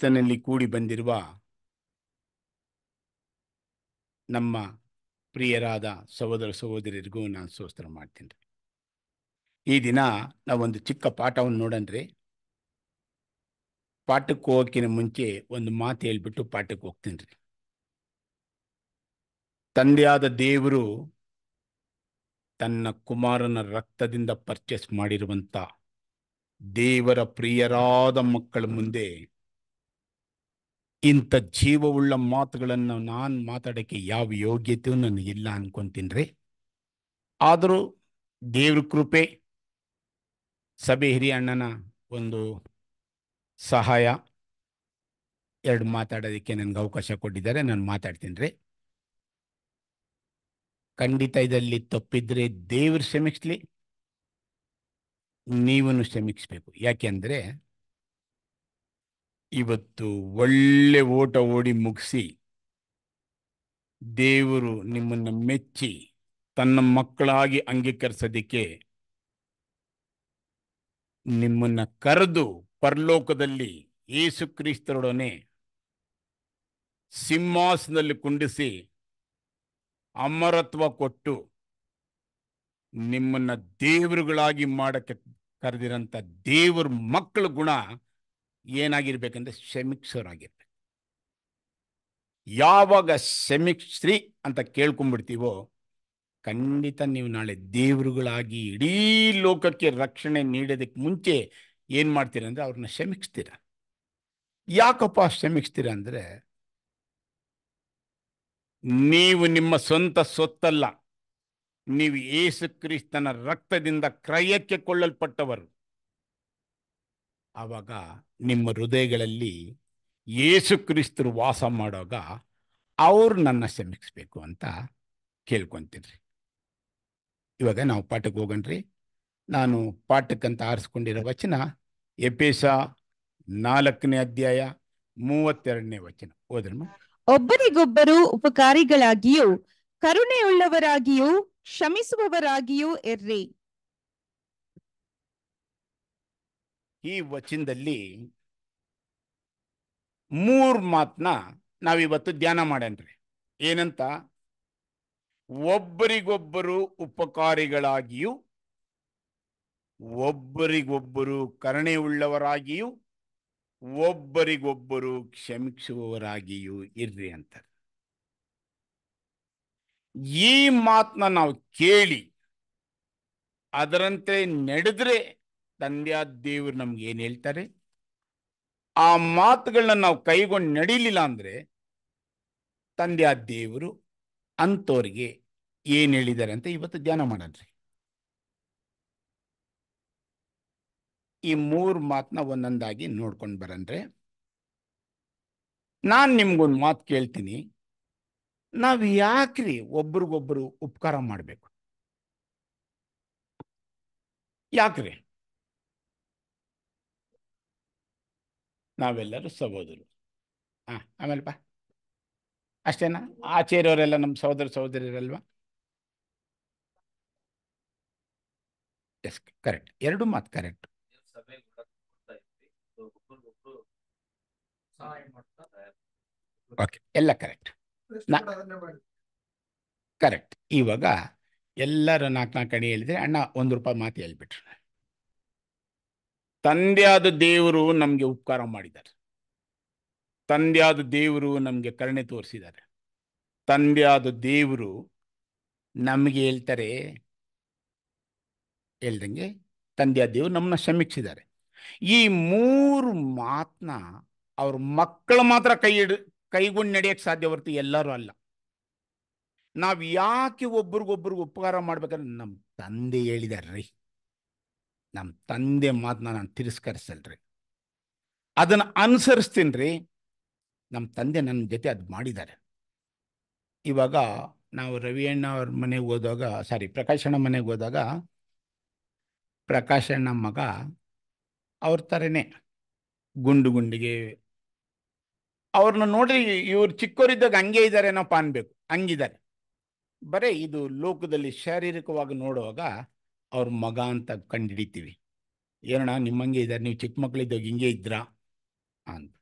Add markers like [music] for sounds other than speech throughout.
ಕ್ರಿಸ್ತನಲ್ಲಿ ಕೂಡಿ ಬಂದಿರುವ ನಮ್ಮ ಪ್ರಿಯರಾದ ಸಹೋದರ ಸಹೋದರಿಗೂ ನಾನು ಸೋಸ್ತ್ರ ಮಾಡ್ತೀನಿ ಈ ದಿನ ನಾವೊಂದು ಚಿಕ್ಕ ಪಾಠವನ್ನು ನೋಡನ್ರಿ ಪಾಠಕ್ಕೆ ಹೋಗಿನ ಮುಂಚೆ ಒಂದು ಮಾತು ಹೇಳ್ಬಿಟ್ಟು ಪಾಠಕ್ಕೆ ಹೋಗ್ತೀನಿ ರೀ ತಂದೆಯಾದ ದೇವರು ತನ್ನ ಕುಮಾರನ ರಕ್ತದಿಂದ ಪರ್ಚೇಸ್ ಮಾಡಿರುವಂಥ ದೇವರ ಪ್ರಿಯರಾದ ಮಕ್ಕಳ ಮುಂದೆ ಇಂಥ ಜೀವವುಳ್ಳ ಮಾತುಗಳನ್ನು ನಾನು ಮಾತಾಡೋಕ್ಕೆ ಯಾವ ಯೋಗ್ಯತೆಯೂ ನನಗಿಲ್ಲ ಅನ್ಕೊಂತೀನ್ರಿ ಆದರೂ ದೇವ್ರ ಕೃಪೆ ಸಭೆ ಹಿರಿಯ ಅಣ್ಣನ ಒಂದು ಸಹಾಯ ಎರಡು ಮಾತಾಡೋದಕ್ಕೆ ನನಗೆ ಅವಕಾಶ ಕೊಟ್ಟಿದ್ದಾರೆ ನಾನು ಮಾತಾಡ್ತೀನಿ ರೀ ಖಂಡಿತ ಇದರಲ್ಲಿ ತಪ್ಪಿದ್ರೆ ದೇವ್ರು ಕ್ಷಮಿಸ್ಲಿ ನೀವೂ ಕ್ಷಮಿಸ್ಬೇಕು ಯಾಕೆಂದರೆ ಇವತ್ತು ಒಳ್ಳೆ ಓಟ ಓಡಿ ಮುಗಿಸಿ ದೇವರು ನಿಮ್ಮನ್ನು ಮೆಚ್ಚಿ ತನ್ನ ಮಕ್ಕಳಾಗಿ ಅಂಗೀಕರಿಸೋದಕ್ಕೆ ನಿಮ್ಮನ್ನು ಕರೆದು ಪರಲೋಕದಲ್ಲಿ ಯೇಸು ಕ್ರಿಸ್ತರೊಡನೆ ಸಿಂಹಾಸನದಲ್ಲಿ ಕುಂಡಿಸಿ ಅಮರತ್ವ ಕೊಟ್ಟು ನಿಮ್ಮನ್ನು ದೇವರುಗಳಾಗಿ ಮಾಡಕ್ಕೆ ಕರೆದಿರಂಥ ದೇವರ ಮಕ್ಕಳ ಗುಣ ಏನಾಗಿರ್ಬೇಕಂದ್ರೆ ಸೆಮಿಕ್ಸರ್ ಆಗಿರ್ಬೇಕು ಯಾವಾಗ ಸೆಮಿಕ್ಸ್ರಿ ಅಂತ ಕೇಳ್ಕೊಂಬಿಡ್ತೀವೋ ಖಂಡಿತ ನೀವು ನಾಳೆ ದೇವರುಗಳಾಗಿ ಇಡೀ ಲೋಕಕ್ಕೆ ರಕ್ಷಣೆ ನೀಡೋದಕ್ಕೆ ಮುಂಚೆ ಏನು ಮಾಡ್ತೀರಂದ್ರೆ ಅವ್ರನ್ನ ಕ್ಷಮಿಸ್ತೀರ ಯಾಕಪ್ಪ ಕ್ಷಮಿಸ್ತೀರ ಅಂದರೆ ನೀವು ನಿಮ್ಮ ಸ್ವಂತ ಸೊತ್ತಲ್ಲ ನೀವು ಯೇಸು ಕ್ರಿಸ್ತನ ರಕ್ತದಿಂದ ಕ್ರಯಕ್ಕೆ ಕೊಳ್ಳಲ್ಪಟ್ಟವರು ಆವಾಗ ನಿಮ್ಮ ಹೃದಯಗಳಲ್ಲಿ ಯೇಸು ಕ್ರಿಸ್ತರು ವಾಸ ಮಾಡೋಗ ಅವ್ರು ನನ್ನ ಶ್ರಮಿಸ್ಬೇಕು ಅಂತ ಕೇಳ್ಕೊತೀನಿ ಇವಾಗ ನಾವು ಪಾಠಕ್ಕೆ ಹೋಗಣ್ರಿ ನಾನು ಪಾಠಕ್ಕಂತ ಆರಿಸ್ಕೊಂಡಿರೋ ವಚನ ಎಪೇಸ ನಾಲ್ಕನೇ ಅಧ್ಯಾಯ ಮೂವತ್ತೆರಡನೇ ವಚನ ಹೋದ್ರಮ್ಮ ಒಬ್ಬರಿಗೊಬ್ಬರು ಉಪಕಾರಿಗಳಾಗಿಯೂ ಕರುಣೆಯುಳ್ಳವರಾಗಿಯೂ ಶ್ರಮಿಸುವವರಾಗಿಯೂ ಇರ್ರಿ ಈ ವಚನದಲ್ಲಿ ಮೂರು ಮಾತನ್ನ ನಾವಿವತ್ತು ಧ್ಯಾನ ಮಾಡೇನ್ರಿ ಏನಂತ ಒಬ್ಬರಿಗೊಬ್ಬರು ಉಪಕಾರಿಗಳಾಗಿಯೂ ಒಬ್ಬರಿಗೊಬ್ಬರು ಕರುಣೆ ಉಳ್ಳವರಾಗಿಯೂ ಒಬ್ಬರಿಗೊಬ್ಬರು ಕ್ಷಮಿಸುವವರಾಗಿಯೂ ಇರ್ರಿ ಅಂತ ಈ ಮಾತನ್ನ ನಾವು ಕೇಳಿ ಅದರಂತೆ ನಡೆದ್ರೆ ತಂದೆಯ ದೇವರು ನಮ್ಗೆ ಏನು ಹೇಳ್ತಾರೆ ಆ ಮಾತುಗಳನ್ನ ನಾವು ಕೈಗೊಂಡು ನಡೀಲಿಲ್ಲ ಅಂದ್ರೆ ತಂದೆಯ ದೇವರು ಅಂಥವ್ರಿಗೆ ಏನು ಹೇಳಿದ್ದಾರೆ ಅಂತ ಇವತ್ತು ಧ್ಯಾನ ಮಾಡಿ ಈ ಮೂರು ಮಾತನ್ನ ಒಂದೊಂದಾಗಿ ನೋಡ್ಕೊಂಡು ಬರನ್ರೆ ನಾನು ನಿಮ್ಗೊಂದು ಮಾತು ಕೇಳ್ತೀನಿ ನಾವು ಯಾಕ್ರಿ ಒಬ್ರಿಗೊಬ್ರು ಉಪಕಾರ ಮಾಡಬೇಕು ಯಾಕ್ರಿ ನಾವೆಲ್ಲರೂ ಸಹೋದರು ಹಾಂ ಆಮೇಲೆ ಬಾ ಅಷ್ಟೇನಾ ಆಚೆರೋರೆಲ್ಲ ನಮ್ಮ ಸಹೋದರ ಸಹೋದರಿಯರಲ್ವಾ ಎಸ್ ಕರೆಕ್ಟ್ ಎರಡು ಮಾತು ಕರೆಕ್ಟ್ ಓಕೆ ಎಲ್ಲ ಕರೆಕ್ಟ್ ಕರೆಕ್ಟ್ ಇವಾಗ ಎಲ್ಲರೂ ನಾಲ್ಕು ನಾಲ್ಕು ಅಡಿ ಹೇಳಿದ್ರೆ ಅಣ್ಣ ಒಂದು ರೂಪಾಯಿ ಮಾತು ಹೇಳ್ಬಿಟ್ರೆ ತಂದೆಯಾದ ದೇವರು ನಮಗೆ ಉಪಕಾರ ಮಾಡಿದ್ದಾರೆ ತಂದೆಯಾದ ದೇವರು ನಮಗೆ ಕರುಣೆ ತೋರಿಸಿದ್ದಾರೆ ತಂದೆಯಾದ ದೇವರು ನಮಗೆ ಹೇಳ್ತಾರೆ ಹೇಳ್ದಂಗೆ ತಂದೆಯಾದ ದೇವರು ನಮ್ಮನ್ನ ಸಮೀಕ್ಷಿದ್ದಾರೆ ಈ ಮೂರು ಮಾತನ್ನ ಅವ್ರ ಮಕ್ಕಳು ಮಾತ್ರ ಕೈ ಹಿಡ ಕೈಗೊಂಡು ನಡೆಯೋಕ್ಕೆ ಸಾಧ್ಯ ಹೊರತು ಎಲ್ಲರೂ ಅಲ್ಲ ನಾವು ಯಾಕೆ ಒಬ್ರಿಗೊಬ್ರಿಗೆ ಉಪಕಾರ ಮಾಡ್ಬೇಕಂದ್ರೆ ನಮ್ಮ ತಂದೆ ರೀ ನಮ್ಮ ತಂದೆ ಮಾತನ್ನ ನಾನು ತಿರಸ್ಕರಿಸಲ್ರಿ ಅದನ್ನು ಅನುಸರಿಸ್ತೀನಿ ರೀ ನಮ್ಮ ತಂದೆ ನನ್ನ ಜೊತೆ ಅದು ಮಾಡಿದ್ದಾರೆ ಇವಾಗ ನಾವು ರವಿಯಣ್ಣ ಅವ್ರ ಮನೆಗೆ ಹೋದಾಗ ಸಾರಿ ಪ್ರಕಾಶಣ್ಣ ಮನೆಗೆ ಹೋದಾಗ ಪ್ರಕಾಶಣ್ಣ ಮಗ ಅವ್ರ ಥರನೇ ಗುಂಡು ಗುಂಡಿಗೆ ಅವ್ರನ್ನ ನೋಡಿ ಇವ್ರು ಚಿಕ್ಕವರಿದ್ದಾಗ ಹಂಗೆ ಇದ್ದಾರೆ ಏನಪ್ಪ ಅನ್ಬೇಕು ಹಂಗಿದ್ದಾರೆ ಬರೀ ಇದು ಲೋಕದಲ್ಲಿ ಶಾರೀರಿಕವಾಗಿ ನೋಡುವಾಗ ಅವ್ರ ಮಗ ಅಂತ ಕಂಡುಹಿಡಿತೀವಿ ಏನಣ್ಣ ನಿಮ್ಮಂಗೆ ಇದ್ದಾರೆ ನೀವು ಚಿಕ್ಕ ಮಕ್ಕಳಿದ್ದಾಗ ಹಿಂಗೆ ಇದ್ರಾ ಅಂತ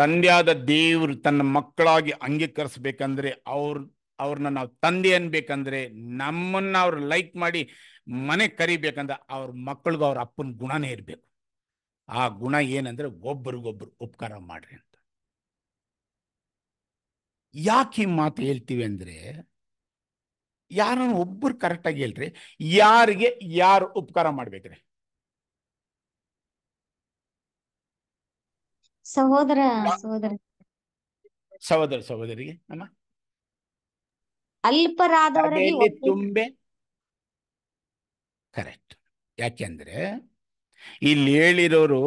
ತಂದೆಯಾದ ದೇವರು ತನ್ನ ಮಕ್ಕಳಾಗಿ ಅಂಗೀಕರಿಸ್ಬೇಕಂದ್ರೆ ಅವ್ರ ಅವ್ರನ್ನ ನಾವು ತಂದೆ ಅನ್ಬೇಕಂದ್ರೆ ನಮ್ಮನ್ನ ಅವ್ರು ಲೈಕ್ ಮಾಡಿ ಮನೆ ಕರಿಬೇಕಂದ್ರೆ ಅವ್ರ ಮಕ್ಕಳಿಗೂ ಅವ್ರ ಅಪ್ಪನ ಗುಣನೇ ಇರಬೇಕು ಆ ಗುಣ ಏನಂದ್ರೆ ಒಬ್ಬರಿಗೊಬ್ಬರು ಉಪಕಾರ ಮಾಡ್ರಿ ಅಂತ ಯಾಕೆ ಮಾತು ಹೇಳ್ತೀವಿ ಅಂದ್ರೆ ಯಾರು ಒಬ್ಬರು ಆಗಿ ಹೇಳ್ರಿ ಯಾರಿಗೆ ಯಾರು ಉಪಕಾರ ಮಾಡ್ಬೇಕ್ರಿ ಸಹೋದರ ಸಹೋದರ ಸಹೋದರ ಸಹೋದರಿಗೆ ಅಮ್ಮ ಅಲ್ಪರಾದವರಲ್ಲಿ ತುಂಬೆ ಕರೆಕ್ಟ್ ಯಾಕೆಂದ್ರೆ ಇಲ್ಲಿ ಹೇಳಿರೋರು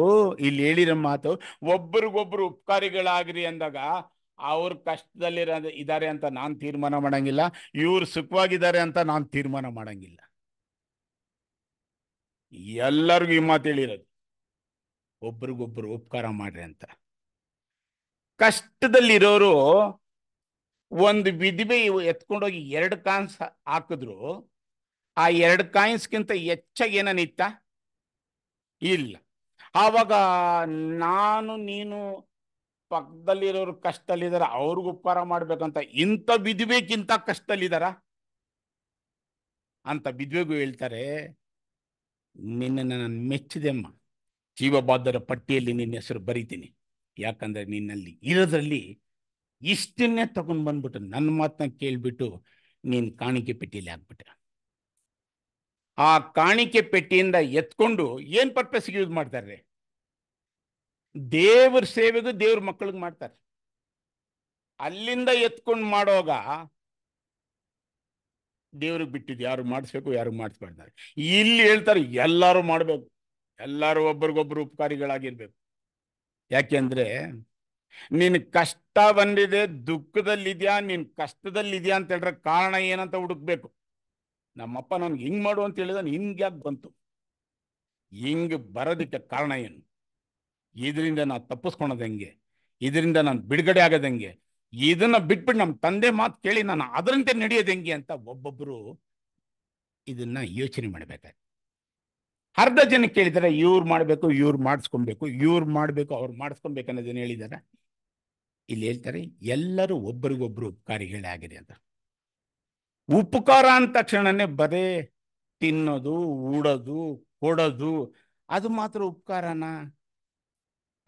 ಇಲ್ಲಿ ಹೇಳಿರೋ ಮಾತು ಒಬ್ಬರಿಗೊಬ್ರು ಉಪಕಾರಿಗಳಾಗ್ರಿ ಅಂದಾಗ ಅವ್ರ ಕಷ್ಟದಲ್ಲಿ ಇದ್ದಾರೆ ಅಂತ ನಾನು ತೀರ್ಮಾನ ಮಾಡಂಗಿಲ್ಲ ಇವ್ರು ಸುಖವಾಗಿದ್ದಾರೆ ಅಂತ ನಾನು ತೀರ್ಮಾನ ಮಾಡಂಗಿಲ್ಲ ಎಲ್ಲರಿಗೂ ಈ ಮಾತು ಹೇಳಿರೋದು ಒಬ್ರಿಗೊಬ್ರು ಉಪಕಾರ ಮಾಡ್ರಿ ಅಂತ ಕಷ್ಟದಲ್ಲಿರೋರು ಒಂದು ವಿಧಿವೆ ಎತ್ಕೊಂಡೋಗಿ ಎರಡು ಕಾಯಿನ್ಸ್ ಹಾಕಿದ್ರು ಆ ಎರಡು ಕಾಯಿನ್ಸ್ಗಿಂತ ಹೆಚ್ಚಾಗಿ ಏನನಿತ್ತ ಇಲ್ಲ ಆವಾಗ ನಾನು ನೀನು ಪಕ್ಕದಲ್ಲಿರೋರು ಕಷ್ಟದಲ್ಲಿದ್ದಾರೆ ಅವ್ರಿಗೂ ಉಪಕಾರ ಮಾಡ್ಬೇಕಂತ ಇಂಥ ಬಿದ್ಬೇಕಿಂತ ಕಷ್ಟದಲ್ಲಿದ್ದಾರ ಅಂತ ಬಿದ್ವೆಗೂ ಹೇಳ್ತಾರೆ ನಿನ್ನ ನಾನು ಮೆಚ್ಚಿದೆಮ್ಮ ಜೀವಬಾಧರ ಪಟ್ಟಿಯಲ್ಲಿ ನಿನ್ನ ಹೆಸರು ಬರೀತೀನಿ ಯಾಕಂದ್ರೆ ನಿನ್ನಲ್ಲಿ ಇರೋದ್ರಲ್ಲಿ ಇಷ್ಟನ್ನೇ ತಗೊಂಡ್ ಬಂದ್ಬಿಟ್ಟು ನನ್ನ ಮಾತನ್ನ ಕೇಳ್ಬಿಟ್ಟು ನೀನ್ ಕಾಣಿಕೆ ಪೆಟ್ಟಿಯಲ್ಲಿ ಹಾಕ್ಬಿಟ್ಟ ಆ ಕಾಣಿಕೆ ಪೆಟ್ಟಿಯಿಂದ ಎತ್ಕೊಂಡು ಏನ್ ಪರ್ಪಸ್ಗೆ ಯೂಸ್ ಮಾಡ್ತಾರೆ ದೇವ್ರ ಸೇವೆಗೂ ದೇವ್ರ ಮಕ್ಕಳಿಗೆ ಮಾಡ್ತಾರೆ ಅಲ್ಲಿಂದ ಎತ್ಕೊಂಡು ಮಾಡೋಗ ದೇವ್ರಿಗೆ ಬಿಟ್ಟಿದ್ದು ಯಾರು ಮಾಡಿಸ್ಬೇಕು ಯಾರು ಮಾಡಿಸ್ಬಾರ್ದಾರೆ ಇಲ್ಲಿ ಹೇಳ್ತಾರೆ ಎಲ್ಲರೂ ಮಾಡಬೇಕು ಎಲ್ಲರೂ ಒಬ್ರಿಗೊಬ್ರು ಉಪಕಾರಿಗಳಾಗಿರ್ಬೇಕು ಯಾಕೆಂದ್ರೆ ನಿನ್ ಕಷ್ಟ ಬಂದಿದೆ ದುಃಖದಲ್ಲಿದೆಯಾ ನಿನ್ ಕಷ್ಟದಲ್ಲಿದೆಯಾ ಅಂತ ಹೇಳಿದ್ರೆ ಕಾರಣ ಏನಂತ ಹುಡುಕ್ಬೇಕು ನಮ್ಮಪ್ಪ ನನ್ಗೆ ಹಿಂಗೆ ಮಾಡು ಅಂತ ಹೇಳಿದ ಹಿಂಗ್ಯಾಕ್ ಬಂತು ಹಿಂಗೆ ಬರೋದಕ್ಕೆ ಕಾರಣ ಏನು ಇದರಿಂದ ನಾನು ತಪ್ಪಿಸ್ಕೊಳೋದು ಹೆಂಗೆ ಇದರಿಂದ ನಾನು ಬಿಡುಗಡೆ ಆಗೋದು ಹೆಂಗೆ ಇದನ್ನ ಬಿಟ್ಬಿಟ್ಟು ನಮ್ಮ ತಂದೆ ಮಾತು ಕೇಳಿ ನಾನು ಅದರಂತೆ ನಡೆಯೋದು ಹೆಂಗೆ ಅಂತ ಒಬ್ಬೊಬ್ಬರು ಇದನ್ನ ಯೋಚನೆ ಮಾಡ್ಬೇಕಾಯ್ತು ಅರ್ಧ ಜನ ಕೇಳಿದಾರೆ ಇವ್ರು ಮಾಡಬೇಕು ಇವ್ರು ಮಾಡಿಸ್ಕೊಬೇಕು ಇವ್ರು ಮಾಡಬೇಕು ಅವ್ರು ಮಾಡಿಸ್ಕೊಬೇಕು ಅನ್ನೋದನ್ನ ಹೇಳಿದ್ದಾರೆ ಇಲ್ಲಿ ಹೇಳ್ತಾರೆ ಎಲ್ಲರೂ ಒಬ್ಬರಿಗೊಬ್ರು ಆಗಿದೆ ಅಂತ ಉಪಕಾರ ಅಂದ ತಕ್ಷಣನೇ ಬರೇ ತಿನ್ನೋದು ಉಡೋದು ಕೊಡೋದು ಅದು ಮಾತ್ರ ಉಪಕಾರನಾ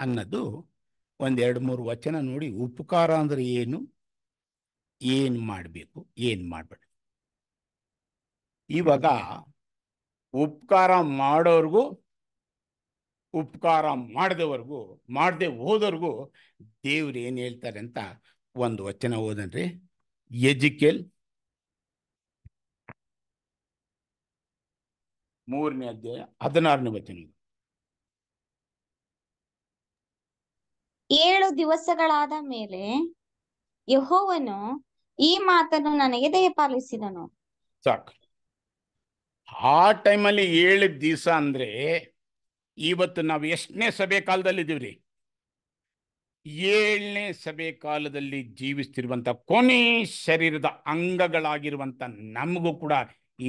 ಅನ್ನೋದು ಒಂದೆರಡು ಮೂರು ವಚನ ನೋಡಿ ಉಪಕಾರ ಅಂದರೆ ಏನು ಏನು ಮಾಡಬೇಕು ಏನು ಮಾಡಬೇಡ ಇವಾಗ ಉಪಕಾರ ಮಾಡೋರ್ಗೂ ಉಪಕಾರ ಮಾಡಿದವರೆಗೂ ಮಾಡದೆ ಹೋದವ್ರಿಗೂ ದೇವ್ರು ಏನು ಹೇಳ್ತಾರೆ ಅಂತ ಒಂದು ವಚನ ಓದನ್ರಿ ಎಜಿಕೆಲ್ ಮೂರನೇ ಅಧ್ಯಾಯ ಹದಿನಾರನೇ ವಚನ ಏಳು ದಿವಸಗಳಾದ ಮೇಲೆ ಯಹೋವನು ಈ ಮಾತನ್ನು ನನಗೆ ದಯಪಾಲಿಸಿದನು ಸಾಕು ಆ ಟೈಮಲ್ಲಿ ಏಳು ದಿವಸ ಅಂದ್ರೆ ಇವತ್ತು ನಾವು ಎಷ್ಟನೇ ಸಭೆ ಕಾಲದಲ್ಲಿ ಇದೀವ್ರಿ ಏಳನೇ ಸಭೆ ಕಾಲದಲ್ಲಿ ಜೀವಿಸ್ತಿರುವಂತ ಕೊನೆ ಶರೀರದ ಅಂಗಗಳಾಗಿರುವಂತ ನಮಗೂ ಕೂಡ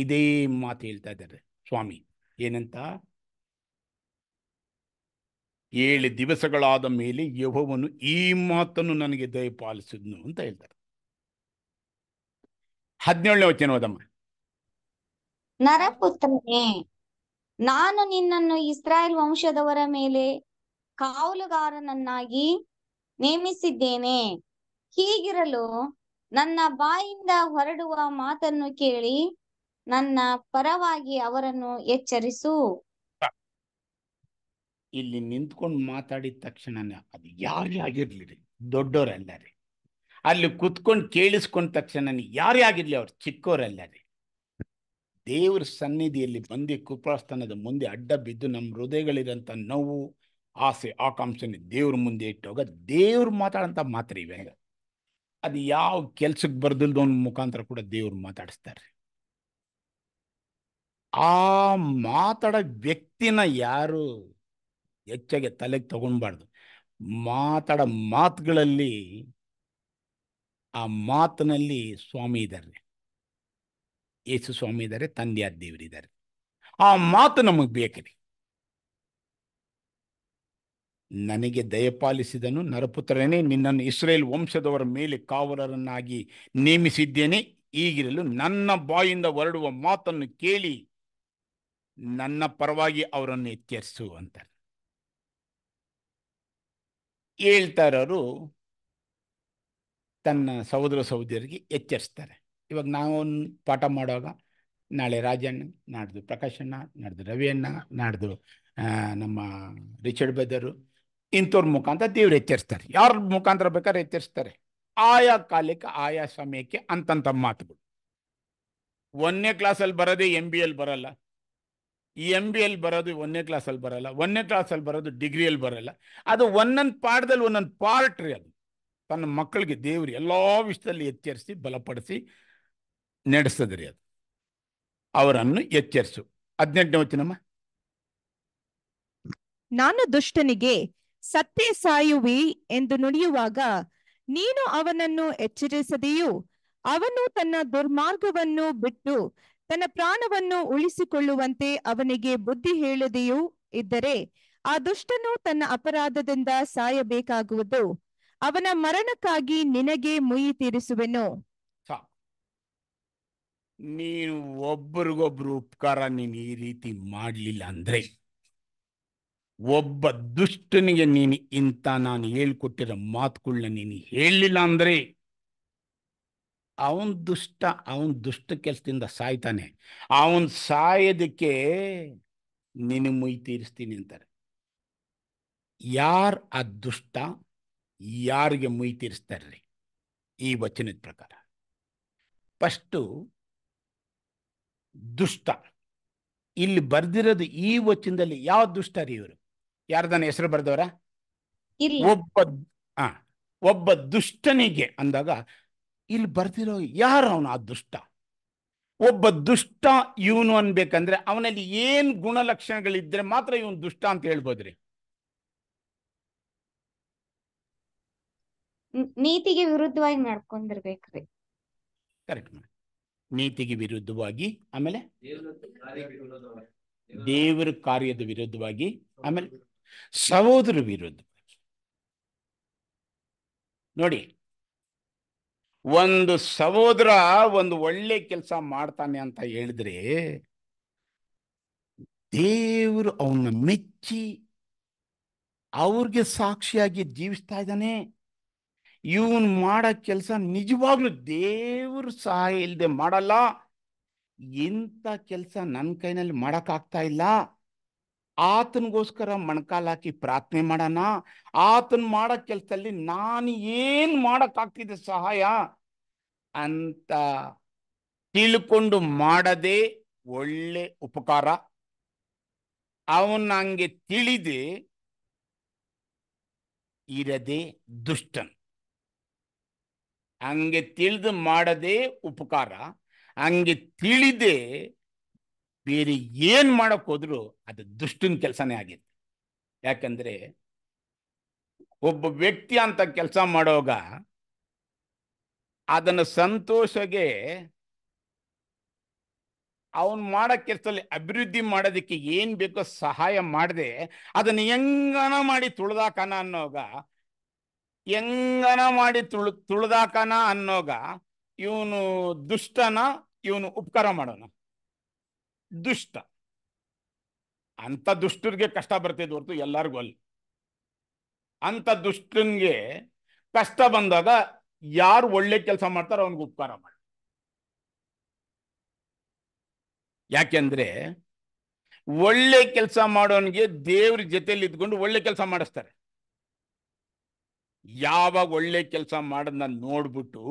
ಇದೇ ಮಾತು ಹೇಳ್ತಾ ಇದ್ದಾರೆ ಸ್ವಾಮಿ ಏನಂತ ಏಳು ದಿವಸಗಳಾದ ಮೇಲೆ ಯಹೋವನು ಈ ಮಾತನ್ನು ನನಗೆ ದಯಪಾಲಿಸಿದ್ನು ಅಂತ ಹೇಳ್ತಾರೆ ಹದಿನೇಳನೇ ವಚನ ಹೋದಮ್ಮ ನರಪುತ್ರನೇ ನಾನು ನಿನ್ನನ್ನು ಇಸ್ರಾಯೇಲ್ ವಂಶದವರ ಮೇಲೆ ಕಾವಲುಗಾರನನ್ನಾಗಿ ನೇಮಿಸಿದ್ದೇನೆ ಹೀಗಿರಲು ನನ್ನ ಬಾಯಿಂದ ಹೊರಡುವ ಮಾತನ್ನು ಕೇಳಿ ನನ್ನ ಪರವಾಗಿ ಅವರನ್ನು ಎಚ್ಚರಿಸು ಇಲ್ಲಿ ನಿಂತ್ಕೊಂಡು ಮಾತಾಡಿದ ತಕ್ಷಣ ಅದು ಯಾರೇ ಆಗಿರಲಿ ರೀ ದೊಡ್ಡವರಲ್ಲ ರೀ ಅಲ್ಲಿ ಕುತ್ಕೊಂಡು ಕೇಳಿಸ್ಕೊಂಡ ತಕ್ಷಣ ಯಾರೇ ಆಗಿರ್ಲಿ ಅವ್ರು ಚಿಕ್ಕವರಲ್ಲ ರೀ ದೇವ್ರ ಸನ್ನಿಧಿಯಲ್ಲಿ ಬಂದು ಕೃಪಾಸ್ಥಾನದ ಮುಂದೆ ಅಡ್ಡ ಬಿದ್ದು ನಮ್ಮ ಹೃದಯಗಳಿರೋಂಥ ನೋವು ಆಸೆ ಆಕಾಂಕ್ಷೆ ದೇವ್ರ ಮುಂದೆ ಇಟ್ಟೋಗ ದೇವ್ರು ಮಾತಾಡೋಂಥ ಮಾತ್ರ ಇವೆ ಅದು ಯಾವ ಕೆಲ್ಸಕ್ಕೆ ಬರ್ದಿಲ್ದವನ ಮುಖಾಂತರ ಕೂಡ ದೇವ್ರು ಮಾತಾಡಿಸ್ತಾರೆ ಆ ಮಾತಾಡೋ ವ್ಯಕ್ತಿನ ಯಾರು ಹೆಚ್ಚಾಗಿ ತಲೆಗೆ ತಗೊಳ್ಬಾರ್ದು ಮಾತಾಡ ಮಾತುಗಳಲ್ಲಿ ಆ ಮಾತಿನಲ್ಲಿ ಸ್ವಾಮಿ ಇದ್ದಾರೆ ಯೇಸು ಸ್ವಾಮಿ ಇದ್ದಾರೆ ತಂದೆಯ ದೇವರಿದ್ದಾರೆ ಆ ಮಾತು ನಮಗೆ ಬೇಕ್ರಿ ನನಗೆ ದಯಪಾಲಿಸಿದನು ನರಪುತ್ರನೇ ನಿನ್ನನ್ನು ಇಸ್ರೇಲ್ ವಂಶದವರ ಮೇಲೆ ಕಾವಲರನ್ನಾಗಿ ನೇಮಿಸಿದ್ದೇನೆ ಈಗಿರಲು ನನ್ನ ಬಾಯಿಂದ ಹೊರಡುವ ಮಾತನ್ನು ಕೇಳಿ ನನ್ನ ಪರವಾಗಿ ಅವರನ್ನು ಎಚ್ಚರಿಸು ಅಂತಾರೆ ಹೇಳ್ತಾರವರು ತನ್ನ ಸಹೋದರ ಸಹೋದರಿಗೆ ಎಚ್ಚರಿಸ್ತಾರೆ ಇವಾಗ ನಾವು ಪಾಠ ಮಾಡುವಾಗ ನಾಳೆ ರಾಜಣ್ಣ ನಾಡ್ದು ಪ್ರಕಾಶಣ್ಣ ನಾಡ್ದು ಅಣ್ಣ ನಾಡ್ದು ನಮ್ಮ ರಿಚರ್ಡ್ ಬೆದರು ಇಂಥವ್ರ ಮುಖಾಂತರ ದೇವ್ರು ಎಚ್ಚರಿಸ್ತಾರೆ ಯಾರ ಮುಖಾಂತರ ಬೇಕಾದ್ರೆ ಎಚ್ಚರಿಸ್ತಾರೆ ಆಯಾ ಕಾಲಕ್ಕೆ ಆಯಾ ಸಮಯಕ್ಕೆ ಅಂತಂತ ಮಾತುಗಳು ಒಂದನೇ ಕ್ಲಾಸಲ್ಲಿ ಬರೋದೇ ಎಂ ಬಿ ಎಲ್ ಬರಲ್ಲ ಈ ಎಮ್ ಬಿ ಎಲ್ ಬರೋದು ಒಂದನೇ ಕ್ಲಾಸಲ್ಲಿ ಬರಲ್ಲ ಒಂದನೇ ಕ್ಲಾಸಲ್ಲಿ ಬರೋದು ಡಿಗ್ರಿಯಲ್ಲಿ ಬರಲ್ಲ ಅದು ಒಂದೊಂದು ಪಾಠದಲ್ಲಿ ಒಂದೊಂದು ಪಾರ್ಟ್ ರೀ ತನ್ನ ಮಕ್ಕಳಿಗೆ ದೇವ್ರಿ ಎಲ್ಲ ವಿಷಯದಲ್ಲಿ ಎಚ್ಚರಿಸಿ ಬಲಪಡಿಸಿ ನಡೆಸದ್ರಿ ಅದು ಅವರನ್ನು ಎಚ್ಚರಿಸು ಹದಿನೆಂಟನೇ ವಚನಮ್ಮ ನಾನು ದುಷ್ಟನಿಗೆ ಸತ್ಯ ಸಾಯುವಿ ಎಂದು ನುಡಿಯುವಾಗ ನೀನು ಅವನನ್ನು ಎಚ್ಚರಿಸದೆಯೂ ಅವನು ತನ್ನ ದುರ್ಮಾರ್ಗವನ್ನು ಬಿಟ್ಟು ತನ್ನ ಪ್ರಾಣವನ್ನು ಉಳಿಸಿಕೊಳ್ಳುವಂತೆ ಅವನಿಗೆ ಬುದ್ಧಿ ಹೇಳದೆಯೂ ಇದ್ದರೆ ಆ ದುಷ್ಟನು ತನ್ನ ಅಪರಾಧದಿಂದ ಸಾಯಬೇಕಾಗುವುದು ಅವನ ಮರಣಕ್ಕಾಗಿ ನಿನಗೆ ಮುಯಿ ತೀರಿಸುವೆನು ನೀನು ಒಬ್ಬರಿಗೊಬ್ರು ಉಪಕಾರ ನೀನು ಈ ರೀತಿ ಮಾಡಲಿಲ್ಲ ಅಂದ್ರೆ ಒಬ್ಬ ದುಷ್ಟನಿಗೆ ನೀನು ಇಂತ ನಾನು ಹೇಳ್ಕೊಟ್ಟಿರೋ ಮಾತುಗಳನ್ನ ನೀನು ಹೇಳಲಿಲ್ಲ ಅಂದ್ರೆ ಅವನ್ ದುಷ್ಟ ಅವನ್ ದುಷ್ಟ ಕೆಲಸದಿಂದ ಸಾಯ್ತಾನೆ ಅವನ್ ಸಾಯೋದಕ್ಕೆ ನಿನ್ನ ಮುಯ್ ತೀರಿಸ್ತೀನಿ ಅಂತಾರೆ ಯಾರ್ ಆ ದುಷ್ಟ ಯಾರಿಗೆ ಮುಯ್ ತೀರಿಸ್ತಾರ್ರಿ ಈ ವಚನದ ಪ್ರಕಾರ ಫಸ್ಟು ದುಷ್ಟ ಇಲ್ಲಿ ಬರ್ದಿರೋದು ಈ ವಚನದಲ್ಲಿ ಯಾವ ದುಷ್ಟ ರೀ ಇವರು ಯಾರ್ದಾನ ಹೆಸರು ಬರ್ದವ್ರ ಒಬ್ಬ ಆ ಒಬ್ಬ ದುಷ್ಟನಿಗೆ ಅಂದಾಗ ಇಲ್ಲಿ ಬರ್ತಿರೋ ಯಾರು ಅವನು ಆ ದುಷ್ಟ ಒಬ್ಬ ದುಷ್ಟ ಇವನು ಅನ್ಬೇಕಂದ್ರೆ ಅವನಲ್ಲಿ ಏನ್ ಗುಣಲಕ್ಷಣಗಳಿದ್ರೆ ಮಾತ್ರ ಇವನು ದುಷ್ಟ ಅಂತ ಹೇಳ್ಬೋದ್ರಿ ನೀತಿಗೆ ವಿರುದ್ಧವಾಗಿ ನಡ್ಕೊಂಡಿರ್ಬೇಕ್ರಿ ಕರೆಕ್ಟ್ ನೀತಿಗೆ ವಿರುದ್ಧವಾಗಿ ಆಮೇಲೆ ದೇವರ ಕಾರ್ಯದ ವಿರುದ್ಧವಾಗಿ ಆಮೇಲೆ ಸಹೋದರ ವಿರುದ್ಧವಾಗಿ ನೋಡಿ ಒಂದು ಸಹೋದರ ಒಂದು ಒಳ್ಳೆ ಕೆಲಸ ಮಾಡ್ತಾನೆ ಅಂತ ಹೇಳಿದ್ರೆ ದೇವರು ಅವನ್ನ ಮೆಚ್ಚಿ ಅವ್ರಿಗೆ ಸಾಕ್ಷಿಯಾಗಿ ಜೀವಿಸ್ತಾ ಇದ್ದಾನೆ ಇವನು ಮಾಡೋ ಕೆಲಸ ನಿಜವಾಗ್ಲೂ ದೇವ್ರ ಸಹಾಯ ಇಲ್ಲದೆ ಮಾಡಲ್ಲ ಇಂಥ ಕೆಲಸ ನನ್ನ ಕೈನಲ್ಲಿ ಮಾಡೋಕ್ಕಾಗ್ತಾ ಇಲ್ಲ ಆತನಿಗೋಸ್ಕರ ಮಣಕಾಲಾಕಿ ಪ್ರಾರ್ಥನೆ ಮಾಡೋಣ ಆತನ್ ಮಾಡೋ ಕೆಲಸದಲ್ಲಿ ನಾನು ಏನ್ ಮಾಡಕ್ಕಾಗ್ತಿದೆ ಸಹಾಯ ಅಂತ ತಿಳ್ಕೊಂಡು ಮಾಡದೆ ಒಳ್ಳೆ ಉಪಕಾರ ಅವನ ಹಂಗೆ ತಿಳಿದೆ ಇರದೆ ದುಷ್ಟನ್ ಹಂಗೆ ತಿಳಿದು ಮಾಡದೆ ಉಪಕಾರ ಹಂಗೆ ತಿಳಿದೆ ಬೇರೆ ಏನು ಮಾಡಕ್ ಹೋದ್ರು ಅದು ದುಷ್ಟಿನ ಕೆಲಸನೇ ಆಗಿತ್ತು ಯಾಕಂದ್ರೆ ಒಬ್ಬ ವ್ಯಕ್ತಿ ಅಂತ ಕೆಲಸ ಮಾಡೋಗ ಅದನ್ನ ಸಂತೋಷಗೆ ಅವನು ಮಾಡೋ ಕೆಲಸದಲ್ಲಿ ಅಭಿವೃದ್ಧಿ ಮಾಡೋದಕ್ಕೆ ಏನು ಬೇಕೋ ಸಹಾಯ ಮಾಡದೆ ಅದನ್ನ ಹೆಂಗನ ಮಾಡಿ ತುಳ್ದಾಕನ ಅನ್ನೋಗ ಹೆಂಗನ ಮಾಡಿ ತುಳ್ ತುಳಿದಾಕನ ಅನ್ನೋಗ ಇವನು ದುಷ್ಟನ ಇವನು ಉಪಕಾರ ಮಾಡೋಣ ದುಷ್ಟ ಅಂಥ ದುಷ್ಟರಿಗೆ ಕಷ್ಟ ಬರ್ತಿದ್ ಹೊರತು ಎಲ್ಲರಿಗೂ ಅಲ್ಲಿ ಅಂಥ ದುಷ್ಟನ್ಗೆ ಕಷ್ಟ ಬಂದಾಗ ಯಾರು ಒಳ್ಳೆ ಕೆಲಸ ಮಾಡ್ತಾರೋ ಅವನಿಗೆ ಉಪಕಾರ ಮಾಡಿ ಯಾಕೆಂದ್ರೆ ಒಳ್ಳೆ ಕೆಲಸ ಮಾಡೋನ್ಗೆ ದೇವ್ರ ಜೊತೆಯಲ್ಲಿ ಇದ್ಕೊಂಡು ಒಳ್ಳೆ ಕೆಲಸ ಮಾಡಿಸ್ತಾರೆ ಯಾವಾಗ ಒಳ್ಳೆ ಕೆಲಸ ಮಾಡೋದನ್ನ ನೋಡ್ಬಿಟ್ಟು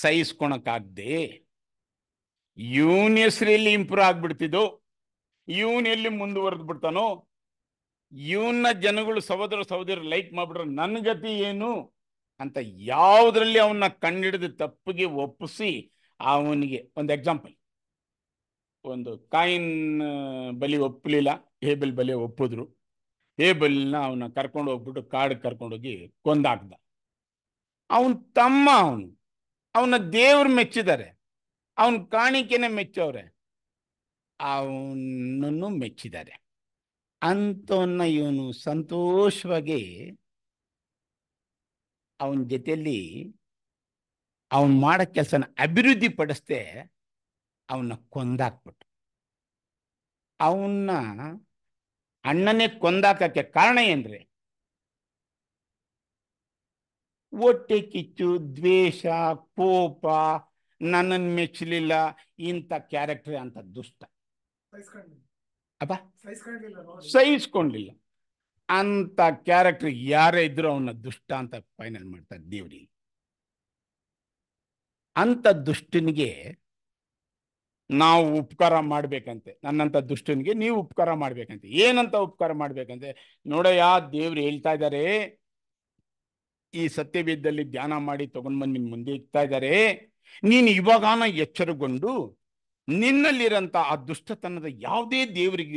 ಸಹಿಸ್ಕೊಳಕ್ಕಾಗ್ದೆ ಇವನ ಹೆಸರಲ್ಲಿ ಇಂಪ್ರೂವ್ ಆಗ್ಬಿಡ್ತಿದ್ದು ಇವನ್ ಎಲ್ಲಿ ಮುಂದುವರೆದು ಬಿಡ್ತಾನೋ ಇವನ್ನ ಜನಗಳು ಸಹೋದರ ಸಹೋದರ ಲೈಕ್ ಮಾಡ್ಬಿಟ್ರೆ ನನ್ನ ಗತಿ ಏನು ಅಂತ ಯಾವುದರಲ್ಲಿ ಅವನ್ನ ಕಂಡಿಡಿದು ತಪ್ಪಿಗೆ ಒಪ್ಪಿಸಿ ಅವನಿಗೆ ಒಂದು ಎಕ್ಸಾಂಪಲ್ ಒಂದು ಕಾಯಿನ್ ಬಲಿ ಒಪ್ಪಲಿಲ್ಲ ಹೇಬಲ್ ಬಲಿ ಒಪ್ಪಿದ್ರು ಹೇಬಲ್ನ ಅವನ್ನ ಕರ್ಕೊಂಡು ಹೋಗ್ಬಿಟ್ಟು ಕಾಡಿಗೆ ಕರ್ಕೊಂಡೋಗಿ ಕೊಂದಾಕ್ದ ಅವನ ತಮ್ಮ ಅವನು ಅವನ ದೇವ್ರು ಮೆಚ್ಚಿದ್ದಾರೆ ಅವನ ಕಾಣಿಕೆನೆ ಮೆಚ್ಚವ್ರೆ ಅವನನ್ನು ಮೆಚ್ಚಿದ್ದಾರೆ ಅಂಥವನ್ನ ಇವನು ಸಂತೋಷವಾಗಿ ಅವನ ಜೊತೆಯಲ್ಲಿ ಅವನು ಮಾಡೋ ಕೆಲಸನ ಅಭಿವೃದ್ಧಿ ಪಡಿಸ್ದೆ ಅವನ್ನ ಕೊಂದಾಕ್ಬಿಟ್ಟು ಅವನ್ನ ಅಣ್ಣನೇ ಕೊಂದಾಕಕ್ಕೆ ಕಾರಣ ಏನ್ರಿ ಒಟ್ಟೆ ಕಿಚ್ಚು ದ್ವೇಷ ಕೋಪ ನನ್ನನ್ನು ಮೆಚ್ಚಲಿಲ್ಲ ಇಂಥ ಕ್ಯಾರೆಕ್ಟರ್ ಅಂತ ದುಷ್ಟ ಅಪ್ಪ ಸಹಿಸ್ಕೊಂಡಿಲ್ಲ ಅಂತ ಕ್ಯಾರೆಕ್ಟರ್ ಯಾರೇ ಇದ್ರು ಅವನ ದುಷ್ಟ ಅಂತ ಫೈನಲ್ ಮಾಡ್ತಾರೆ ದೇವ್ರಿ ಅಂತ ದುಷ್ಟನಿಗೆ ನಾವು ಉಪಕಾರ ಮಾಡ್ಬೇಕಂತೆ ನನ್ನಂಥ ದುಷ್ಟನಿಗೆ ನೀವು ಉಪಕಾರ ಮಾಡ್ಬೇಕಂತೆ ಏನಂತ ಉಪಕಾರ ಮಾಡ್ಬೇಕಂತೆ ನೋಡಯ್ಯ ದೇವ್ರು ಹೇಳ್ತಾ ಇದ್ದಾರೆ ಈ ಸತ್ಯವೇದದಲ್ಲಿ ಧ್ಯಾನ ಮಾಡಿ ತಗೊಂಡ್ಬಂದು ನಿಮ್ಮ ಮುಂದೆ ಇಡ್ತಾ ಇದ್ದಾರೆ ನೀನು ಇವಾಗಾನ ಎಚ್ಚರಗೊಂಡು ನಿನ್ನಲ್ಲಿರಂಥ ಆ ದುಷ್ಟತನದ ಯಾವುದೇ ದೇವರಿಗೆ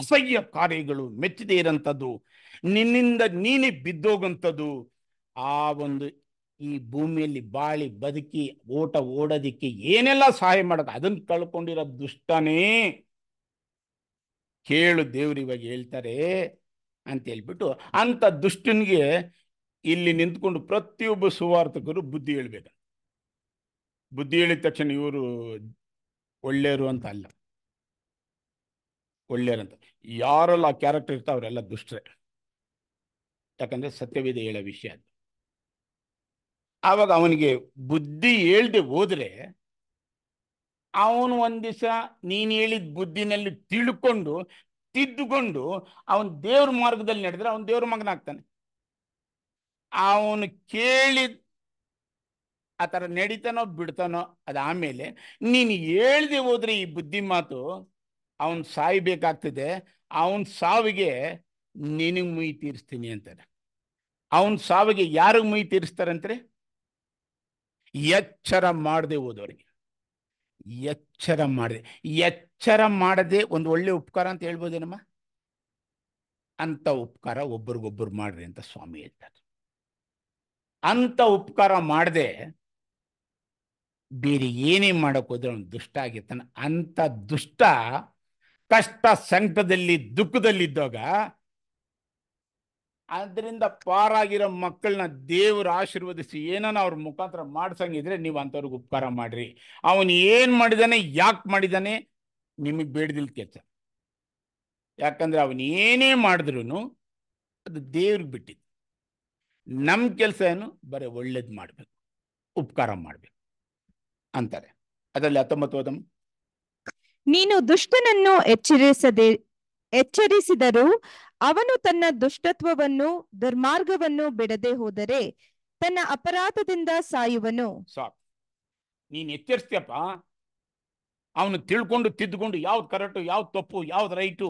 ಅಸಹ್ಯ ಕಾರ್ಯಗಳು ಮೆಚ್ಚದೇ ಇರಂಥದ್ದು ನಿನ್ನಿಂದ ನೀನೇ ಬಿದ್ದೋಗಂಥದ್ದು ಆ ಒಂದು ಈ ಭೂಮಿಯಲ್ಲಿ ಬಾಳಿ ಬದುಕಿ ಓಟ ಓಡೋದಿಕ್ಕೆ ಏನೆಲ್ಲ ಸಹಾಯ ಮಾಡೋದು ಅದನ್ನು ಕಳ್ಕೊಂಡಿರೋ ದುಷ್ಟನೇ ಕೇಳು ದೇವ್ರು ಇವಾಗ ಹೇಳ್ತಾರೆ ಅಂತ ಹೇಳ್ಬಿಟ್ಟು ಅಂತ ದುಷ್ಟನಿಗೆ ಇಲ್ಲಿ ನಿಂತ್ಕೊಂಡು ಪ್ರತಿಯೊಬ್ಬ ಸುವಾರ್ಥಕರು ಬುದ್ಧಿ ಹೇಳ್ಬೇಕಂತ ಬುದ್ಧಿ ಹೇಳಿದ ತಕ್ಷಣ ಇವರು ಒಳ್ಳೆಯರು ಅಂತ ಅಲ್ಲ ಒಳ್ಳೆಯರಂತ ಯಾರಲ್ಲ ಆ ಕ್ಯಾರೆಕ್ಟರ್ ಇರ್ತಾವ ಅವರೆಲ್ಲ ದುಷ್ಟ್ರೆ ಯಾಕಂದ್ರೆ ಸತ್ಯವೇದ ಹೇಳೋ ವಿಷಯ ಅದು ಆವಾಗ ಅವನಿಗೆ ಬುದ್ಧಿ ಹೇಳ್ದೆ ಹೋದ್ರೆ ಅವನು ಒಂದು ದಿವಸ ನೀನು ಹೇಳಿದ ಬುದ್ಧಿನಲ್ಲಿ ತಿಳ್ಕೊಂಡು ತಿದ್ದುಕೊಂಡು ಅವನು ದೇವ್ರ ಮಾರ್ಗದಲ್ಲಿ ನಡೆದ್ರೆ ಅವನು ದೇವ್ರ ಮಗನಾಗ್ತಾನೆ ಅವನು ಕೇಳಿದ ಆ ಥರ ನಡೀತಾನೋ ಬಿಡ್ತಾನೋ ಅದಾದಮೇಲೆ ನೀನು ಹೇಳ್ದೆ ಹೋದ್ರೆ ಈ ಬುದ್ಧಿ ಮಾತು ಅವನ್ ಸಾಯ್ಬೇಕಾಗ್ತದೆ ಅವನ್ ಸಾವಿಗೆ ನಿನಗೆ ಮುಯಿ ತೀರಿಸ್ತೀನಿ ಅಂತಾರೆ ಅವನ್ ಸಾವಿಗೆ ಯಾರಿಗೆ ಮುಯಿ ತೀರಿಸ್ತಾರಂತ್ರಿ ಎಚ್ಚರ ಮಾಡದೆ ಹೋದವರಿಗೆ ಎಚ್ಚರ ಮಾಡಿದೆ ಎಚ್ಚರ ಮಾಡದೆ ಒಂದು ಒಳ್ಳೆ ಉಪಕಾರ ಅಂತ ಹೇಳ್ಬೋದೇನಮ್ಮ ಅಂತ ಉಪಕಾರ ಒಬ್ಬರಿಗೊಬ್ಬರು ಮಾಡ್ರಿ ಅಂತ ಸ್ವಾಮಿ ಹೇಳ್ತಾರೆ ಅಂತ ಉಪಕಾರ ಮಾಡದೆ ಬೇರೆ ಏನೇ ಮಾಡೋಕೆ ಹೋದ್ರೆ ಅವನು ದುಷ್ಟ ಆಗಿರ್ತಾನೆ ಅಂಥ ದುಷ್ಟ ಕಷ್ಟ ಸಂಕಟದಲ್ಲಿ ದುಃಖದಲ್ಲಿದ್ದಾಗ ಅದರಿಂದ ಪಾರಾಗಿರೋ ಮಕ್ಕಳನ್ನ ದೇವರು ಆಶೀರ್ವದಿಸಿ ಏನಾನ ಅವ್ರ ಮುಖಾಂತರ ಮಾಡ್ಸಂಗಿದ್ರೆ ನೀವು ಅಂಥವ್ರಿಗೆ ಉಪಕಾರ ಮಾಡ್ರಿ ಅವನು ಏನು ಮಾಡಿದಾನೆ ಯಾಕೆ ಮಾಡಿದಾನೆ ನಿಮಗೆ ಬೇಡದಿಲ್ ಕೆಲಸ ಯಾಕಂದ್ರೆ ಅವನು ಏನೇ ಮಾಡಿದ್ರು ಅದು ದೇವ್ರಿಗೆ ಬಿಟ್ಟಿದ್ದು ನಮ್ಮ ಕೆಲಸ ಏನು ಬರೀ ಒಳ್ಳೇದು ಮಾಡಬೇಕು ಉಪಕಾರ ಮಾಡಬೇಕು ಅಂತಾರೆ ಅದರಲ್ಲಿ ಹತ್ತೊಂಬತ್ತು ನೀನು ದುಷ್ಟನನ್ನು ಎಚ್ಚರಿಸದೆ ಎಚ್ಚರಿಸಿದರೂ ಅವನು ತನ್ನ ದುಷ್ಟತ್ವವನ್ನು ದುರ್ಮಾರ್ಗವನ್ನು ಬಿಡದೆ ಹೋದರೆ ತನ್ನ ಅಪರಾಧದಿಂದ ಸಾಯುವನು ನೀನು ನೀನ್ ಎಚ್ಚರಿಸ್ತೀಯಪ್ಪ ಅವನು ತಿಳ್ಕೊಂಡು ತಿದ್ದುಕೊಂಡು ಯಾವ್ದು ಕರೆಕ್ಟ್ ಯಾವ್ದು ತಪ್ಪು ಯಾವ್ದು ರೈಟು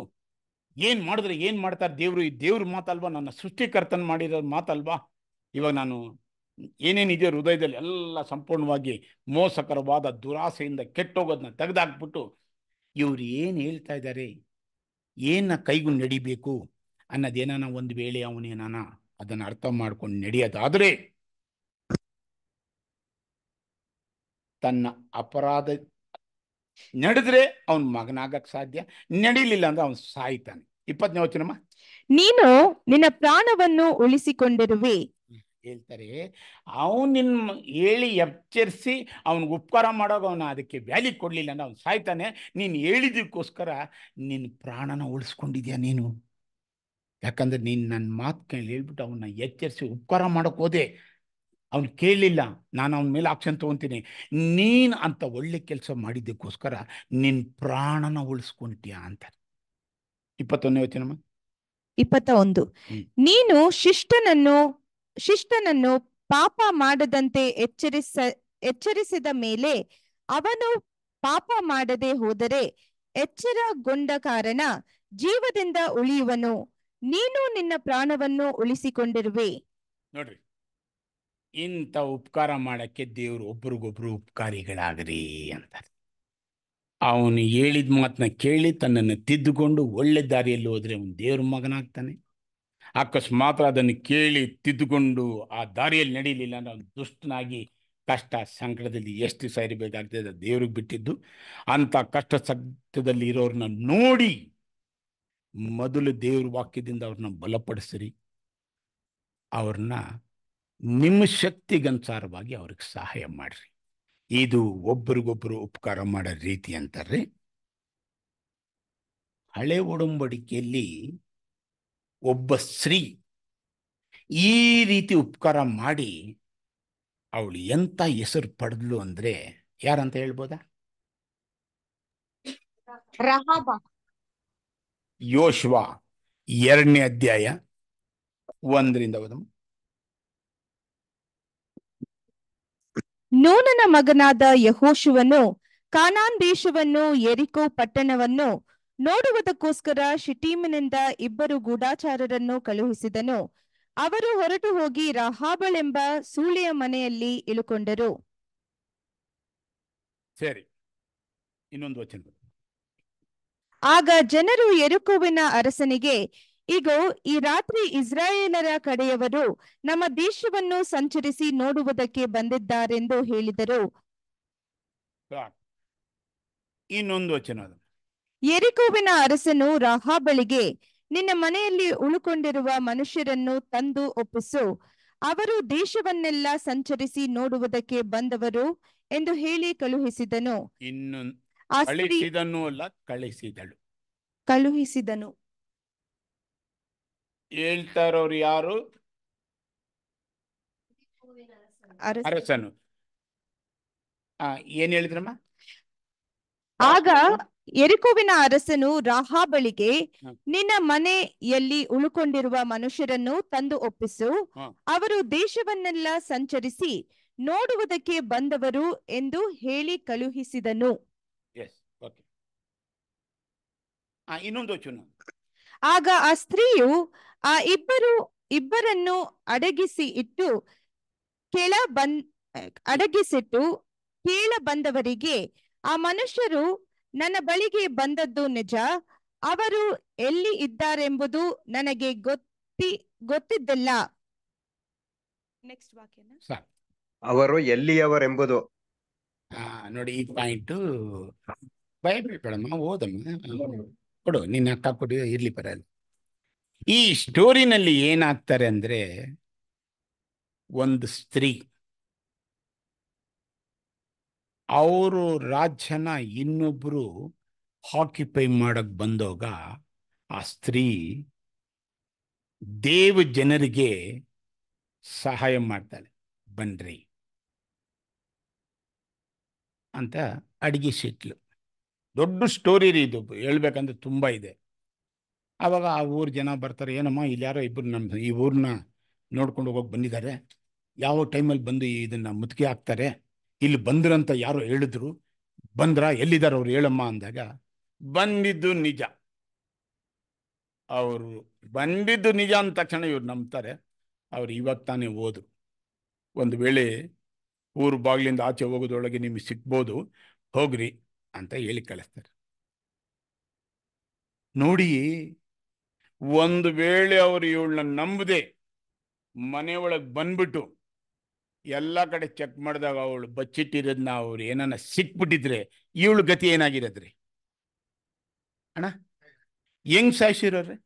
ಏನ್ ಮಾಡಿದ್ರೆ ಏನ್ ಮಾಡ್ತಾರೆ ದೇವ್ರು ಈ ದೇವ್ರ ಮಾತಲ್ವಾ ನನ್ನ ಸೃಷ್ಟಿಕರ್ತನ್ ಮಾಡಿರೋ ಮಾತಲ್ವಾ ಇವಾಗ ನಾನು ನಿಜ ಹೃದಯದಲ್ಲಿ ಎಲ್ಲ ಸಂಪೂರ್ಣವಾಗಿ ಮೋಸಕರವಾದ ದುರಾಸೆಯಿಂದ ಕೆಟ್ಟೋಗೋದನ್ನ ತೆಗೆದಾಕ್ಬಿಟ್ಟು ಇವ್ರು ಏನು ಹೇಳ್ತಾ ಇದ್ದಾರೆ ಏನ ಕೈಗೂ ನಡಿಬೇಕು ಅನ್ನೋದೇನಾನ ಒಂದು ವೇಳೆ ಅವನೇನಾನ ಅದನ್ನು ಅರ್ಥ ಮಾಡ್ಕೊಂಡು ನಡೆಯೋದಾದರೆ ತನ್ನ ಅಪರಾಧ ನಡೆದ್ರೆ ಅವನ್ ಮಗನಾಗಕ್ ಸಾಧ್ಯ ನಡೀಲಿಲ್ಲ ಅಂದ್ರೆ ಅವನು ಸಾಯ್ತಾನೆ ಇಪ್ಪತ್ತನೇ ವಚನಮ್ಮ ನೀನು ನಿನ್ನ ಪ್ರಾಣವನ್ನು ಉಳಿಸಿಕೊಂಡಿರುವೆ ಹೇಳ್ತಾರೆ ಅವನು ನಿನ್ನ ಹೇಳಿ ಎಚ್ಚರಿಸಿ ಅವ್ನಿಗೆ ಉಪಕಾರ ಮಾಡೋವಾಗ ಅವನು ಅದಕ್ಕೆ ವ್ಯಾಲಿ ಕೊಡಲಿಲ್ಲ ಅಂದ್ರೆ ಅವ್ನು ಸಾಯ್ತಾನೆ ನೀನು ಹೇಳಿದಕ್ಕೋಸ್ಕರ ನಿನ್ನ ಪ್ರಾಣನ ಉಳಿಸ್ಕೊಂಡಿದ್ಯಾ ನೀನು ಯಾಕಂದ್ರೆ ನೀನು ನನ್ನ ಮಾತು ಕೇಳಿ ಹೇಳ್ಬಿಟ್ಟು ಅವನ್ನ ಎಚ್ಚರಿಸಿ ಉಪಕಾರ ಮಾಡೋಕೆ ಹೋದೆ ಅವ್ನು ಕೇಳಲಿಲ್ಲ ನಾನು ಅವನ ಮೇಲೆ ಆಕ್ಷನ್ ತೊಗೊತೀನಿ ನೀನು ಅಂತ ಒಳ್ಳೆ ಕೆಲಸ ಮಾಡಿದ್ದಕ್ಕೋಸ್ಕರ ನಿನ್ನ ಪ್ರಾಣನ ಉಳಿಸ್ಕೊಂತೀಯಾ ಅಂತ ಇಪ್ಪತ್ತೊಂದನೇ ಯೋಚನೆ ಇಪ್ಪತ್ತ ಒಂದು ನೀನು ಶಿಷ್ಟನನ್ನು ಶಿಷ್ಟನನ್ನು ಪಾಪ ಮಾಡದಂತೆ ಎಚ್ಚರಿಸ ಎಚ್ಚರಿಸಿದ ಮೇಲೆ ಅವನು ಪಾಪ ಮಾಡದೆ ಹೋದರೆ ಎಚ್ಚರಗೊಂಡ ಕಾರಣ ಜೀವದಿಂದ ಉಳಿಯುವನು ನೀನು ನಿನ್ನ ಪ್ರಾಣವನ್ನು ಉಳಿಸಿಕೊಂಡಿರುವೆ ನೋಡ್ರಿ ಇಂಥ ಉಪಕಾರ ಮಾಡಕ್ಕೆ ದೇವರು ಒಬ್ರಿಗೊಬ್ರು ಉಪಕಾರಿಗಳಾಗ್ರಿ ಅಂತಾರೆ ಅವನು ಹೇಳಿದ ಮಾತನ್ನ ಕೇಳಿ ತನ್ನನ್ನು ತಿದ್ದುಕೊಂಡು ಒಳ್ಳೆ ದಾರಿಯಲ್ಲಿ ಹೋದ್ರೆ ಅವನು ದೇವ್ರ ಮಗನಾಗ್ತಾನೆ ಅಕಸ್ಮಾತ್ ಅದನ್ನು ಕೇಳಿ ತಿದ್ದುಕೊಂಡು ಆ ದಾರಿಯಲ್ಲಿ ನಡೀಲಿಲ್ಲ ನಾನು ದುಷ್ಟನಾಗಿ ಕಷ್ಟ ಸಂಕಟದಲ್ಲಿ ಎಷ್ಟು ದಿವಸ ದೇವ್ರಿಗೆ ಬಿಟ್ಟಿದ್ದು ಅಂಥ ಕಷ್ಟ ಸತ್ಯದಲ್ಲಿ ಇರೋರನ್ನ ನೋಡಿ ಮೊದಲು ದೇವ್ರ ವಾಕ್ಯದಿಂದ ಅವ್ರನ್ನ ಬಲಪಡಿಸ್ರಿ ಅವ್ರನ್ನ ನಿಮ್ಮ ಶಕ್ತಿಗನುಸಾರವಾಗಿ ಅವ್ರಿಗೆ ಸಹಾಯ ಮಾಡಿರಿ ಇದು ಒಬ್ಬರಿಗೊಬ್ಬರು ಉಪಕಾರ ಮಾಡೋ ರೀತಿ ಅಂತಾರೆ ಹಳೆ ಒಡಂಬಡಿಕೆಯಲ್ಲಿ ಒಬ್ಬ ಸ್ತ್ರೀ ಈ ರೀತಿ ಉಪಕಾರ ಮಾಡಿ ಅವಳು ಎಂತ ಹೆಸರು ಪಡೆದ್ಲು ಅಂದ್ರೆ ಯಾರಂತ ಹೇಳ್ಬೋದಾ ಯೋಶ್ವ ಎರಡನೇ ಅಧ್ಯಾಯ ಒಂದರಿಂದ ಓದಮ್ಮ ನೂನನ ಮಗನಾದ ಯಹೋಶುವನು ಕಾನಾನ್ ದೇಶವನ್ನು ಎರಿಕೋ ಪಟ್ಟಣವನ್ನು ನೋಡುವುದಕ್ಕೋಸ್ಕರ ಶಿಟೀಮಿನಿಂದ ಇಬ್ಬರು ಗೂಢಾಚಾರರನ್ನು ಕಳುಹಿಸಿದನು ಅವರು ಹೊರಟು ಹೋಗಿ ರಹಾಬಳೆಂಬ ಸೂಳೆಯ ಮನೆಯಲ್ಲಿ ಇಳುಕೊಂಡರು ಸರಿ ಇನ್ನೊಂದು ವಚನ ಆಗ ಜನರು ಎರುಕುವಿನ ಅರಸನಿಗೆ ಈಗ ಈ ರಾತ್ರಿ ಇಸ್ರಾಯೇಲರ ಕಡೆಯವರು ನಮ್ಮ ದೇಶವನ್ನು ಸಂಚರಿಸಿ ನೋಡುವುದಕ್ಕೆ ಬಂದಿದ್ದಾರೆಂದು ಹೇಳಿದರು ಇನ್ನೊಂದು ವಚನ ಎರಿಕೋವಿನ ಅರಸನು ರಾಹಾಬಳಿಗೆ ನಿನ್ನ ಮನೆಯಲ್ಲಿ ಉಳುಕೊಂಡಿರುವ ಮನುಷ್ಯರನ್ನು ತಂದು ಒಪ್ಪಿಸು ಅವರು ದೇಶವನ್ನೆಲ್ಲ ಸಂಚರಿಸಿ ನೋಡುವುದಕ್ಕೆ ಬಂದವರು ಎಂದು ಹೇಳಿ ಕಳುಹಿಸಿದನು ಇನ್ನು ಕಳುಹಿಸಿದನು ಹೇಳ್ತಾರವ್ರು ಯಾರು ಅರಸನು ಏನ್ ಹೇಳಿದ್ರಮ್ಮ ಆಗ ಎರಿಕೋವಿನ ಅರಸನು ರಾಹಾಬಳಿಗೆ ನಿನ್ನ ಮನೆಯಲ್ಲಿ ಉಳುಕೊಂಡಿರುವ ಮನುಷ್ಯರನ್ನು ತಂದು ಒಪ್ಪಿಸು ಅವರು ದೇಶವನ್ನೆಲ್ಲ ಸಂಚರಿಸಿ ನೋಡುವುದಕ್ಕೆ ಬಂದವರು ಎಂದು ಹೇಳಿ ಕಳುಹಿಸಿದನು ಆಗ ಆ ಸ್ತ್ರೀಯು ಆ ಇಬ್ಬರು ಇಬ್ಬರನ್ನು ಅಡಗಿಸಿ ಇಟ್ಟು ಕೆಳ ಬಂದ್ ಅಡಗಿಸಿಟ್ಟು ಕೇಳ ಬಂದವರಿಗೆ ಆ ಮನುಷ್ಯರು ನನ್ನ ಬಳಿಗೆ ಬಂದದ್ದು ನಿಜ ಅವರು ಎಲ್ಲಿ ಇದ್ದಾರೆಂಬುದು ನನಗೆ ಗೊತ್ತಿ ಗೊತ್ತಿದ್ದಿಲ್ಲ ನೆಕ್ಸ್ಟ್ ಅವರು ಎಲ್ಲಿಯವರೆಂಬುದು ನೋಡಿ ಈ ಪಾಯಿಂಟ್ ಬೈಬಿಲ್ ಓದಮ್ಮ ಕೊಡು ನಿನ್ನ ಅಕ್ಕ ಕೊಡಿ ಇರ್ಲಿ ಪರಲ್ಲ ಈ ಸ್ಟೋರಿನಲ್ಲಿ ಏನಾಗ್ತಾರೆ ಅಂದ್ರೆ ಒಂದು ಸ್ತ್ರೀ ಅವರು ರಾಜ್ಯನ ಇನ್ನೊಬ್ಬರು ಹಾಕಿಪೈ ಮಾಡಕ್ಕೆ ಬಂದಾಗ ಆ ಸ್ತ್ರೀ ದೇವ ಜನರಿಗೆ ಸಹಾಯ ಮಾಡ್ತಾಳೆ ಬನ್ರಿ ಅಂತ ಅಡಿಗೆ ಸಿಟ್ಲು ದೊಡ್ಡ ಸ್ಟೋರಿ ರೀ ಇದು ಹೇಳ್ಬೇಕಂದ್ರೆ ತುಂಬ ಇದೆ ಆವಾಗ ಆ ಊರು ಜನ ಬರ್ತಾರೆ ಏನಮ್ಮ ಇಲ್ಲಿ ಯಾರೋ ಇಬ್ಬರು ನಮ್ಮ ಈ ಊರನ್ನ ನೋಡ್ಕೊಂಡು ಹೋಗೋಕೆ ಬಂದಿದ್ದಾರೆ ಯಾವ ಟೈಮಲ್ಲಿ ಬಂದು ಇದನ್ನು ಮುತ್ತಿಗೆ ಹಾಕ್ತಾರೆ ಇಲ್ಲಿ ಬಂದ್ರಂತ ಯಾರು ಹೇಳಿದ್ರು ಬಂದ್ರ ಎಲ್ಲಿದ್ದಾರೆ ಅವ್ರು ಹೇಳಮ್ಮ ಅಂದಾಗ ಬಂದಿದ್ದು ನಿಜ ಅವರು ಬಂದಿದ್ದು ನಿಜ ಅಂದ ತಕ್ಷಣ ಇವ್ರು ನಂಬ್ತಾರೆ ಅವ್ರು ಇವಾಗ ತಾನೇ ಓದು ಒಂದು ವೇಳೆ ಊರು ಬಾಗಿಲಿಂದ ಆಚೆ ಹೋಗೋದ್ರೊಳಗೆ ನಿಮಗೆ ಸಿಗ್ಬೋದು ಹೋಗ್ರಿ ಅಂತ ಹೇಳಿ ಕಳಿಸ್ತಾರೆ ನೋಡಿ ಒಂದು ವೇಳೆ ಅವರು ಇವಳನ್ನ ನಂಬದೆ ಮನೆಯೊಳಗೆ ಬಂದ್ಬಿಟ್ಟು ಎಲ್ಲ ಕಡೆ ಚೆಕ್ ಮಾಡಿದಾಗ ಅವಳು ಬಚ್ಚಿಟ್ಟಿರೋದನ್ನ ಅವ್ರು ಏನನ್ನ ಸಿಕ್ಬಿಟ್ಟಿದ್ರೆ ಇವಳು ಗತಿ ಏನಾಗಿರೋದ್ರಿ ಅಣ್ಣ ಹೆಂಗ್ ಸಾಯಿಸಿರೋರ್ರಿ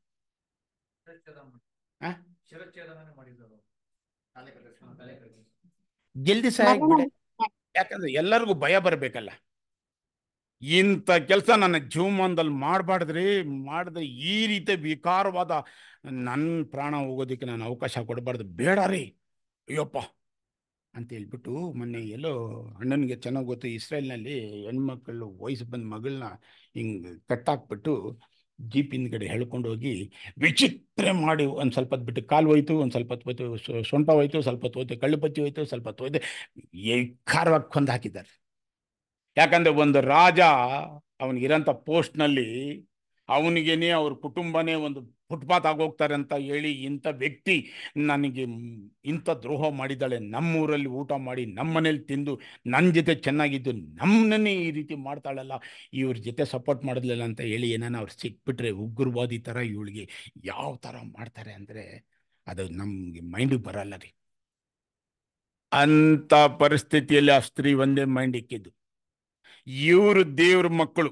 ಜಲ್ದಿ ಸಹ ಯಾಕಂದ್ರೆ ಎಲ್ಲರಿಗೂ ಭಯ ಬರ್ಬೇಕಲ್ಲ ಇಂಥ ಕೆಲಸ ನನ್ನ ಜೀವಮಾನದಲ್ಲಿ ಮಾಡಬಾರ್ದ್ರಿ ಮಾಡಿದ್ರೆ ಈ ರೀತಿ ವಿಕಾರವಾದ ನನ್ನ ಪ್ರಾಣ ಹೋಗೋದಿಕ್ಕೆ ನಾನು ಅವಕಾಶ ಕೊಡಬಾರ್ದು ಬೇಡ ರೀ ಅಯ್ಯಪ್ಪ ಅಂತ ಹೇಳ್ಬಿಟ್ಟು ಮೊನ್ನೆ ಎಲ್ಲೋ ಅಣ್ಣನಿಗೆ ಚೆನ್ನಾಗಿ ಗೊತ್ತು ಇಸ್ರೇಲ್ನಲ್ಲಿ ಹೆಣ್ಮಕ್ಳು ವಯಸ್ಸು ಬಂದ ಮಗಳನ್ನ ಹಿಂಗೆ ಕಟ್ಟಾಕ್ಬಿಟ್ಟು ಜೀಪ್ ಹಿಂದ್ಗಡೆ ಹೇಳ್ಕೊಂಡು ಹೋಗಿ ವಿಚಿತ್ರ ಮಾಡಿ ಒಂದು ಸ್ವಲ್ಪ ಬಿಟ್ಟು ಕಾಲು ಹೋಯ್ತು ಒಂದು ಸ್ವಲ್ಪ ಹೊತ್ತು ಹೋಯ್ತು ಸೊಂಟ ಹೋಯ್ತು ಸ್ವಲ್ಪ ಹೊತ್ತು ಹೋಯ್ತು ಕಳ್ಳು ಹೋಯ್ತು ಸ್ವಲ್ಪ ಹೊತ್ತು ಹೋಯ್ತು ಖಾರವಾಗಿ ಕೊಂದು ಹಾಕಿದ್ದಾರೆ ಯಾಕಂದರೆ ಒಂದು ರಾಜ ಅವನಿಗಿರೋಂಥ ಪೋಸ್ಟ್ನಲ್ಲಿ ಅವನಿಗೇನೆ ಅವ್ರ ಕುಟುಂಬನೇ ಒಂದು ಫುಟ್ಪಾತ್ ಆಗೋಗ್ತಾರೆ ಅಂತ ಹೇಳಿ ಇಂಥ ವ್ಯಕ್ತಿ ನನಗೆ ಇಂಥ ದ್ರೋಹ ಮಾಡಿದ್ದಾಳೆ ನಮ್ಮೂರಲ್ಲಿ ಊಟ ಮಾಡಿ ನಮ್ಮ ಮನೇಲಿ ತಿಂದು ನನ್ನ ಜೊತೆ ಚೆನ್ನಾಗಿದ್ದು ನಮ್ಮನ್ನೇ ಈ ರೀತಿ ಮಾಡ್ತಾಳಲ್ಲ ಇವ್ರ ಜೊತೆ ಸಪೋರ್ಟ್ ಮಾಡಿದ್ಲಲ್ಲ ಅಂತ ಹೇಳಿ ಏನಾನ ಅವ್ರು ಸಿಕ್ಬಿಟ್ರೆ ಉಗ್ರವಾದಿ ಥರ ಇವಳಿಗೆ ಯಾವ ಥರ ಮಾಡ್ತಾರೆ ಅಂದರೆ ಅದು ನಮಗೆ ಮೈಂಡಿಗೆ ಬರಲ್ಲ ರೀ ಅಂಥ ಪರಿಸ್ಥಿತಿಯಲ್ಲಿ ಆ ಸ್ತ್ರೀ ಒಂದೇ ಮೈಂಡ್ ಇಕ್ಕಿದ್ದು ಇವರು ದೇವ್ರ ಮಕ್ಕಳು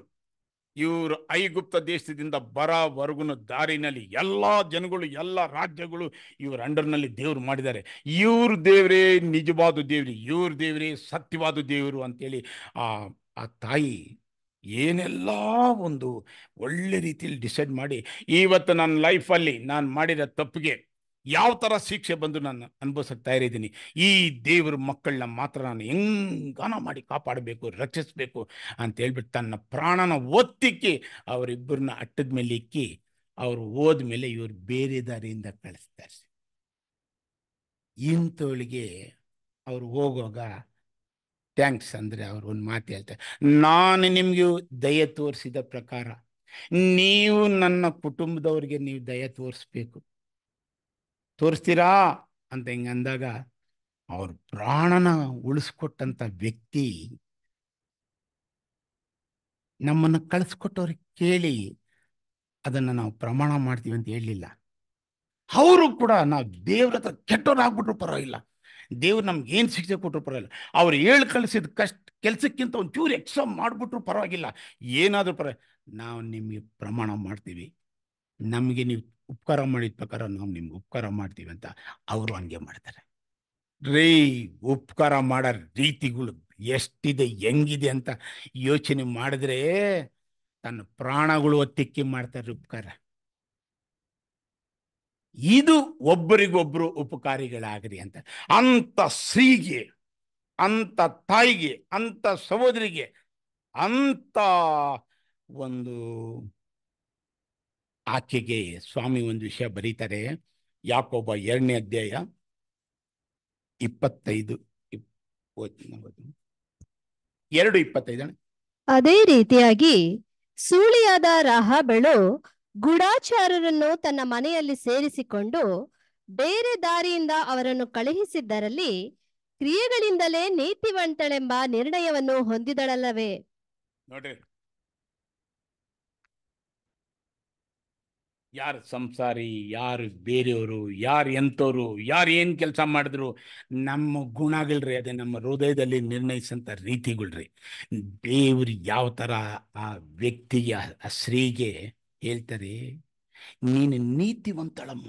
ಇವರು ಐಗುಪ್ತ ದೇಶದಿಂದ ಬರವರೆಗೂ ದಾರಿನಲ್ಲಿ ಎಲ್ಲ ಜನಗಳು ಎಲ್ಲ ರಾಜ್ಯಗಳು ಇವ್ರ ಅಂಡರ್ನಲ್ಲಿ ದೇವರು ಮಾಡಿದ್ದಾರೆ ಇವ್ರ ದೇವರೇ ನಿಜವಾದ ದೇವ್ರಿ ಇವ್ರ ದೇವರೇ ಸತ್ಯವಾದ ದೇವರು ಅಂತೇಳಿ ಆ ಆ ತಾಯಿ ಏನೆಲ್ಲ ಒಂದು ಒಳ್ಳೆ ರೀತಿಯಲ್ಲಿ ಡಿಸೈಡ್ ಮಾಡಿ ಇವತ್ತು ನನ್ನ ಲೈಫಲ್ಲಿ ನಾನು ಮಾಡಿದ ತಪ್ಪಿಗೆ ಯಾವ ಥರ ಶಿಕ್ಷೆ ಬಂದು ನಾನು ಅನುಭವಿಸಕ್ಕೆ ತಯಾರಿದ್ದೀನಿ ಈ ದೇವರ ಮಕ್ಕಳನ್ನ ಮಾತ್ರ ನಾನು ಹೆಂಗಾನ ಮಾಡಿ ಕಾಪಾಡಬೇಕು ರಕ್ಷಿಸಬೇಕು ಅಂತ ಹೇಳ್ಬಿಟ್ಟು ತನ್ನ ಪ್ರಾಣನ ಒತ್ತಿಕ್ಕಿ ಅವರಿಬ್ಬರನ್ನ ಅಟ್ಟದ ಮೇಲೆ ಇಕ್ಕಿ ಅವರು ಮೇಲೆ ಇವರು ಬೇರೆ ದಾರಿಯಿಂದ ಕಳಿಸ್ತಾರೆ ಇಂಥವಳಿಗೆ ಅವರು ಹೋಗುವಾಗ ಥ್ಯಾಂಕ್ಸ್ ಅಂದರೆ ಅವರು ಒಂದು ಮಾತು ಹೇಳ್ತಾರೆ ನಾನು ನಿಮಗೆ ದಯ ತೋರಿಸಿದ ಪ್ರಕಾರ ನೀವು ನನ್ನ ಕುಟುಂಬದವ್ರಿಗೆ ನೀವು ದಯ ತೋರಿಸ್ಬೇಕು ತೋರಿಸ್ತೀರಾ ಅಂತ ಹಿಂಗೆ ಅಂದಾಗ ಅವ್ರ ಪ್ರಾಣನ ಉಳಿಸ್ಕೊಟ್ಟಂಥ ವ್ಯಕ್ತಿ ನಮ್ಮನ್ನು ಕಳಿಸ್ಕೊಟ್ಟವ್ರಿಗೆ ಕೇಳಿ ಅದನ್ನು ನಾವು ಪ್ರಮಾಣ ಮಾಡ್ತೀವಿ ಅಂತ ಹೇಳಲಿಲ್ಲ ಅವರು ಕೂಡ ನಾವು ದೇವ್ರ ಹತ್ರ ಕೆಟ್ಟವರಾಗ್ಬಿಟ್ರು ಪರವಾಗಿಲ್ಲ ದೇವ್ರು ನಮ್ಗೆ ಏನು ಶಿಕ್ಷೆ ಕೊಟ್ಟರು ಪರವಾಗಿಲ್ಲ ಅವ್ರು ಹೇಳಿ ಕಳಿಸಿದ ಕಷ್ಟ ಕೆಲಸಕ್ಕಿಂತ ಒಂಚೂರು ಎಕ್ಸಾಮ್ ಮಾಡಿಬಿಟ್ರು ಪರವಾಗಿಲ್ಲ ಏನಾದರೂ ಪರ ನಾವು ನಿಮಗೆ ಪ್ರಮಾಣ ಮಾಡ್ತೀವಿ ನಮಗೆ ನೀವು ಉಪಕಾರ ಮಾಡಿದ ಪ್ರಕಾರ ನಾವು ನಿಮ್ಗೆ ಉಪಕಾರ ಮಾಡ್ತೀವಿ ಅಂತ ಅವರು ಹಂಗೆ ಮಾಡ್ತಾರೆ ರೀ ಉಪಕಾರ ಮಾಡೋ ರೀತಿಗಳು ಎಷ್ಟಿದೆ ಹೆಂಗಿದೆ ಅಂತ ಯೋಚನೆ ಮಾಡಿದ್ರೆ ತನ್ನ ಪ್ರಾಣಗಳು ಒತ್ತಿಕ್ಕಿ ಮಾಡ್ತಾರೆ ಉಪಕಾರ ಇದು ಒಬ್ಬರಿಗೊಬ್ಬರು ಉಪಕಾರಿಗಳಾಗ್ರಿ ಅಂತ ಅಂಥ ಸ್ತ್ರೀಗೆ ಅಂಥ ತಾಯಿಗೆ ಅಂಥ ಸಹೋದರಿಗೆ ಅಂಥ ಒಂದು ಆಕೆಗೆ ಸ್ವಾಮಿ ಒಂದು ವಿಷಯ ಬರೀತಾರೆ ಯಾಕೊಬ್ಬ ಎರಡನೇ ಅಧ್ಯಾಯ ಇಪ್ಪತ್ತೈದು ಎರಡು ಇಪ್ಪತ್ತೈದು ಅದೇ ರೀತಿಯಾಗಿ ಸೂಳಿಯಾದ ರಾಹಬೆಳು ಗೂಢಾಚಾರರನ್ನು ತನ್ನ ಮನೆಯಲ್ಲಿ ಸೇರಿಸಿಕೊಂಡು ಬೇರೆ ದಾರಿಯಿಂದ ಅವರನ್ನು ಕಳುಹಿಸಿದ್ದರಲ್ಲಿ ಕ್ರಿಯೆಗಳಿಂದಲೇ ನೀತಿವಂತಳೆಂಬ ನಿರ್ಣಯವನ್ನು ಹೊಂದಿದಳಲ್ಲವೇ ನೋಡ್ರಿ ಯಾರು ಸಂಸಾರಿ ಯಾರು ಬೇರೆಯವರು ಯಾರು ಎಂಥವ್ರು ಯಾರು ಏನು ಕೆಲಸ ಮಾಡಿದ್ರು ನಮ್ಮ ಗುಣಗಳ್ರಿ ಅದೇ ನಮ್ಮ ಹೃದಯದಲ್ಲಿ ನಿರ್ಣಯಿಸಂಥ ರೀತಿಗಳ್ರಿ ದೇವ್ರು ಯಾವ ಥರ ಆ ವ್ಯಕ್ತಿಗೆ ಆ ಸ್ತ್ರೀಗೆ ಹೇಳ್ತಾರೆ ನೀನು ನೀತಿವಂತಳಮ್ಮ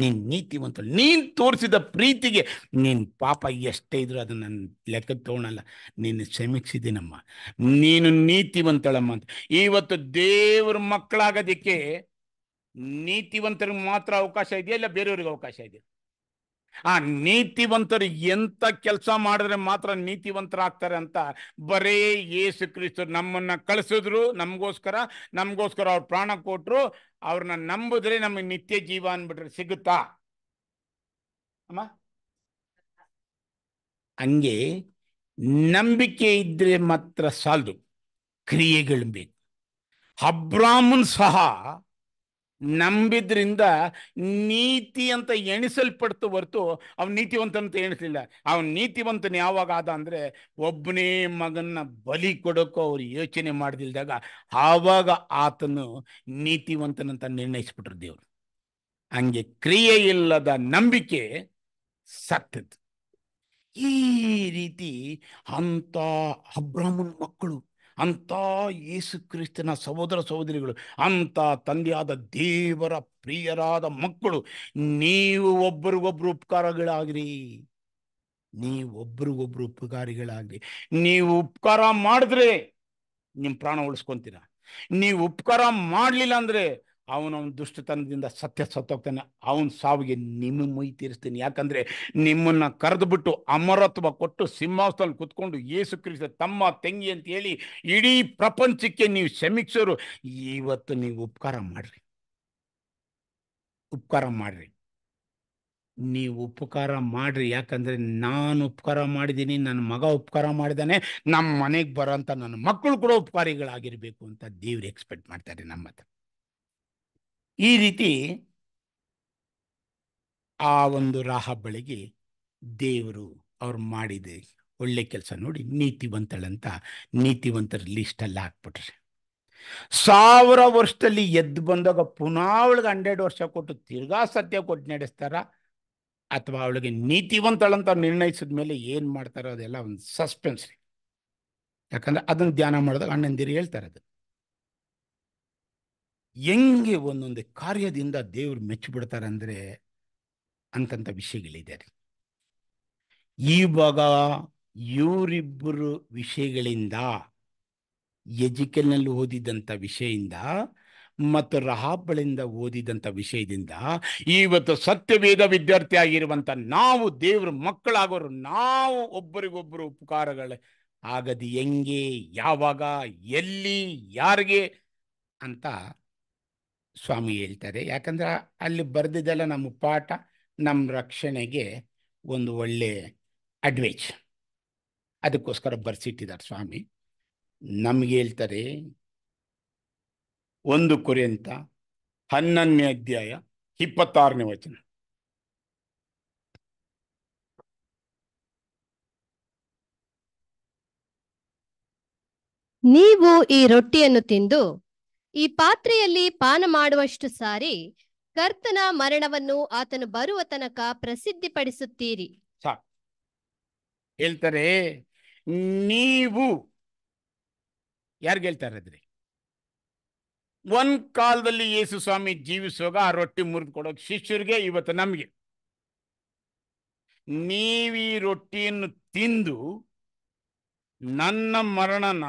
ನೀನ್ ನೀತಿವಂತ ನೀನ್ ತೋರಿಸಿದ ಪ್ರೀತಿಗೆ ನೀನ್ ಪಾಪ ಎಷ್ಟೇ ಇದ್ರು ಅದನ್ನ ನನ್ನ ಲೆಕ್ಕಕ್ಕೆ ತಗೊಳಲ್ಲ ನೀನು ಕ್ಷಮಿಸಿದ್ದೀನಮ್ಮ ನೀನು ನೀತಿವಂತಳಮ್ಮ ಅಂತ ಇವತ್ತು ದೇವ್ರ ಮಕ್ಕಳಾಗದಿಕ್ಕೆ ನೀತಿವಂತರಿಗೆ ಮಾತ್ರ ಅವಕಾಶ ಇದೆಯಾ ಇಲ್ಲ ಬೇರೆಯವ್ರಿಗೆ ಅವಕಾಶ ಇದೆಯಾ ಆ ನೀತಿವಂತರು ಎಂತ ಕೆಲಸ ಮಾಡಿದ್ರೆ ಮಾತ್ರ ನೀತಿವಂತರಾಗ್ತಾರೆ ಅಂತ ಬರೇ ಏಸು ಕ್ರಿಸ್ತರು ನಮ್ಮನ್ನ ಕಳಿಸಿದ್ರು ನಮಗೋಸ್ಕರ ನಮಗೋಸ್ಕರ ಅವ್ರು ಪ್ರಾಣ ಕೊಟ್ರು ಅವ್ರನ್ನ ನಂಬಿದ್ರೆ ನಮಗೆ ನಿತ್ಯ ಜೀವ ಅನ್ಬಿಟ್ರೆ ಸಿಗುತ್ತಾ ಅಮ್ಮ ಹಂಗೆ ನಂಬಿಕೆ ಇದ್ರೆ ಮಾತ್ರ ಸಾಲದು ಕ್ರಿಯೆಗಳು ಬೇಕು ಅಬ್ರಾಹ್ಮನ್ ಸಹ ನಂಬಿದ್ರಿಂದ ನೀತಿ ಅಂತ ಎಣಿಸಲ್ಪಡ್ತು ಹೊರತು ಅವನು ಅಂತ ಎಣಿಸಲಿಲ್ಲ ಅವನು ನೀತಿವಂತನ ಯಾವಾಗ ಆದ ಅಂದರೆ ಒಬ್ಬನೇ ಮಗನ ಬಲಿ ಕೊಡೋಕ್ಕೋ ಅವ್ರು ಯೋಚನೆ ಮಾಡದಿಲ್ದಾಗ ಆವಾಗ ಆತನು ನೀತಿವಂತನಂತ ನಿರ್ಣಯಿಸ್ಬಿಟ್ರು ದೇವರು ಹಂಗೆ ಕ್ರಿಯೆ ಇಲ್ಲದ ನಂಬಿಕೆ ಸತ್ತದ್ದು ಈ ರೀತಿ ಅಂಥ ಅಬ್ರಾಹ್ಮನ್ ಮಕ್ಕಳು ಅಂಥ ಯೇಸು ಕ್ರಿಸ್ತನ ಸಹೋದರ ಸಹೋದರಿಗಳು ಅಂಥ ತಂದೆಯಾದ ದೇವರ ಪ್ರಿಯರಾದ ಮಕ್ಕಳು ನೀವು ಒಬ್ಬರಿಗೊಬ್ರು ಉಪಕಾರಗಳಾಗ್ರಿ ನೀವು ಒಬ್ಬರು ಉಪಕಾರಿಗಳಾಗ್ರಿ ನೀವು ಉಪಕಾರ ಮಾಡಿದ್ರೆ ನಿಮ್ಮ ಪ್ರಾಣ ಉಳಿಸ್ಕೊಂತೀರ ನೀವು ಉಪಕಾರ ಮಾಡಲಿಲ್ಲ ಅಂದರೆ ಅವನವನ ದುಷ್ಟತನದಿಂದ ಸತ್ಯ ಸತ್ತೋಗ್ತಾನೆ ಅವನ ಸಾವಿಗೆ ನಿಮ್ಮ ಮೈ ತೀರಿಸ್ತೀನಿ ಯಾಕಂದರೆ ನಿಮ್ಮನ್ನು ಕರೆದುಬಿಟ್ಟು ಅಮರತ್ವ ಕೊಟ್ಟು ಸಿಂಹಾಸದಲ್ಲಿ ಕುತ್ಕೊಂಡು ಏಸು ಕ್ರಿಸ್ತ ತಮ್ಮ ತಂಗಿ ಅಂತ ಹೇಳಿ ಇಡೀ ಪ್ರಪಂಚಕ್ಕೆ ನೀವು ಸಮೀಕ್ಷರು ಇವತ್ತು ನೀವು ಉಪಕಾರ ಮಾಡಿರಿ ಉಪಕಾರ ಮಾಡಿರಿ ನೀವು ಉಪಕಾರ ಮಾಡಿರಿ ಯಾಕಂದರೆ ನಾನು ಉಪಕಾರ ಮಾಡಿದ್ದೀನಿ ನನ್ನ ಮಗ ಉಪಕಾರ ಮಾಡಿದಾನೆ ನಮ್ಮ ಮನೆಗೆ ಬರೋಂಥ ನನ್ನ ಮಕ್ಕಳು ಕೂಡ ಉಪಕಾರಿಗಳಾಗಿರಬೇಕು ಅಂತ ದೇವ್ರು ಎಕ್ಸ್ಪೆಕ್ಟ್ ಮಾಡ್ತಾರೆ ನಮ್ಮ ಹತ್ರ ಈ ರೀತಿ ಆ ಒಂದು ರಾಹಬ್ಬಳಿಗೆ ದೇವರು ಅವ್ರು ಮಾಡಿದೆ ಒಳ್ಳೆ ಕೆಲಸ ನೋಡಿ ನೀತಿವಂತಳಂತ ನೀತಿವಂತರ ಲಿಸ್ಟಲ್ಲಿ ಹಾಕ್ಬಿಟ್ರಿ ಸಾವಿರ ವರ್ಷದಲ್ಲಿ ಎದ್ದು ಬಂದಾಗ ಪುನಃ ಅವಳಿಗೆ ಹಂಡ್ರೆಡ್ ವರ್ಷ ಕೊಟ್ಟು ತಿರ್ಗಾ ಸತ್ಯ ಕೊಟ್ಟು ನಡೆಸ್ತಾರ ಅಥವಾ ಅವಳಿಗೆ ನೀತಿವಂತಳಂತ ನಿರ್ಣಯಿಸಿದ ಮೇಲೆ ಏನು ಮಾಡ್ತಾರೋ ಅದೆಲ್ಲ ಒಂದು ಸಸ್ಪೆನ್ಸ್ ರೀ ಯಾಕಂದ್ರೆ ಅದನ್ನು ಧ್ಯಾನ ಮಾಡಿದಾಗ ಅಣ್ಣಂದಿರು ಹೇಳ್ತಾರೆ ಅದು ಹೆಂಗೆ ಒಂದೊಂದು ಕಾರ್ಯದಿಂದ ದೇವರು ಮೆಚ್ಚಿಬಿಡ್ತಾರೆ ಅಂದರೆ ಅಂತಂಥ ವಿಷಯಗಳಿದೆ ರೀ ಇವಾಗ ಇವರಿಬ್ಬರು ವಿಷಯಗಳಿಂದ ಎಜಿಕಲ್ನಲ್ಲಿ ಓದಿದಂಥ ವಿಷಯದಿಂದ ಮತ್ತು ರಹಾಬಳಿಂದ ಓದಿದಂಥ ವಿಷಯದಿಂದ ಇವತ್ತು ಸತ್ಯವೇದ ವಿದ್ಯಾರ್ಥಿ ಆಗಿರುವಂಥ ನಾವು ದೇವ್ರ ಮಕ್ಕಳಾಗೋರು ನಾವು ಒಬ್ಬರಿಗೊಬ್ಬರು ಉಪಕಾರಗಳು ಆಗದು ಹೆಂಗೆ ಯಾವಾಗ ಎಲ್ಲಿ ಯಾರಿಗೆ ಅಂತ ಸ್ವಾಮಿ ಹೇಳ್ತಾರೆ ಯಾಕಂದ್ರೆ ಅಲ್ಲಿ ಬರೆದಿದ್ದೆಲ್ಲ ನಮ್ಮ ಪಾಠ ನಮ್ಮ ರಕ್ಷಣೆಗೆ ಒಂದು ಒಳ್ಳೆ ಅಡ್ವೇಜ್ ಅದಕ್ಕೋಸ್ಕರ ಬರ್ಸಿಟ್ಟಿದ್ದಾರೆ ಸ್ವಾಮಿ ನಮ್ಗೆ ಹೇಳ್ತಾರೆ ಒಂದು ಕುರಿಯಂತ ಹನ್ನೊಂದನೇ ಅಧ್ಯಾಯ ಇಪ್ಪತ್ತಾರನೇ ವಚನ ನೀವು ಈ ರೊಟ್ಟಿಯನ್ನು ತಿಂದು ಈ ಪಾತ್ರೆಯಲ್ಲಿ ಪಾನ ಮಾಡುವಷ್ಟು ಸಾರಿ ಕರ್ತನ ಮರಣವನ್ನು ಆತನು ಬರುವ ತನಕ ಪ್ರಸಿದ್ಧಿಪಡಿಸುತ್ತೀರಿ ಹೇಳ್ತಾರೆ ನೀವು ಯಾರಿಗೆ ಹೇಳ್ತಾರೆ ಒಂದ್ ಕಾಲದಲ್ಲಿ ಯೇಸು ಸ್ವಾಮಿ ಜೀವಿಸುವಾಗ ಆ ರೊಟ್ಟಿ ಮುರಿದು ಕೊಡೋಕೆ ಶಿಷ್ಯರಿಗೆ ಇವತ್ತು ನಮಗೆ ನೀವಿ ರೊಟ್ಟಿಯನ್ನು ತಿಂದು ನನ್ನ ಮರಣನ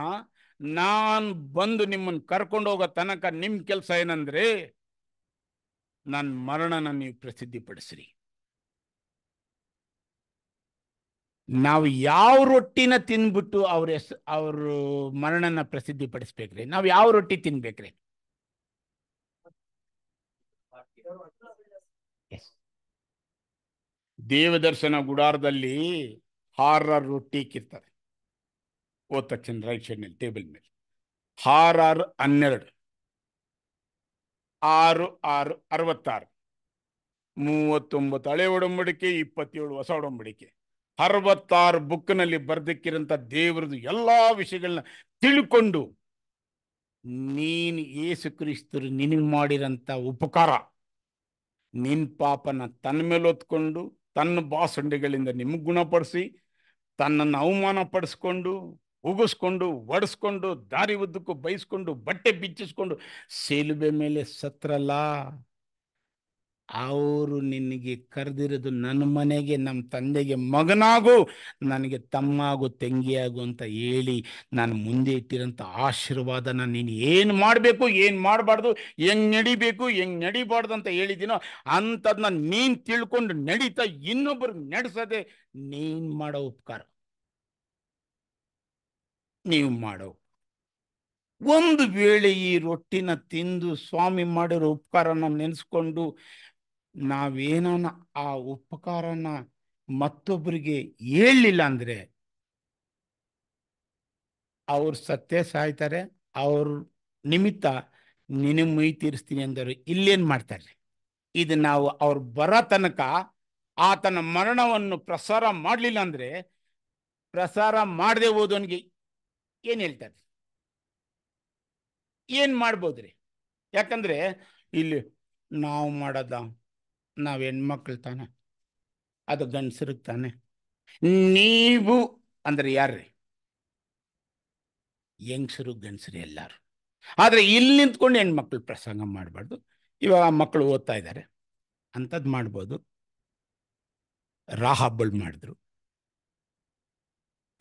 ನಾನ್ ಬಂದು ನಿಮ್ಮನ್ನ ಕರ್ಕೊಂಡು ಹೋಗೋ ತನಕ ನಿಮ್ ಕೆಲಸ ಏನಂದ್ರೆ ನನ್ನ ಮರಣನ ನೀವು ಪಡಿಸ್ರಿ ನಾವು ಯಾವ ರೊಟ್ಟಿನ ತಿನ್ಬಿಟ್ಟು ಅವ್ರ ಹೆಸ್ ಅವ್ರು ಮರಣನ ಪಡಿಸ್ಬೇಕ್ರಿ ನಾವು ಯಾವ ರೊಟ್ಟಿ ತಿನ್ಬೇಕ್ರಿ ದೇವದರ್ಶನ ಗುಡಾರದಲ್ಲಿ ಹಾರ ರೊಟ್ಟಿ ಕಿರ್ತಾರೆ ಓದ್ತಾ ತಕ್ಷಣ ರೈಟ್ ಸೈಡ್ನಲ್ಲಿ ಟೇಬಲ್ ಮೇಲೆ ಆರು ಆರು ಹನ್ನೆರಡು ಆರು ಆರು ಅರವತ್ತಾರು ಮೂವತ್ತೊಂಬತ್ತು ಹಳೆ ಒಡಂಬಡಿಕೆ ಇಪ್ಪತ್ತೇಳು ಹೊಸ ಒಡಂಬಡಿಕೆ ಅರವತ್ತಾರು ಬುಕ್ನಲ್ಲಿ ಬರ್ದಿಕ್ಕಿರೋಂಥ ದೇವರದು ಎಲ್ಲ ವಿಷಯಗಳನ್ನ ತಿಳ್ಕೊಂಡು ನೀನು ಏಸು ಕ್ರಿಸ್ತರು ನಿನಗೆ ಮಾಡಿರೋಂಥ ಉಪಕಾರ ನಿನ್ನ ಪಾಪನ ತನ್ನ ಮೇಲೆ ಹೊತ್ಕೊಂಡು ತನ್ನ ಬಾಸಂಡೆಗಳಿಂದ ನಿಮಗೆ ಗುಣಪಡಿಸಿ ತನ್ನನ್ನು ಅವಮಾನ ಪಡಿಸ್ಕೊಂಡು ಉಗಿಸ್ಕೊಂಡು ಒಡಿಸ್ಕೊಂಡು ದಾರಿ ಉದ್ದಕ್ಕೂ ಬೈಸ್ಕೊಂಡು ಬಟ್ಟೆ ಬಿಚ್ಚಿಸ್ಕೊಂಡು ಸೇಲುಬೆ ಮೇಲೆ ಸತ್ರಲ್ಲ ಅವರು ನಿನಗೆ ಕರೆದಿರೋದು ನನ್ನ ಮನೆಗೆ ನಮ್ಮ ತಂದೆಗೆ ಮಗನಾಗು ನನಗೆ ತಮ್ಮಾಗು ತಂಗಿಯಾಗು ಅಂತ ಹೇಳಿ ನಾನು ಮುಂದೆ ಇಟ್ಟಿರೋಂಥ ಆಶೀರ್ವಾದನ ನೀನು ಏನು ಮಾಡಬೇಕು ಏನು ಮಾಡಬಾರ್ದು ಹೆಂಗೆ ನಡಿಬೇಕು ಹೆಂಗೆ ನಡಿಬಾರ್ದು ಅಂತ ಹೇಳಿದ್ದೀನೋ ನಾನು ನೀನು ತಿಳ್ಕೊಂಡು ನಡೀತಾ ಇನ್ನೊಬ್ಬರು ನಡೆಸೋದೆ ನೀನು ಮಾಡೋ ಉಪಕಾರ ನೀವು ಮಾಡೋ ಒಂದು ವೇಳೆ ಈ ರೊಟ್ಟಿನ ತಿಂದು ಸ್ವಾಮಿ ಮಾಡಿರೋ ಉಪಕಾರನ ನೆನೆಸ್ಕೊಂಡು ನಾವೇನಾನ ಆ ಉಪಕಾರನ ಮತ್ತೊಬ್ಬರಿಗೆ ಹೇಳಲಿಲ್ಲ ಅಂದ್ರೆ ಅವ್ರು ಸತ್ಯ ಸಾಯ್ತಾರೆ ಅವ್ರ ನಿಮಿತ್ತ ನಿನ ಮೈ ತೀರಿಸ್ತೀನಿ ಅಂದರು ಇಲ್ಲೇನ್ ಮಾಡ್ತಾರೆ ಇದು ನಾವು ಅವ್ರ ಬರೋ ತನಕ ಆತನ ಮರಣವನ್ನು ಪ್ರಸಾರ ಮಾಡಲಿಲ್ಲ ಅಂದ್ರೆ ಪ್ರಸಾರ ಮಾಡದೆ ಹೋದವನಿಗೆ ಏನು ಹೇಳ್ತಾರೆ ಏನು ಮಾಡ್ಬೋದ್ರಿ ಯಾಕಂದ್ರೆ ಇಲ್ಲಿ ನಾವು ಮಾಡೋದ ನಾವು ಹೆಣ್ಮಕ್ಳು ತಾನೆ ಅದು ಗಂಡಸ್ರಿಗೆ ತಾನೆ ನೀವು ಅಂದರೆ ಯಾರ್ರಿ ಹೆಂಗಸರು ಗಂಡಸರು ಎಲ್ಲಾರು ಆದರೆ ಇಲ್ಲಿ ನಿಂತ್ಕೊಂಡು ಹೆಣ್ಮಕ್ಳು ಪ್ರಸಂಗ ಮಾಡಬಾರ್ದು ಇವಾಗ ಮಕ್ಕಳು ಓದ್ತಾ ಇದ್ದಾರೆ ಅಂಥದ್ದು ಮಾಡ್ಬೋದು ರಾಹಬ್ಬಲ್ ಮಾಡಿದ್ರು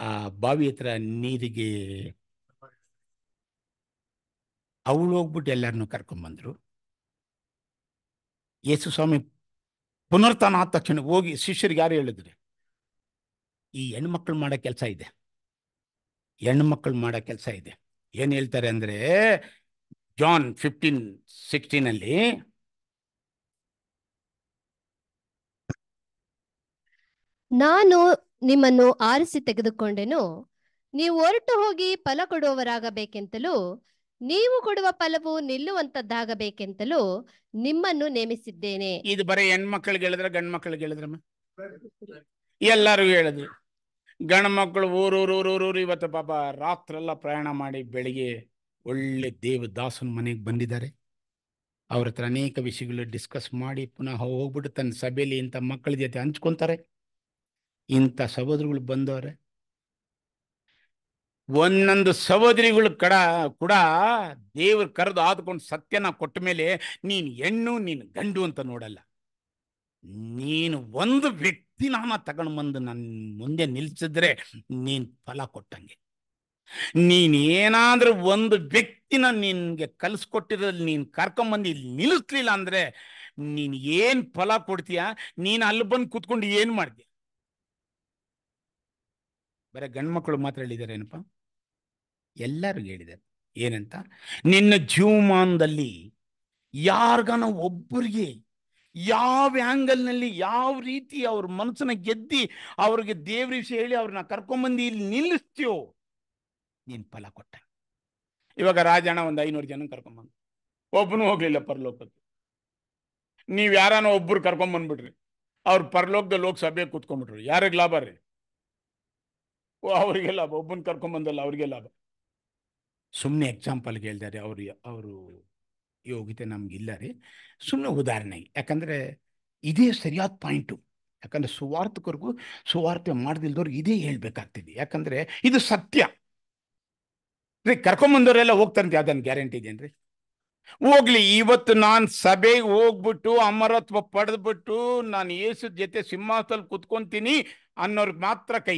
ಆ ಬಾವಿ ಹತ್ರ ನೀರಿಗೆ ಅವಳು ಹೋಗ್ಬಿಟ್ಟು ಎಲ್ಲರನ್ನು ಬಂದ್ರು ಯೇಸು ಸ್ವಾಮಿ ಪುನರ್ತಾನ ಆದ ತಕ್ಷಣ ಹೋಗಿ ಶಿಷ್ಯರಿಗೆ ಯಾರು ಹೇಳಿದ್ರಿ ಈ ಹೆಣ್ಮಕ್ಳು ಮಾಡೋ ಕೆಲಸ ಇದೆ ಹೆಣ್ಮಕ್ಳು ಮಾಡೋ ಕೆಲಸ ಇದೆ ಏನು ಹೇಳ್ತಾರೆ ಅಂದ್ರೆ ಜಾನ್ ಫಿಫ್ಟೀನ್ ಸಿಕ್ಸ್ಟೀನಲ್ಲಿ ನಾನು ನಿಮ್ಮನ್ನು ಆರಿಸಿ ತೆಗೆದುಕೊಂಡೆನು ನೀವು ಹೊರಟು ಹೋಗಿ ಫಲ ಕೊಡುವವರಾಗಬೇಕೆಂತಲೂ ನೀವು ಕೊಡುವ ಫಲವು ನಿಲ್ಲುವಂತದ್ದಾಗಬೇಕೆಂತಲೂ ನಿಮ್ಮನ್ನು ನೇಮಿಸಿದ್ದೇನೆ ಇದು ಬರೀ ಹೆಣ್ಮಕ್ಳಿಗೆ ಹೇಳಿದ್ರೆ ಗಂಡ್ ಮಕ್ಳಿಗೆ ಹೇಳಿದ್ರಮ್ಮ ಎಲ್ಲರಿಗೂ ಹೇಳಿದ್ರು ಗಂಡ ಮಕ್ಕಳು ಊರೂರು ಇವತ್ತು ಪಾಪ ರಾತ್ರೆಲ್ಲ ಪ್ರಯಾಣ ಮಾಡಿ ಬೆಳಿಗ್ಗೆ ಒಳ್ಳೆ ದೇವದಾಸನ ಮನೆಗೆ ಬಂದಿದ್ದಾರೆ ಅವ್ರ ಹತ್ರ ಅನೇಕ ವಿಷಯಗಳು ಡಿಸ್ಕಸ್ ಮಾಡಿ ಪುನಃ ಹೋಗ್ಬಿಟ್ಟು ತನ್ನ ಸಭೆಯಲ್ಲಿ ಇಂಥ ಮಕ್ಕಳ ಜೊತೆ ಹಂಚ್ಕೊಂತಾರೆ ಇಂಥ ಸಹೋದರಿಗಳು ಬಂದವ್ರೆ ಒಂದೊಂದು ಸಹೋದರಿಗಳು ಕಡ ಕೂಡ ದೇವ್ರು ಕರೆದು ಆದ್ಕೊಂಡು ಸತ್ಯನ ಕೊಟ್ಟ ಮೇಲೆ ನೀನು ಹೆಣ್ಣು ನೀನು ಗಂಡು ಅಂತ ನೋಡಲ್ಲ ನೀನು ಒಂದು ವ್ಯಕ್ತಿನಾನ ತಗೊಂಡು ಬಂದು ನನ್ನ ಮುಂದೆ ನಿಲ್ಸಿದ್ರೆ ನೀನು ಫಲ ಕೊಟ್ಟಂಗೆ ಏನಾದ್ರೂ ಒಂದು ವ್ಯಕ್ತಿನ ನಿನ್ಗೆ ಕಲಿಸ್ಕೊಟ್ಟಿರೋದ್ರಲ್ಲಿ ನೀನು ಕರ್ಕೊಂಬಂದು ಇಲ್ಲಿ ನಿಲ್ಲಿಸ್ಲಿಲ್ಲ ಅಂದ್ರೆ ನೀನು ಏನು ಫಲ ಕೊಡ್ತೀಯಾ ನೀನು ಅಲ್ಲಿ ಬಂದು ಕೂತ್ಕೊಂಡು ಏನು ಮಾಡ್ತೀಯ ಬರೀ ಗಂಡ್ಮಕ್ಳು ಮಾತ್ರ ಹೇಳಿದ್ದಾರೆ ಏನಪ್ಪ ಎಲ್ಲರಿಗೂ ಹೇಳಿದ್ದಾರೆ ಏನಂತ ನಿನ್ನ ಜೀವಮಾನದಲ್ಲಿ ಯಾರಿಗಾನ ಒಬ್ಬರಿಗೆ ಯಾವ ಆ್ಯಂಗಲ್ನಲ್ಲಿ ಯಾವ ರೀತಿ ಅವ್ರ ಮನಸ್ಸನ್ನ ಗೆದ್ದಿ ಅವ್ರಿಗೆ ದೇವ್ರ ವಿಷಯ ಹೇಳಿ ಅವ್ರನ್ನ ಕರ್ಕೊಂಬಂದು ಇಲ್ಲಿ ನಿಲ್ಲಿಸ್ತೀಯೋ ನೀನು ಫಲ ಕೊಟ್ಟ ಇವಾಗ ರಾಜಣ್ಣ ಒಂದು ಐನೂರು ಜನ ಕರ್ಕೊಂಬಂದು ಒಬ್ಬನು ಹೋಗ್ಲಿಲ್ಲ ಪರಲೋಕಕ್ಕೆ ನೀವು ಯಾರನ್ನ ಒಬ್ಬರು ಕರ್ಕೊಂಬಂದ್ಬಿಟ್ರಿ ಅವ್ರು ಪರಲೋಕದ ಲೋಕಸಭೆ ಕೂತ್ಕೊಂಡ್ಬಿಟ್ರು ಯಾರಿಗೆ ಲಾಭ ರೀ ಅವರಿಗೆ ಲಾಭ ಒಬ್ಬನ ಕರ್ಕೊಂಬಂದಲ್ಲ ಅವ್ರಿಗೆ ಲಾಭ ಸುಮ್ಮನೆ ಎಕ್ಸಾಂಪಲ್ಗೆ ಹೇಳ್ತಾರೆ ಅವರು ಅವರು ಯೋಗ್ಯತೆ ನಮಗಿಲ್ಲ ರೀ ಸುಮ್ಮನೆ ಉದಾಹರಣೆ ಯಾಕಂದರೆ ಇದೇ ಸರಿಯಾದ ಪಾಯಿಂಟು ಯಾಕಂದರೆ ಸುವಾರ್ಥಕರಿಗೂ ಸುವಾರ್ತೆ ಮಾಡ್ದಿಲ್ದವ್ರಿಗೆ ಇದೇ ಹೇಳ್ಬೇಕಾಗ್ತಿದೆ ಯಾಕಂದರೆ ಇದು ಸತ್ಯ ರೀ ಕರ್ಕೊಂಬಂದವರೆಲ್ಲ ಹೋಗ್ತಾರಂತೆ ಅದನ್ನು ಗ್ಯಾರಂಟಿ ಇದೇನ್ರಿ ಹೋಗ್ಲಿ ಇವತ್ತು ನಾನು ಸಭೆಗೆ ಹೋಗ್ಬಿಟ್ಟು ಅಮರತ್ವ ಪಡೆದ್ಬಿಟ್ಟು ನಾನು ಏಸು ಜೊತೆ ಸಿಂಹಾಸದಲ್ಲಿ ಕುತ್ಕೊಂತೀನಿ ಅನ್ನೋರ್ಗೆ ಮಾತ್ರ ಕೈ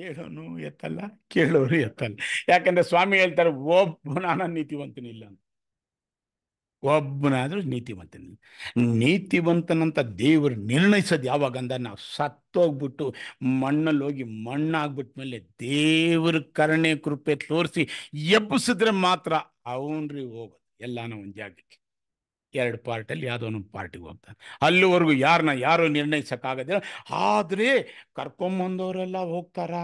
ಹೇಳೋನು ಎತ್ತಲ್ಲ ಕೇಳೋನು ಎತ್ತಲ್ಲ ಯಾಕಂದ್ರೆ ಸ್ವಾಮಿ ಹೇಳ್ತಾರೆ ಒಬ್ಬನಾನ ನೀತಿವಂತನಿಲ್ಲ ಅಂತ ಒಬ್ಬನಾದ್ರೂ ನೀತಿವಂತನಿಲ್ಲ ನೀತಿವಂತನಂತ ದೇವರು ನಿರ್ಣಯಿಸೋದು ಯಾವಾಗ ಅಂದ ನಾವು ಸತ್ತೋಗ್ಬಿಟ್ಟು ಮಣ್ಣಲ್ಲಿ ಹೋಗಿ ಮಣ್ಣಾಗ್ಬಿಟ್ಮೇಲೆ ದೇವ್ರ ಕರುಣೆ ಕೃಪೆ ತೋರಿಸಿ ಎಬ್ಬಿಸಿದ್ರೆ ಮಾತ್ರ ಅವನ್ರಿ ಹೋಗೋದು ಎಲ್ಲಾನ ಒಂದು ಜಾಗಕ್ಕೆ ಎರಡು ಪಾರ್ಟಿಯಲ್ಲಿ ಯಾವುದೋ ಒಂದು ಪಾರ್ಟಿಗೆ ಹೋಗ್ತಾರೆ ಅಲ್ಲಿವರೆಗೂ ಯಾರನ್ನ ಯಾರು ನಿರ್ಣಯಿಸೋಕ್ಕಾಗೋದಿಲ್ಲ ಆದರೆ ಕರ್ಕೊಂಬಂದವರೆಲ್ಲ ಹೋಗ್ತಾರ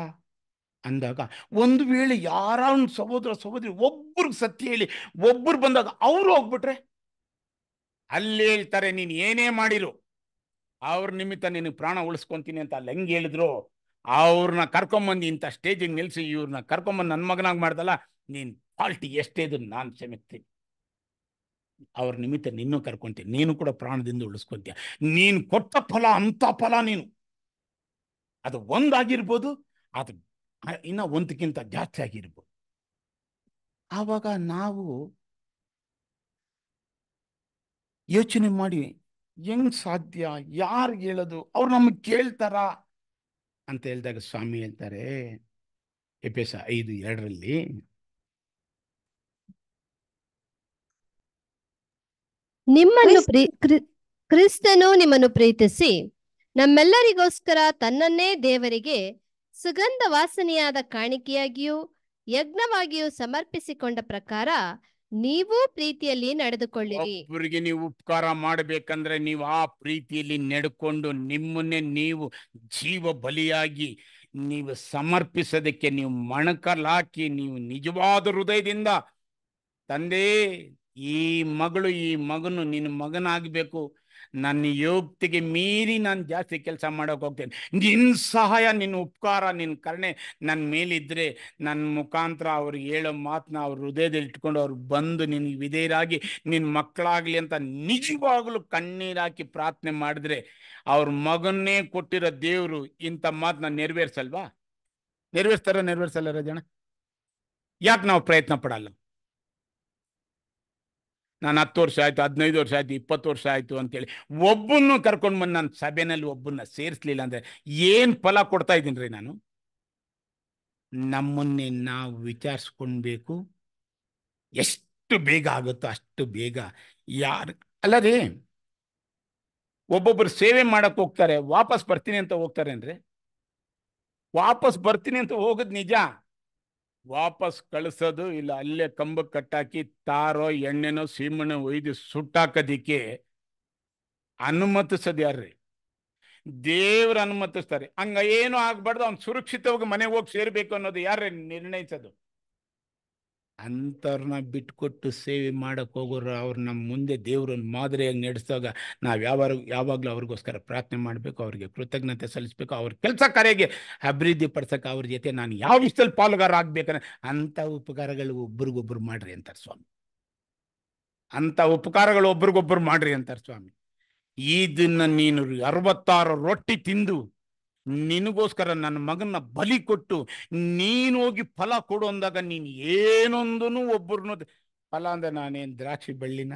ಅಂದಾಗ ಒಂದು ವೇಳೆ ಯಾರ ಸಹೋದರ ಸಹೋದರಿ ಒಬ್ರಿಗೆ ಸತ್ಯ ಹೇಳಿ ಒಬ್ಬರು ಬಂದಾಗ ಅವರು ಹೋಗ್ಬಿಟ್ರೆ ಅಲ್ಲಿ ಹೇಳ್ತಾರೆ ನೀನು ಏನೇ ಮಾಡಿರು ಅವ್ರ ನಿಮಿತ್ತ ನಿನಗೆ ಪ್ರಾಣ ಉಳಿಸ್ಕೊಂತೀನಿ ಅಂತ ಅಲ್ಲಿ ಹೆಂಗೆ ಹೇಳಿದ್ರು ಅವ್ರನ್ನ ಕರ್ಕೊಂಬಂದು ಇಂಥ ಸ್ಟೇಜಿಗೆ ನಿಲ್ಲಿಸಿ ಇವ್ರನ್ನ ಕರ್ಕೊಂಬಂದು ನನ್ನ ಮಗನಾಗಿ ಮಾಡ್ದಲ್ಲ ನೀನು ಫಾಲ್ಟಿ ಇದನ್ನು ನಾನು ಕ್ಷಮಿಸ್ತೀನಿ ಅವ್ರ ನಿಮಿತ್ತ ನಿನ್ನೂ ಕರ್ಕೊಂತೀಯ ನೀನು ಕೂಡ ಪ್ರಾಣದಿಂದ ಉಳಿಸ್ಕೊಂತೀಯ ನೀನು ಕೊಟ್ಟ ಫಲ ಅಂಥ ಫಲ ನೀನು ಅದು ಒಂದಾಗಿರ್ಬೋದು ಅದು ಇನ್ನ ಒಂದಕ್ಕಿಂತ ಜಾಸ್ತಿ ಆಗಿರ್ಬೋದು ಆವಾಗ ನಾವು ಯೋಚನೆ ಮಾಡಿ ಹೆಂಗ್ ಸಾಧ್ಯ ಯಾರು ಹೇಳೋದು ಅವ್ರು ನಮಗೆ ಕೇಳ್ತಾರ ಅಂತ ಹೇಳಿದಾಗ ಸ್ವಾಮಿ ಹೇಳ್ತಾರೆ ಎಪೇಸ ಐದು ಎರಡರಲ್ಲಿ ನಿಮ್ಮನ್ನು ಕ್ರಿಸ್ತನು ನಿಮ್ಮನ್ನು ಪ್ರೀತಿಸಿ ನಮ್ಮೆಲ್ಲರಿಗೋಸ್ಕರ ತನ್ನನ್ನೇ ದೇವರಿಗೆ ಸುಗಂಧ ವಾಸನೆಯಾದ ಕಾಣಿಕೆಯಾಗಿಯೂ ಯಜ್ಞವಾಗಿಯೂ ಸಮರ್ಪಿಸಿಕೊಂಡ ಪ್ರಕಾರ ನೀವು ಪ್ರೀತಿಯಲ್ಲಿ ನಡೆದುಕೊಳ್ಳಿರಿ ನೀವು ಉಪಕಾರ ಮಾಡಬೇಕಂದ್ರೆ ನೀವು ಆ ಪ್ರೀತಿಯಲ್ಲಿ ನಡ್ಕೊಂಡು ನಿಮ್ಮನ್ನೇ ನೀವು ಜೀವ ಬಲಿಯಾಗಿ ನೀವು ಸಮರ್ಪಿಸೋದಕ್ಕೆ ನೀವು ಮಣಕಲ್ ಹಾಕಿ ನೀವು ನಿಜವಾದ ಹೃದಯದಿಂದ ತಂದೆ ಈ ಮಗಳು ಈ ಮಗನು ನಿನ್ನ ಮಗನಾಗಬೇಕು ನನ್ನ ಯೋಗ್ತಿಗೆ ಮೀರಿ ನಾನು ಜಾಸ್ತಿ ಕೆಲಸ ಮಾಡೋಕೆ ಹೋಗ್ತೇನೆ ನಿನ್ನ ಸಹಾಯ ನಿನ್ನ ಉಪಕಾರ ನಿನ್ನ ಕರುಣೆ ನನ್ನ ಮೇಲಿದ್ದರೆ ನನ್ನ ಮುಖಾಂತರ ಅವ್ರಿಗೆ ಹೇಳೋ ಮಾತನ್ನ ಅವ್ರ ಹೃದಯದಲ್ಲಿ ಇಟ್ಕೊಂಡು ಅವ್ರು ಬಂದು ನಿನಗೆ ವಿಧೇಯರಾಗಿ ನಿನ್ನ ಮಕ್ಕಳಾಗಲಿ ಅಂತ ನಿಜವಾಗಲೂ ಕಣ್ಣೀರಾಕಿ ಪ್ರಾರ್ಥನೆ ಮಾಡಿದ್ರೆ ಅವ್ರ ಮಗನ್ನೇ ಕೊಟ್ಟಿರೋ ದೇವರು ಇಂಥ ಮಾತನ್ನ ನೆರವೇರಿಸಲ್ವಾ ನೆರವೇರಿಸ್ತಾರ ನೆರವೇರಿಸಲ್ಲ ರಜಣ ಯಾಕೆ ನಾವು ಪ್ರಯತ್ನ ಪಡಲ್ಲ ನಾನು ಹತ್ತು ವರ್ಷ ಆಯಿತು ಹದಿನೈದು ವರ್ಷ ಆಯಿತು ಇಪ್ಪತ್ತು ವರ್ಷ ಆಯಿತು ಅಂತೇಳಿ ಒಬ್ಬನ್ನು ಕರ್ಕೊಂಡು ಬಂದು ನಾನು ಸಭೆನಲ್ಲಿ ಒಬ್ಬನ್ನ ಸೇರಿಸಲಿಲ್ಲ ಅಂದರೆ ಏನು ಫಲ ಕೊಡ್ತಾ ಇದ್ದೀನಿ ರೀ ನಾನು ನಮ್ಮನ್ನೇ ನಾವು ವಿಚಾರಿಸ್ಕೊಳ್ಬೇಕು ಎಷ್ಟು ಬೇಗ ಆಗುತ್ತೋ ಅಷ್ಟು ಬೇಗ ಯಾರು ಅಲ್ಲ ರೀ ಒಬ್ಬೊಬ್ಬರು ಸೇವೆ ಮಾಡಕ್ಕೆ ಹೋಗ್ತಾರೆ ವಾಪಸ್ ಬರ್ತೀನಿ ಅಂತ ಹೋಗ್ತಾರೆ ಅಂದರೆ ವಾಪಸ್ ಬರ್ತೀನಿ ಅಂತ ಹೋಗೋದು ನಿಜ ವಾಪಸ್ ಕಳಿಸೋದು ಇಲ್ಲ ಅಲ್ಲೇ ಕಂಬ ಕಟ್ಟಾಕಿ ತಾರೋ ಎಣ್ಣೆನೋ ಸೀಮೆನೋ ಒಯ್ದು ಸುಟ್ಟಾಕೋದಿಕ್ಕೆ ಅನುಮತಿಸೋದು ಯಾರ್ರಿ ದೇವ್ರು ಅನುಮತಿಸ್ತಾರೆ ಹಂಗ ಏನು ಆಗ್ಬಾರ್ದು ಅವ್ನು ಸುರಕ್ಷಿತವಾಗಿ ಮನೆಗೆ ಹೋಗಿ ಸೇರ್ಬೇಕು ಅನ್ನೋದು ಯಾರ್ರಿ ನಿರ್ಣಯಿಸೋದು ಅಂಥವ್ರನ್ನ ಬಿಟ್ಕೊಟ್ಟು ಸೇವೆ ಮಾಡೋಕ್ಕೆ ಹೋಗೋರು ಅವ್ರು ನಮ್ಮ ಮುಂದೆ ದೇವ್ರನ್ನ ಮಾದರಿಯಾಗಿ ನಡೆಸಿದಾಗ ನಾವು ಯಾವಾಗ ಯಾವಾಗಲೂ ಅವ್ರಿಗೋಸ್ಕರ ಪ್ರಾರ್ಥನೆ ಮಾಡಬೇಕು ಅವ್ರಿಗೆ ಕೃತಜ್ಞತೆ ಸಲ್ಲಿಸಬೇಕು ಅವ್ರ ಕೆಲಸ ಕಾರ್ಯಗೆ ಅಭಿವೃದ್ಧಿ ಪಡ್ಸೋಕೆ ಅವ್ರ ಜೊತೆ ನಾನು ಯಾವ ವಿಷಯದಲ್ಲಿ ಪಾಲುಗಾರ ಆಗ್ಬೇಕಂದ್ರೆ ಅಂಥ ಉಪಕಾರಗಳು ಒಬ್ರಿಗೊಬ್ರು ಮಾಡ್ರಿ ಅಂತಾರೆ ಸ್ವಾಮಿ ಅಂಥ ಉಪಕಾರಗಳು ಒಬ್ರಿಗೊಬ್ರು ಮಾಡ್ರಿ ಅಂತಾರೆ ಸ್ವಾಮಿ ಈ ದಿನ ನೀನು ಅರವತ್ತಾರು ರೊಟ್ಟಿ ತಿಂದು ನಿನಗೋಸ್ಕರ ನನ್ನ ಮಗನ ಬಲಿ ಕೊಟ್ಟು ನೀನು ಹೋಗಿ ಫಲ ಕೊಡು ಅಂದಾಗ ನೀನು ಏನೊಂದನು ಒಬ್ಬರನ್ನು ಫಲ ಅಂದ್ರೆ ನಾನೇನು ದ್ರಾಕ್ಷಿ ಬಳ್ಳಿನ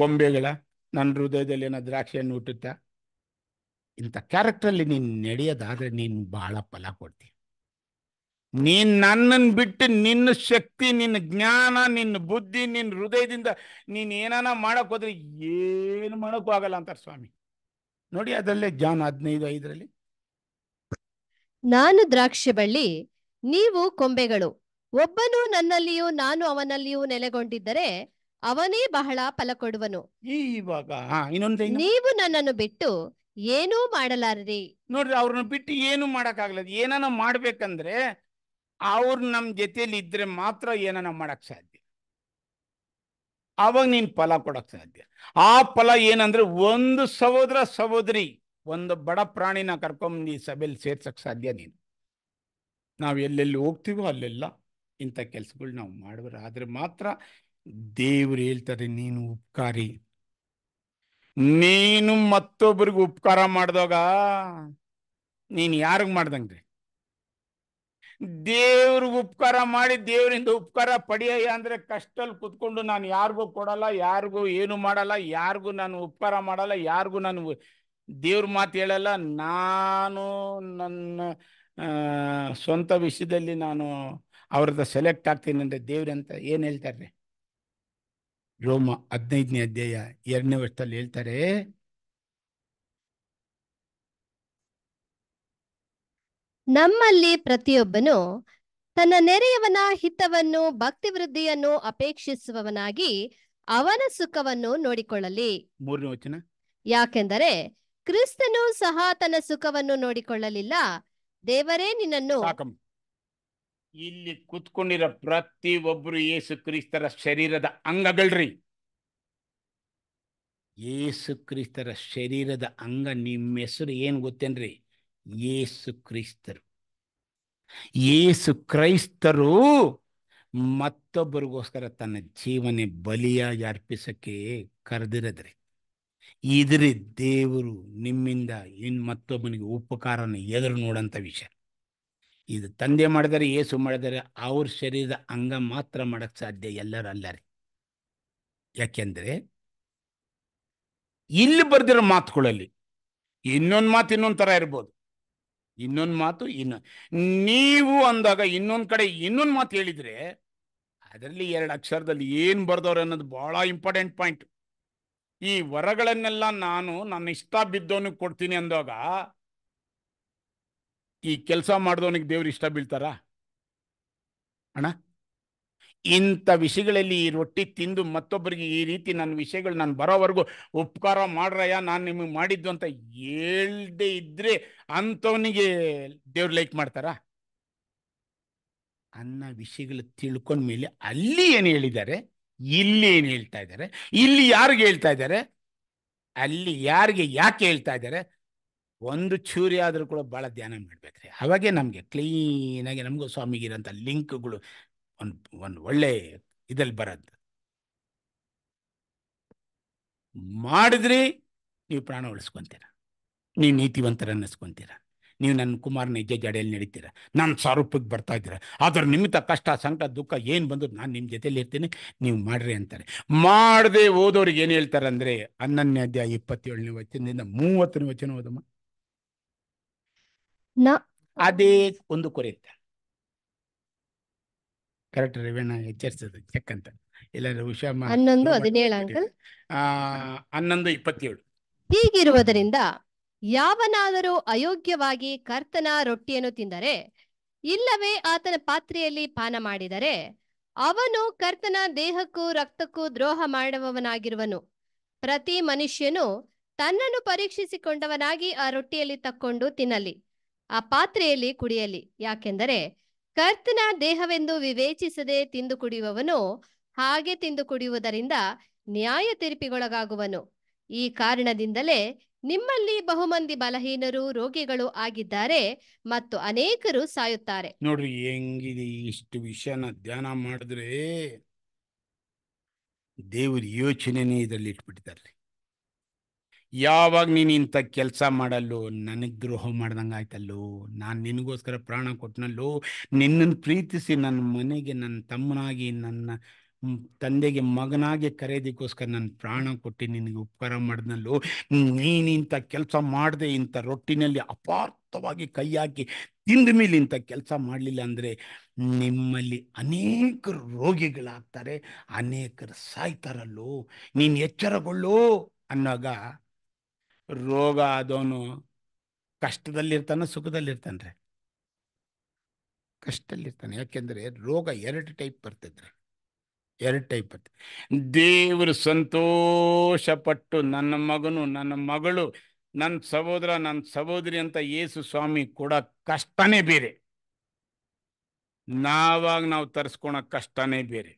ಕೊಂಬೆಗಳ ನನ್ನ ಹೃದಯದಲ್ಲಿ ಏನೋ ದ್ರಾಕ್ಷಿಯನ್ನು ಹುಟ್ಟುತ್ತೆ ಇಂಥ ಕ್ಯಾರೆಕ್ಟ್ರಲ್ಲಿ ನೀನು ನಡೆಯೋದಾದ್ರೆ ನೀನು ಭಾಳ ಫಲ ಕೊಡ್ತೀನಿ ನೀನ್ ನನ್ನನ್ನು ಬಿಟ್ಟು ನಿನ್ನ ಶಕ್ತಿ ನಿನ್ನ ಜ್ಞಾನ ನಿನ್ನ ಬುದ್ಧಿ ನಿನ್ನ ಹೃದಯದಿಂದ ನೀನು ಏನಾನ ಮಾಡಕ್ ಹೋದ್ರೆ ಏನು ಮಾಡೋಕ್ಕೂ ಆಗಲ್ಲ ಅಂತಾರೆ ಸ್ವಾಮಿ ನೋಡಿ ಅದರಲ್ಲೇ ಜಾನ್ ಹದಿನೈದು ಐದರಲ್ಲಿ ನಾನು ದ್ರಾಕ್ಷಿ ಬಳ್ಳಿ ನೀವು ಕೊಂಬೆಗಳು ಒಬ್ಬನು ನನ್ನಲ್ಲಿಯೂ ನಾನು ಅವನಲ್ಲಿಯೂ ನೆಲೆಗೊಂಡಿದ್ದರೆ ಅವನೇ ಬಹಳ ಫಲ ಕೊಡುವನು ನೀವು ನನ್ನನ್ನು ಬಿಟ್ಟು ಏನೂ ಮಾಡಲಾರರಿ ನೋಡ್ರಿ ಅವ್ರನ್ನ ಬಿಟ್ಟು ಏನು ಮಾಡಕ್ಕಾಗಲ್ಲ ಏನನ ಮಾಡ್ಬೇಕಂದ್ರೆ ಅವ್ರು ನಮ್ ಜೊತೆಯಲ್ಲಿ ಇದ್ರೆ ಮಾತ್ರ ಏನನ ಮಾಡಕ್ ಸಾಧ್ಯ ಅವಾಗ ನೀನ್ ಫಲ ಕೊಡಕ್ ಸಾಧ್ಯ ಆ ಫಲ ಏನಂದ್ರೆ ಒಂದು ಸಹೋದರ ಸಹೋದರಿ ಒಂದು ಬಡ ಪ್ರಾಣಿನ ಕರ್ಕೊಂಡು ಈ ಸಭೆಯಲ್ಲಿ ಸೇರ್ಸಕ್ ಸಾಧ್ಯ ನೀನು ನಾವು ಎಲ್ಲೆಲ್ಲಿ ಹೋಗ್ತೀವೋ ಅಲ್ಲೆಲ್ಲ ಇಂಥ ಕೆಲಸಗಳು ನಾವು ಮಾಡುವರು ಆದರೆ ಮಾತ್ರ ದೇವರು ಹೇಳ್ತಾರೆ ನೀನು ಉಪಕಾರಿ ನೀನು ಮತ್ತೊಬ್ಬರಿಗೂ ಉಪಕಾರ ಮಾಡಿದಾಗ ನೀನು ಯಾರಿಗ ಮಾಡ್ದಂಗ್ರಿ ದೇವ್ರಿಗೆ ಉಪಕಾರ ಮಾಡಿ ದೇವರಿಂದ ಉಪಕಾರ ಪಡೆಯ ಅಂದ್ರೆ ಕಷ್ಟಲ್ ಕುತ್ಕೊಂಡು ನಾನು ಯಾರಿಗೂ ಕೊಡಲ್ಲ ಯಾರಿಗೂ ಏನು ಮಾಡಲ್ಲ ಯಾರಿಗೂ ನಾನು ಉಪಕಾರ ಮಾಡಲ್ಲ ಯಾರಿಗೂ ನಾನು ದೇವ್ರ ಮಾತು ಹೇಳಲ್ಲ ನಾನು ನನ್ನ ಸ್ವಂತ ವಿಷಯದಲ್ಲಿ ನಾನು ಅವ್ರದ್ದು ಸೆಲೆಕ್ಟ್ ಆಗ್ತೀನಿ ಅಂದರೆ ಅಂತ ಏನು ಹೇಳ್ತಾರೆ ರೋಮ ಹದಿನೈದನೇ ಅಧ್ಯಾಯ ಎರಡನೇ ವರ್ಷದಲ್ಲಿ ಹೇಳ್ತಾರೆ ನಮ್ಮಲ್ಲಿ ಪ್ರತಿಯೊಬ್ಬನು ತನ್ನ ನೆರೆಯವನ ಹಿತವನ್ನು ಭಕ್ತಿ ವೃದ್ಧಿಯನ್ನು ಅಪೇಕ್ಷಿಸುವವನಾಗಿ ಅವನ ಸುಖವನ್ನು ನೋಡಿಕೊಳ್ಳಲಿ ಮೂರನೇ ವಚನ ಯಾಕೆಂದರೆ ಕ್ರಿಸ್ತನು ಸಹ ತನ್ನ ಸುಖವನ್ನು ನೋಡಿಕೊಳ್ಳಲಿಲ್ಲ ದೇವರೇ ನಿನ್ನನ್ನು ಇಲ್ಲಿ ಕುತ್ಕೊಂಡಿರ ಪ್ರತಿ ಒಬ್ಬರು ಯೇಸು ಕ್ರಿಸ್ತರ ಶರೀರದ ಅಂಗಗಳ್ರಿ ಏಸು ಕ್ರಿಸ್ತರ ಶರೀರದ ಅಂಗ ನಿಮ್ಮ ಹೆಸರು ಏನು ಗೊತ್ತೇನ್ರಿ ಏಸು ಕ್ರಿಸ್ತರು ಏಸು ಕ್ರೈಸ್ತರು ಮತ್ತೊಬ್ಬರಿಗೋಸ್ಕರ ತನ್ನ ಜೀವನ ಬಲಿಯಾಗಿ ಅರ್ಪಿಸಕ್ಕೆ ಕರೆದಿರದ್ರಿ ಇದ್ರೆ ದೇವರು ನಿಮ್ಮಿಂದ ಇನ್ ಮತ್ತೊಬ್ಬನಿಗೆ ಉಪಕಾರನ ಎದುರು ನೋಡೋಂಥ ವಿಷಯ ಇದು ತಂದೆ ಮಾಡಿದರೆ ಏಸು ಮಾಡಿದರೆ ಅವ್ರ ಶರೀರದ ಅಂಗ ಮಾತ್ರ ಮಾಡಕ್ಕೆ ಸಾಧ್ಯ ಎಲ್ಲರಲ್ಲ ರೀ ಯಾಕೆಂದರೆ ಇಲ್ಲಿ ಬರೆದಿರೋ ಮಾತುಗಳಲ್ಲಿ ಇನ್ನೊಂದು ಮಾತು ಇನ್ನೊಂದು ಥರ ಇರ್ಬೋದು ಇನ್ನೊಂದು ಮಾತು ಇನ್ನೊಂದು ನೀವು ಅಂದಾಗ ಇನ್ನೊಂದು ಕಡೆ ಇನ್ನೊಂದು ಮಾತು ಹೇಳಿದರೆ ಅದರಲ್ಲಿ ಎರಡು ಅಕ್ಷರದಲ್ಲಿ ಏನು ಬರ್ದವ್ರೆ ಅನ್ನೋದು ಭಾಳ ಇಂಪಾರ್ಟೆಂಟ್ ಪಾಯಿಂಟ್ ಈ ವರಗಳನ್ನೆಲ್ಲ ನಾನು ನನ್ನ ಇಷ್ಟ ಬಿದ್ದವನಿಗೆ ಕೊಡ್ತೀನಿ ಅಂದಾಗ ಈ ಕೆಲಸ ಮಾಡಿದವನಿಗೆ ದೇವ್ರು ಇಷ್ಟ ಬೀಳ್ತಾರ ಅಣ್ಣ ಇಂಥ ವಿಷಯಗಳಲ್ಲಿ ಈ ರೊಟ್ಟಿ ತಿಂದು ಮತ್ತೊಬ್ಬರಿಗೆ ಈ ರೀತಿ ನನ್ನ ವಿಷಯಗಳು ನಾನು ಬರೋವರೆಗೂ ಉಪಕಾರ ಮಾಡ್ರಯ್ಯ ನಾನು ನಿಮಗೆ ಮಾಡಿದ್ದು ಅಂತ ಹೇಳ್ದೆ ಇದ್ರೆ ಅಂಥವನಿಗೆ ದೇವ್ರು ಲೈಕ್ ಮಾಡ್ತಾರಾ ಅನ್ನ ವಿಷಯಗಳು ತಿಳ್ಕೊಂಡ್ಮೇಲೆ ಮೇಲೆ ಅಲ್ಲಿ ಏನು ಹೇಳಿದ್ದಾರೆ ಇಲ್ಲಿ ಏನು ಹೇಳ್ತಾ ಇದ್ದಾರೆ ಇಲ್ಲಿ ಯಾರಿಗೆ ಹೇಳ್ತಾ ಇದ್ದಾರೆ ಅಲ್ಲಿ ಯಾರಿಗೆ ಯಾಕೆ ಹೇಳ್ತಾ ಇದ್ದಾರೆ ಒಂದು ಚೂರಿ ಆದರೂ ಕೂಡ ಭಾಳ ಧ್ಯಾನ ಮಾಡಬೇಕ್ರಿ ಅವಾಗೆ ನಮಗೆ ಕ್ಲೀನಾಗಿ ನಮಗೂ ಸ್ವಾಮಿಗಿರೋಂಥ ಲಿಂಕ್ಗಳು ಒಂದು ಒಂದು ಒಳ್ಳೆ ಇದಲ್ಲಿ ಬರೋದು ಮಾಡಿದ್ರಿ ನೀವು ಪ್ರಾಣ ಉಳಿಸ್ಕೊಂತೀರ ನೀವು ನೀತಿವಂತರ ಅನ್ನಿಸ್ಕೊತೀರಾ ನೀವು ನನ್ನ ಕುಮಾರನ ಜಡೆಯಲ್ಲಿ ನಡೀತೀರ ನನ್ನ ಸ್ವರೂಪಕ್ಕೆ ಬರ್ತಾ ಇದ್ದೀರ ಅದರ ನಿಮಿತ್ತ ಕಷ್ಟ ಸಂಕಟ ದುಃಖ ಏನು ಬಂದರೂ ನಾನು ನಿಮ್ಮ ಜೊತೆಯಲ್ಲಿ ಇರ್ತೀನಿ ನೀವು ಮಾಡ್ರಿ ಅಂತಾರೆ ಮಾಡದೆ ಓದೋರಿಗೆ ಏನು ಹೇಳ್ತಾರೆ ಅಂದರೆ ಹನ್ನೊಂದನೇ ಅಧ್ಯಾಯ ಇಪ್ಪತ್ತೇಳನೇ ವಚನದಿಂದ ಮೂವತ್ತನೇ ವಚನ ಓದಮ್ಮ ಅದೇ ಒಂದು ಕೊರೆಯುತ್ತ ಕರೆಕ್ಟ್ ರೇವಣ್ಣ ಎಚ್ಚರಿಸೋದು ಚೆಕ್ ಅಂತ ಎಲ್ಲರೂ ಹುಷಾರ್ ಹನ್ನೊಂದು ಹದಿನೇಳು ಅಂಕಲ್ ಹನ್ನೊಂದು ಇಪ್ಪತ್ತೇಳು ಹೀಗಿರುವುದರಿಂದ ಯಾವನಾದರೂ ಅಯೋಗ್ಯವಾಗಿ ಕರ್ತನ ರೊಟ್ಟಿಯನ್ನು ತಿಂದರೆ ಇಲ್ಲವೇ ಆತನ ಪಾತ್ರೆಯಲ್ಲಿ ಪಾನ ಮಾಡಿದರೆ ಅವನು ಕರ್ತನ ದೇಹಕ್ಕೂ ರಕ್ತಕ್ಕೂ ದ್ರೋಹ ಮಾಡುವವನಾಗಿರುವನು ಪ್ರತಿ ಮನುಷ್ಯನು ತನ್ನನ್ನು ಪರೀಕ್ಷಿಸಿಕೊಂಡವನಾಗಿ ಆ ರೊಟ್ಟಿಯಲ್ಲಿ ತಕ್ಕೊಂಡು ತಿನ್ನಲಿ ಆ ಪಾತ್ರೆಯಲ್ಲಿ ಕುಡಿಯಲಿ ಯಾಕೆಂದರೆ ಕರ್ತನ ದೇಹವೆಂದು ವಿವೇಚಿಸದೆ ತಿಂದು ಕುಡಿಯುವವನು ಹಾಗೆ ತಿಂದು ಕುಡಿಯುವುದರಿಂದ ನ್ಯಾಯ ತೀರ್ಪಿಗೊಳಗಾಗುವನು ಈ ಕಾರಣದಿಂದಲೇ ನಿಮ್ಮಲ್ಲಿ ಬಹುಮಂದಿ ಬಲಹೀನರು ರೋಗಿಗಳು ಆಗಿದ್ದಾರೆ ಮತ್ತು ಅನೇಕರು ಸಾಯುತ್ತಾರೆ ನೋಡ್ರಿ ಹೆಂಗಿದೆ ಇಷ್ಟು ವಿಷಯನ ಧ್ಯಾನ ಮಾಡಿದ್ರೆ ದೇವರ ಯೋಚನೆನೇ ಇದರಲ್ಲಿ ಇಟ್ಬಿಟ್ಟಿದ್ದಾರೆ ಯಾವಾಗ ನೀನು ಇಂಥ ಕೆಲಸ ಮಾಡಲ್ಲೋ ನನಗೆ ದ್ರೋಹ ಮಾಡ್ದಂಗೆ ಆಯ್ತಲ್ಲೋ ನಾನು ನಿನಗೋಸ್ಕರ ಪ್ರಾಣ ಕೊಟ್ಟನಲ್ಲೋ ನಿನ್ನನ್ನು ಪ್ರೀತಿಸಿ ನನ್ನ ಮನೆಗೆ ನನ್ನ ತಮ್ಮನಾಗಿ ನನ್ನ ತಂದೆಗೆ ಮಗನಾಗಿ ಕರೆಯೋದಕ್ಕೋಸ್ಕರ ನಾನು ಪ್ರಾಣ ಕೊಟ್ಟು ನಿನಗೆ ಉಪಕಾರ ಮಾಡಿದ್ನಲ್ಲೋ ಇಂಥ ಕೆಲಸ ಮಾಡದೆ ಇಂಥ ರೊಟ್ಟಿನಲ್ಲಿ ಅಪಾರ್ಥವಾಗಿ ಕೈ ಹಾಕಿ ತಿಂದ ಮೇಲೆ ಇಂಥ ಕೆಲಸ ಮಾಡಲಿಲ್ಲ ಅಂದರೆ ನಿಮ್ಮಲ್ಲಿ ಅನೇಕ ರೋಗಿಗಳಾಗ್ತಾರೆ ಅನೇಕರು ಸಾಯ್ತಾರಲ್ಲೋ ನೀನು ಎಚ್ಚರಗೊಳ್ಳೋ ಅನ್ನೋಗ ರೋಗ ಆದವನು ಕಷ್ಟದಲ್ಲಿರ್ತಾನೆ ಸುಖದಲ್ಲಿರ್ತಾನೆ ಕಷ್ಟದಲ್ಲಿರ್ತಾನೆ ಯಾಕೆಂದರೆ ರೋಗ ಎರಡು ಟೈಪ್ ಬರ್ತಿದ್ರೆ ಎರಡು ಟೈಪ್ ಅದು ದೇವರು ಸಂತೋಷಪಟ್ಟು ನನ್ನ ಮಗನು ನನ್ನ ಮಗಳು ನನ್ನ ಸಹೋದರ ನನ್ನ ಸಹೋದರಿ ಅಂತ ಯೇಸು ಸ್ವಾಮಿ ಕೂಡ ಕಷ್ಟನೇ ಬೇರೆ ನಾವಾಗ ನಾವು ತರಿಸ್ಕೊಳಕ್ ಕಷ್ಟನೇ ಬೇರೆ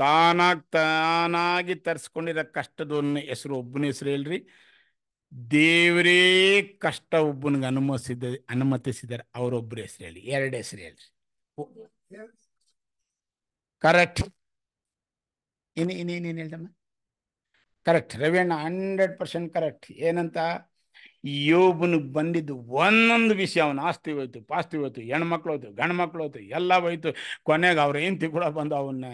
ತಾನಾಗ್ ತಾನಾಗಿ ತರಿಸ್ಕೊಂಡಿರೋ ಕಷ್ಟದ ಹೆಸರು ಒಬ್ಬನ ಹೆಸರು ಹೇಳ್ರಿ ದೇವರೇ ಕಷ್ಟ ಒಬ್ಬನಿಗೆ ಅನುಮತಿಸಿದ ಅನುಮತಿಸಿದ್ದಾರೆ ಅವರೊಬ್ಬರ ಹೆಸರು ಹೇಳಿ ಎರಡು ಹೆಸರು ಹೇಳ್ರಿ ಕರೆಕ್ಟ್ ಇನ್ನು ಇನ್ನೇನೇನು ಹೇಳ್ದಮ್ಮ ಕರೆಕ್ಟ್ ರವಿಯಣ್ಣ ಹಂಡ್ರೆಡ್ ಪರ್ಸೆಂಟ್ ಕರೆಕ್ಟ್ ಏನಂತ ಯೋಬನಿಗೆ ಬಂದಿದ್ದು ಒಂದೊಂದು ವಿಷಯ ಅವನು ಆಸ್ತಿ ಹೋಯ್ತು ಪಾಸ್ತಿ ಹೋಯ್ತು ಹೆಣ್ಮಕ್ಳು ಹೋಯ್ತು ಗಂಡು ಮಕ್ಳು ಹೋಯ್ತು ಎಲ್ಲ ಹೋಯ್ತು ಕೊನೆಗೆ ಅವ್ರ ಏನ್ ಕೂಡ ಬಂದು ಅವನ್ನ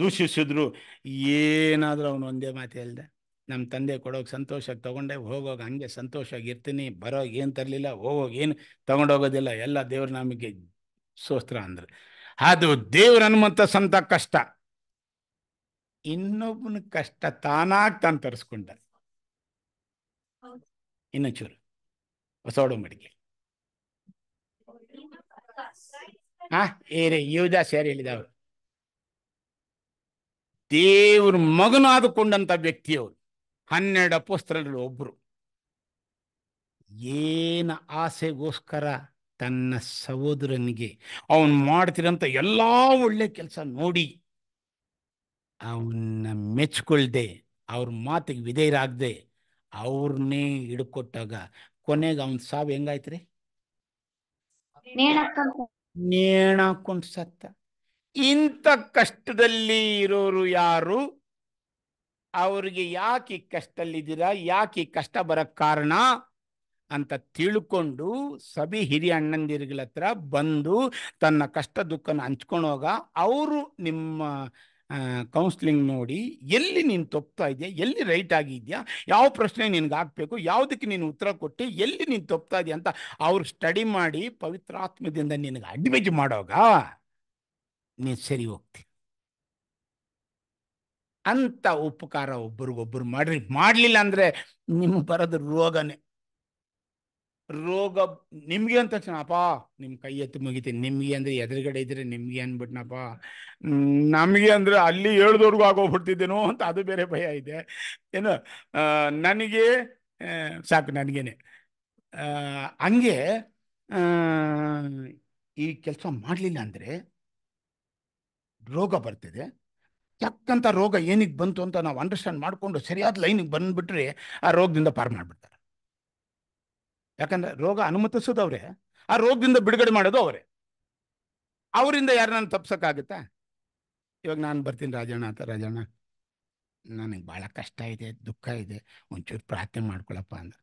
ದೂಷಿಸಿದ್ರು ಏನಾದರೂ ಅವನು ಒಂದೇ ಮಾತು ಹೇಳ್ದೆ ನಮ್ಮ ತಂದೆ ಕೊಡೋಕೆ ಸಂತೋಷಕ್ಕೆ ತೊಗೊಂಡೆ ಹೋಗೋಕೆ ಹಂಗೆ ಸಂತೋಷವಾಗಿ ಇರ್ತೀನಿ ಬರೋ ಏನು ತರಲಿಲ್ಲ ಹೋಗೋಕೆ ಏನು ತೊಗೊಂಡೋಗೋದಿಲ್ಲ ಎಲ್ಲ ದೇವ್ರ ನಮಗೆ ಸೋಸ್ತ್ರ ಅಂದರು ಅದು ದೇವ್ರ ಹನುಮಂತ ಕಷ್ಟ ಇನ್ನೊಬ್ಬನ ಕಷ್ಟ ತಾನಾಗ್ ತಾನು ತರಿಸ್ಕೊಂಡ ಇನ್ನೊಂಚೂರು ಹೊಸೋಡು ಹ ಹಾ ಏನೇ ಯುವದಾಸ್ ಹೇಳಿದ ಹೇಳಿದವರು ದೇವ್ರ ಮಗನಾದುಕೊಂಡಂತ ವ್ಯಕ್ತಿ ಅವರು ಹನ್ನೆರಡು ಅಪೋಸ್ತರರು ಒಬ್ರು ಏನ ಆಸೆಗೋಸ್ಕರ ತನ್ನ ಸಹೋದರನಿಗೆ ಅವನು ಮಾಡ್ತಿರೋಂಥ ಎಲ್ಲ ಒಳ್ಳೆ ಕೆಲಸ ನೋಡಿ ಅವನ್ನ ಮೆಚ್ಕೊಳ್ದೆ ಅವ್ರ ಮಾತಿಗೆ ವಿಧೇಯರಾಗದೆ ಅವ್ರನ್ನೇ ಹಿಡ್ಕೊಟ್ಟಾಗ ಕೊನೆಗೆ ಅವನ್ ಸಾವು ಹೆಂಗಾಯ್ತ್ರಿ ನೇಣಾಕೊಂಡು ಸತ್ತ ಇಂಥ ಕಷ್ಟದಲ್ಲಿ ಇರೋರು ಯಾರು ಅವ್ರಿಗೆ ಯಾಕೆ ಕಷ್ಟಲ್ಲಿದ್ದೀರಾ ಯಾಕೆ ಕಷ್ಟ ಬರಕ್ ಕಾರಣ ಅಂತ ತಿಳ್ಕೊಂಡು ಸಭಿ ಹಿರಿಯ ಅಣ್ಣಂದಿರುಗಳ ಹತ್ರ ಬಂದು ತನ್ನ ಕಷ್ಟ ದುಃಖನ ಹಂಚ್ಕೊಂಡೋಗ ಅವರು ನಿಮ್ಮ ಕೌನ್ಸ್ಲಿಂಗ್ ನೋಡಿ ಎಲ್ಲಿ ನೀನು ತಪ್ತಾ ಇದೆಯಾ ಎಲ್ಲಿ ರೈಟ್ ಆಗಿದೆಯಾ ಯಾವ ಪ್ರಶ್ನೆ ನಿನಗೆ ಹಾಕ್ಬೇಕು ಯಾವುದಕ್ಕೆ ನೀನು ಉತ್ತರ ಕೊಟ್ಟು ಎಲ್ಲಿ ನೀನು ತಪ್ತಾ ಇದೆಯಾ ಅಂತ ಅವ್ರು ಸ್ಟಡಿ ಮಾಡಿ ಪವಿತ್ರಾತ್ಮದಿಂದ ನಿನಗೆ ಅಡ್ಮಿಟ್ ಮಾಡೋಗ ನೀನು ಸರಿ ಹೋಗ್ತಿ ಅಂತ ಉಪಕಾರ ಒಬ್ಬರಿಗೊಬ್ಬರು ಮಾಡ್ರಿ ಮಾಡಲಿಲ್ಲ ಅಂದರೆ ನಿಮ್ಗೆ ಬರೋದು ರೋಗನೇ ರೋಗ ನಿಮಗೆ ಅಂತ ಅಪ್ಪ ನಿಮ್ಮ ಕೈ ಎತ್ತು ಮುಗಿತೀನಿ ನಿಮಗೆ ಅಂದರೆ ಎದುರುಗಡೆ ಇದ್ರೆ ನಿಮಗೆ ಅಂದ್ಬಿಟ್ನಪ್ಪ ನಮಗೆ ಅಂದರೆ ಅಲ್ಲಿ ಹೇಳ್ದವ್ರಿಗೂ ಆಗೋಗ್ಬಿಡ್ತಿದ್ದೇನೋ ಅಂತ ಅದು ಬೇರೆ ಭಯ ಇದೆ ಏನು ನನಗೆ ಸಾಕು ನನಗೇನೆ ಹಂಗೆ ಈ ಕೆಲಸ ಮಾಡಲಿಲ್ಲ ಅಂದರೆ ರೋಗ ಬರ್ತಿದೆ ಚಕ್ಕಂಥ ರೋಗ ಏನಿಗೆ ಬಂತು ಅಂತ ನಾವು ಅಂಡರ್ಸ್ಟ್ಯಾಂಡ್ ಮಾಡಿಕೊಂಡು ಸರಿಯಾದ ಲೈನಿಗೆ ಬಂದುಬಿಟ್ರೆ ಆ ರೋಗದಿಂದ ಪಾರು ಮಾಡಿಬಿಡ್ತಾರೆ ಯಾಕಂದ್ರೆ ರೋಗ ಅವರೇ ಆ ರೋಗದಿಂದ ಬಿಡುಗಡೆ ಮಾಡೋದು ಅವರೇ ಅವರಿಂದ ಯಾರು ನಾನು ತಪ್ಸೋಕ್ಕಾಗುತ್ತಾ ಇವಾಗ ನಾನು ಬರ್ತೀನಿ ರಾಜಣ್ಣ ಅಂತ ರಾಜಣ್ಣ ನನಗೆ ಭಾಳ ಕಷ್ಟ ಇದೆ ದುಃಖ ಇದೆ ಒಂಚೂರು ಪ್ರಾರ್ಥನೆ ಮಾಡ್ಕೊಳಪ್ಪ ಅಂದ್ರೆ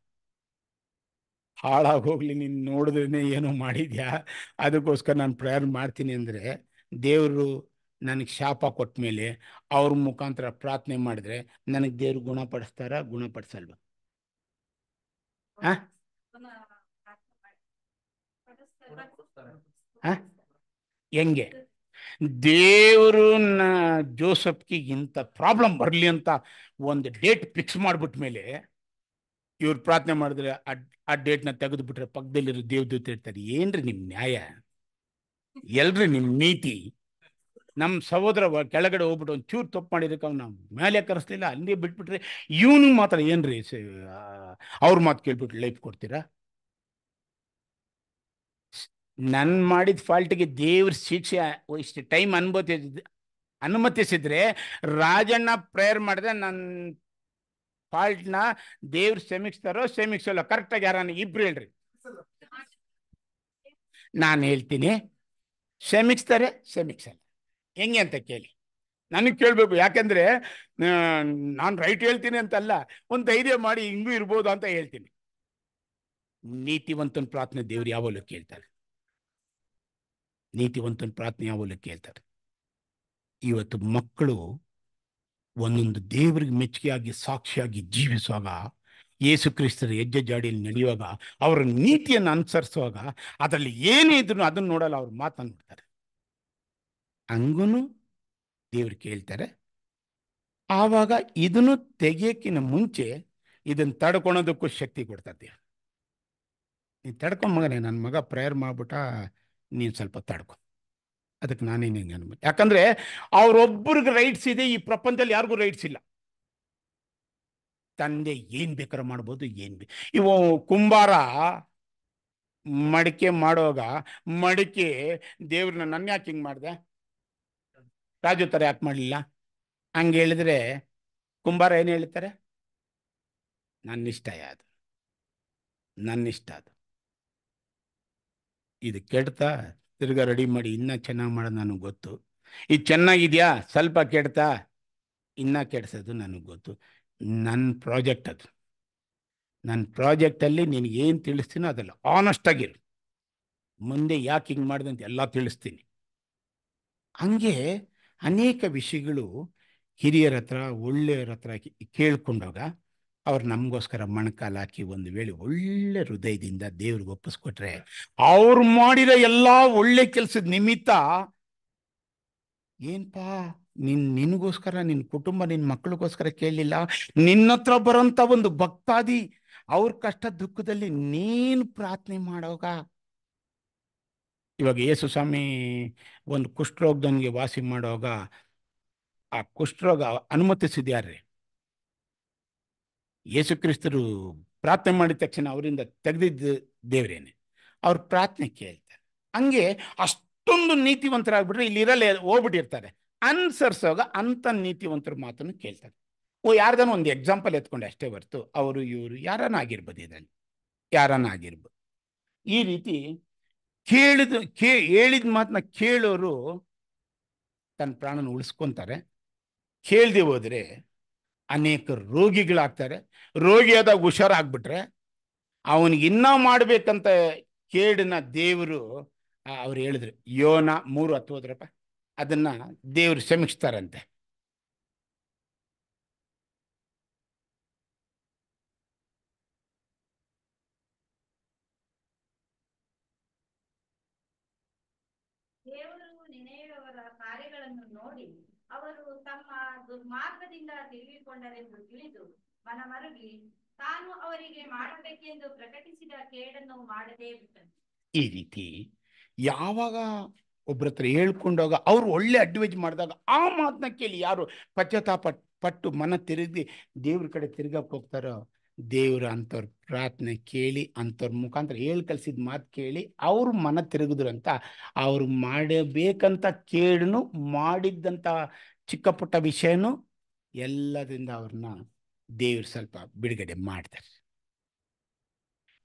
ಹಾಳಾಗೋಗ್ಲಿ ನೀನು ನೋಡಿದ್ರೇ ಏನೋ ಮಾಡಿದ್ಯಾ ಅದಕ್ಕೋಸ್ಕರ ನಾನು ಪ್ರೇಯರ್ ಮಾಡ್ತೀನಿ ಅಂದರೆ ದೇವರು ನನಗೆ ಶಾಪ ಕೊಟ್ಟ ಮೇಲೆ ಅವ್ರ ಮುಖಾಂತರ ಪ್ರಾರ್ಥನೆ ಮಾಡಿದ್ರೆ ನನಗೆ ದೇವ್ರು ಗುಣಪಡಿಸ್ತಾರ ಗುಣಪಡಿಸಲ್ವ ಹಾಂ ಹೆಂಗೆ ದೇವರು ಜೋಸಫ್ಗೆ ಇಂಥ ಪ್ರಾಬ್ಲಮ್ ಬರಲಿ ಅಂತ ಒಂದು ಡೇಟ್ ಫಿಕ್ಸ್ ಮಾಡಿಬಿಟ್ಟ ಮೇಲೆ ಇವ್ರು ಪ್ರಾರ್ಥನೆ ಮಾಡಿದ್ರೆ ಆ ಡೇಟ್ನ ತೆಗೆದುಬಿಟ್ರೆ ಪಕ್ಕದಲ್ಲಿರೋ ದೇವದೂತ ಇರ್ತಾರೆ ಏನ್ರಿ ನಿಮ್ಮ ನ್ಯಾಯ ಎಲ್ರಿ ನಿಮ್ಮ ನೀತಿ ನಮ್ಮ ಸಹೋದರ ಕೆಳಗಡೆ ಹೋಗ್ಬಿಟ್ಟು ಒಂದು ಚೂರು ತಪ್ಪು ಮಾಡಿದಕ್ಕೆ ಅವ್ನು ಮೇಲೆ ಕರೆಸ್ಲಿಲ್ಲ ಅಲ್ಲಿ ಬಿಟ್ಬಿಟ್ರೆ ಇವನು ಮಾತ್ರ ಏನು ರೀ ಅವ್ರ ಮಾತು ಕೇಳ್ಬಿಟ್ಟು ಲೈಫ್ ಕೊಡ್ತೀರಾ ನನ್ನ ಮಾಡಿದ ಫಾಲ್ಟಿಗೆ ದೇವ್ರ ಶಿಕ್ಷೆ ಇಷ್ಟು ಟೈಮ್ ಅನುಭವಿಸಿದ ಅನುಮತಿಸಿದ್ರೆ ರಾಜಣ್ಣ ಪ್ರೇಯರ್ ಮಾಡಿದ್ರೆ ನನ್ನ ಫಾಲ್ಟ್ನ ದೇವ್ರು ಕ್ಷಮಿಸ್ತಾರೋ ಕ್ಷಮಿಸಲ್ಲ ಕರೆಕ್ಟಾಗಿ ಯಾರನ್ನ ಇಬ್ರು ಹೇಳ್ರಿ ನಾನು ಹೇಳ್ತೀನಿ ಕ್ಷಮಿಸ್ತಾರೆ ಕ್ಷಮಿಸಲ್ಲ ಹೆಂಗೆ ಅಂತ ಕೇಳಿ ನನಗೆ ಕೇಳಬೇಕು ಯಾಕೆಂದರೆ ನಾನು ರೈಟ್ ಹೇಳ್ತೀನಿ ಅಂತಲ್ಲ ಒಂದು ಧೈರ್ಯ ಮಾಡಿ ಹಿಂಗೂ ಇರ್ಬೋದು ಅಂತ ಹೇಳ್ತೀನಿ ನೀತಿವಂತನ ಪ್ರಾರ್ಥನೆ ದೇವ್ರು ಯಾವಾಗಲೂ ಕೇಳ್ತಾರೆ ನೀತಿವಂತನ ಪ್ರಾರ್ಥನೆ ಯಾವಾಗಲೂ ಕೇಳ್ತಾರೆ ಇವತ್ತು ಮಕ್ಕಳು ಒಂದೊಂದು ದೇವರಿಗೆ ಮೆಚ್ಚುಗೆಯಾಗಿ ಸಾಕ್ಷಿಯಾಗಿ ಜೀವಿಸುವಾಗ ಯೇಸು ಕ್ರಿಸ್ತರ ಹೆಜ್ಜೆ ಜಾಡಿಯಲ್ಲಿ ನಡೆಯುವಾಗ ಅವರ ನೀತಿಯನ್ನು ಅನುಸರಿಸುವಾಗ ಅದರಲ್ಲಿ ಏನೇ ಇದ್ರು ಅದನ್ನು ನೋಡಲು ಅವ್ರು ಮಾತನ್ನು ಬಿಡ್ತಾರೆ ಹಂಗೂ ದೇವ್ರು ಕೇಳ್ತಾರೆ ಆವಾಗ ಇದನ್ನು ತೆಗಿಯೋಕ್ಕಿಂತ ಮುಂಚೆ ಇದನ್ನು ತಡ್ಕೊಳೋದಕ್ಕೂ ಶಕ್ತಿ ಕೊಡ್ತದೆ ನೀನು ತಡ್ಕೊಂಡು ಮಗನೇ ನನ್ನ ಮಗ ಪ್ರೇಯರ್ ಮಾಡಿಬಿಟ್ಟ ನೀನು ಸ್ವಲ್ಪ ತಡ್ಕೊ ಅದಕ್ಕೆ ನಾನೇ ನಿಂಗೆ ಅನ್ಬಿಟ್ಟು ಯಾಕಂದರೆ ಅವ್ರೊಬ್ಬರಿಗೆ ರೈಟ್ಸ್ ಇದೆ ಈ ಪ್ರಪಂಚದಲ್ಲಿ ಯಾರಿಗೂ ರೈಟ್ಸ್ ಇಲ್ಲ ತಂದೆ ಏನು ಬೇಕಾರ ಮಾಡ್ಬೋದು ಏನು ಬೇ ಇವು ಕುಂಬಾರ ಮಡಿಕೆ ಮಾಡುವಾಗ ಮಡಿಕೆ ದೇವ್ರನ್ನ ನನ್ನ ಯಾಕೆ ಹಿಂಗೆ ಮಾಡಿದೆ ರಾಜು ಥರ ಯಾಕೆ ಮಾಡಲಿಲ್ಲ ಹಂಗೆ ಹೇಳಿದ್ರೆ ಕುಂಬಾರ ಏನು ಹೇಳ್ತಾರೆ ನನ್ನಿಷ್ಟ ಯಾವುದು ನನ್ನಿಷ್ಟ ಅದು ಇದು ಕೆಡ್ತಾ ತಿರ್ಗ ರೆಡಿ ಮಾಡಿ ಇನ್ನೂ ಚೆನ್ನಾಗಿ ಮಾಡೋದು ನನಗೆ ಗೊತ್ತು ಇದು ಚೆನ್ನಾಗಿದೆಯಾ ಸ್ವಲ್ಪ ಕೆಡ್ತಾ ಇನ್ನೂ ಕೆಡ್ಸೋದು ನನಗೆ ಗೊತ್ತು ನನ್ನ ಪ್ರಾಜೆಕ್ಟ್ ಅದು ನನ್ನ ಪ್ರಾಜೆಕ್ಟಲ್ಲಿ ನಿನಗೇನು ತಿಳಿಸ್ತೀನೋ ಅದೆಲ್ಲ ಆಗಿರು ಮುಂದೆ ಯಾಕೆ ಹಿಂಗೆ ಮಾಡಿದೆ ಅಂತ ಎಲ್ಲ ತಿಳಿಸ್ತೀನಿ ಹಂಗೆ ಅನೇಕ ವಿಷಯಗಳು ಹಿರಿಯರ ಹತ್ರ ಒಳ್ಳೆಯವ್ರ ಹತ್ರ ಕೇಳ್ಕೊಂಡೋಗ ಅವ್ರು ನಮಗೋಸ್ಕರ ಮಣಕಾಲು ಹಾಕಿ ಒಂದು ವೇಳೆ ಒಳ್ಳೆ ಹೃದಯದಿಂದ ದೇವ್ರಿಗೆ ಒಪ್ಪಿಸ್ಕೊಟ್ರೆ ಅವ್ರು ಮಾಡಿರೋ ಎಲ್ಲ ಒಳ್ಳೆ ಕೆಲಸದ ನಿಮಿತ್ತ ಏನ್ಪಾ ನಿನ್ ನಿನಗೋಸ್ಕರ ನಿನ್ನ ಕುಟುಂಬ ನಿನ್ ಮಕ್ಕಳಿಗೋಸ್ಕರ ಕೇಳಲಿಲ್ಲ ನಿನ್ನ ಹತ್ರ ಬರೋಂಥ ಒಂದು ಭಕ್ತಾದಿ ಅವ್ರ ಕಷ್ಟ ದುಃಖದಲ್ಲಿ ನೀನು ಪ್ರಾರ್ಥನೆ ಮಾಡೋಗ ಇವಾಗ ಯೇಸು ಸ್ವಾಮಿ ಒಂದು ಕುಷ್ಠರೋಗದವನಿಗೆ ವಾಸಿ ಮಾಡುವಾಗ ಆ ಕುಷ್ಠರೋಗ ಅನುಮತಿಸಿದ್ಯಾರ್ರಿ ಯೇಸು ಕ್ರಿಸ್ತರು ಪ್ರಾರ್ಥನೆ ಮಾಡಿದ ತಕ್ಷಣ ಅವರಿಂದ ತೆಗೆದಿದ್ದ ದೇವರೇನೆ ಅವ್ರ ಪ್ರಾರ್ಥನೆ ಕೇಳ್ತಾರೆ ಹಂಗೆ ಅಷ್ಟೊಂದು ನೀತಿವಂತರಾಗ್ಬಿಟ್ರೆ ಇಲ್ಲಿ ಇರಲ್ಲೇ ಹೋಗ್ಬಿಟ್ಟಿರ್ತಾರೆ ಅನ್ಸರ್ಸೋಗ ಅಂಥ ನೀತಿವಂತರ ಮಾತನ್ನು ಕೇಳ್ತಾರೆ ಓ ಯಾರ್ದಾನು ಒಂದು ಎಕ್ಸಾಂಪಲ್ ಎತ್ಕೊಂಡೆ ಅಷ್ಟೇ ಹೊರ್ತು ಅವರು ಇವರು ಯಾರನ್ನ ಆಗಿರ್ಬೋದು ಇದರಲ್ಲಿ ಯಾರನ್ನ ಆಗಿರ್ಬೋದು ಈ ರೀತಿ ಕೇಳಿದ ಕೇ ಹೇಳಿದ ಮಾತನ್ನ ಕೇಳೋರು ತನ್ನ ಪ್ರಾಣನ ಉಳಿಸ್ಕೊತಾರೆ ಕೇಳದೆ ಹೋದರೆ ಅನೇಕ ರೋಗಿಗಳಾಗ್ತಾರೆ ರೋಗಿಯಾದಾಗ ಹುಷಾರಾಗ್ಬಿಟ್ರೆ ಅವನಿಗೆ ಇನ್ನೂ ಮಾಡಬೇಕಂತ ಕೇಳಿನ ದೇವರು ಅವ್ರು ಹೇಳಿದ್ರು ಯೋನ ಮೂರು ಹತ್ತು ಹೋದ್ರಪ್ಪ ಅದನ್ನು ದೇವರು ಶ್ರಮಿಸ್ತಾರಂತೆ ತಿರುಗಿಕೊಂಡರೆಂದು ತಿಳಿದು ಮನಮರುಗಿ ತಾನು ಅವರಿಗೆ ಮಾಡಬೇಕೆಂದು ಪ್ರಕಟಿಸಿದ ಕೇಡನ್ನು ಮಾಡದೇ ಈ ರೀತಿ ಯಾವಾಗ ಒಬ್ಬರ ಹತ್ರ ಹೇಳ್ಕೊಂಡಾಗ ಅವರು ಒಳ್ಳೆ ಅಡ್ವೈಸ್ ಮಾಡಿದಾಗ ಆ ಮಾತನ್ನ ಕೇಳಿ ಯಾರು ಪಶ್ಚಾತ್ತಾಪ ಪಟ್ಟು ಮನ ತಿರುಗಿ ದೇವ್ರ ಕಡೆ ತಿರುಗಕ್ಕೆ ಹೋಗ್ತಾರೋ ದೇವ್ರ ಅಂಥವ್ರ ಪ್ರಾರ್ಥನೆ ಕೇಳಿ ಅಂಥವ್ರ ಮುಖಾಂತರ ಹೇಳಿ ಕಲಿಸಿದ ಮಾತು ಕೇಳಿ ಅವ್ರು ಮನ ತಿರುಗಿದ್ರು ಅಂತ ಅವ್ರು ಮಾಡಬೇಕಂತ ಕೇಳನು ಮಾಡಿದ್ದಂಥ ಚಿಕ್ಕ ಪುಟ್ಟ ವಿಷಯನೂ ಎಲ್ಲದರಿಂದ ಅವ್ರನ್ನ ದೇವ್ರು ಸ್ವಲ್ಪ ಬಿಡುಗಡೆ ಮಾಡ್ತಾರೆ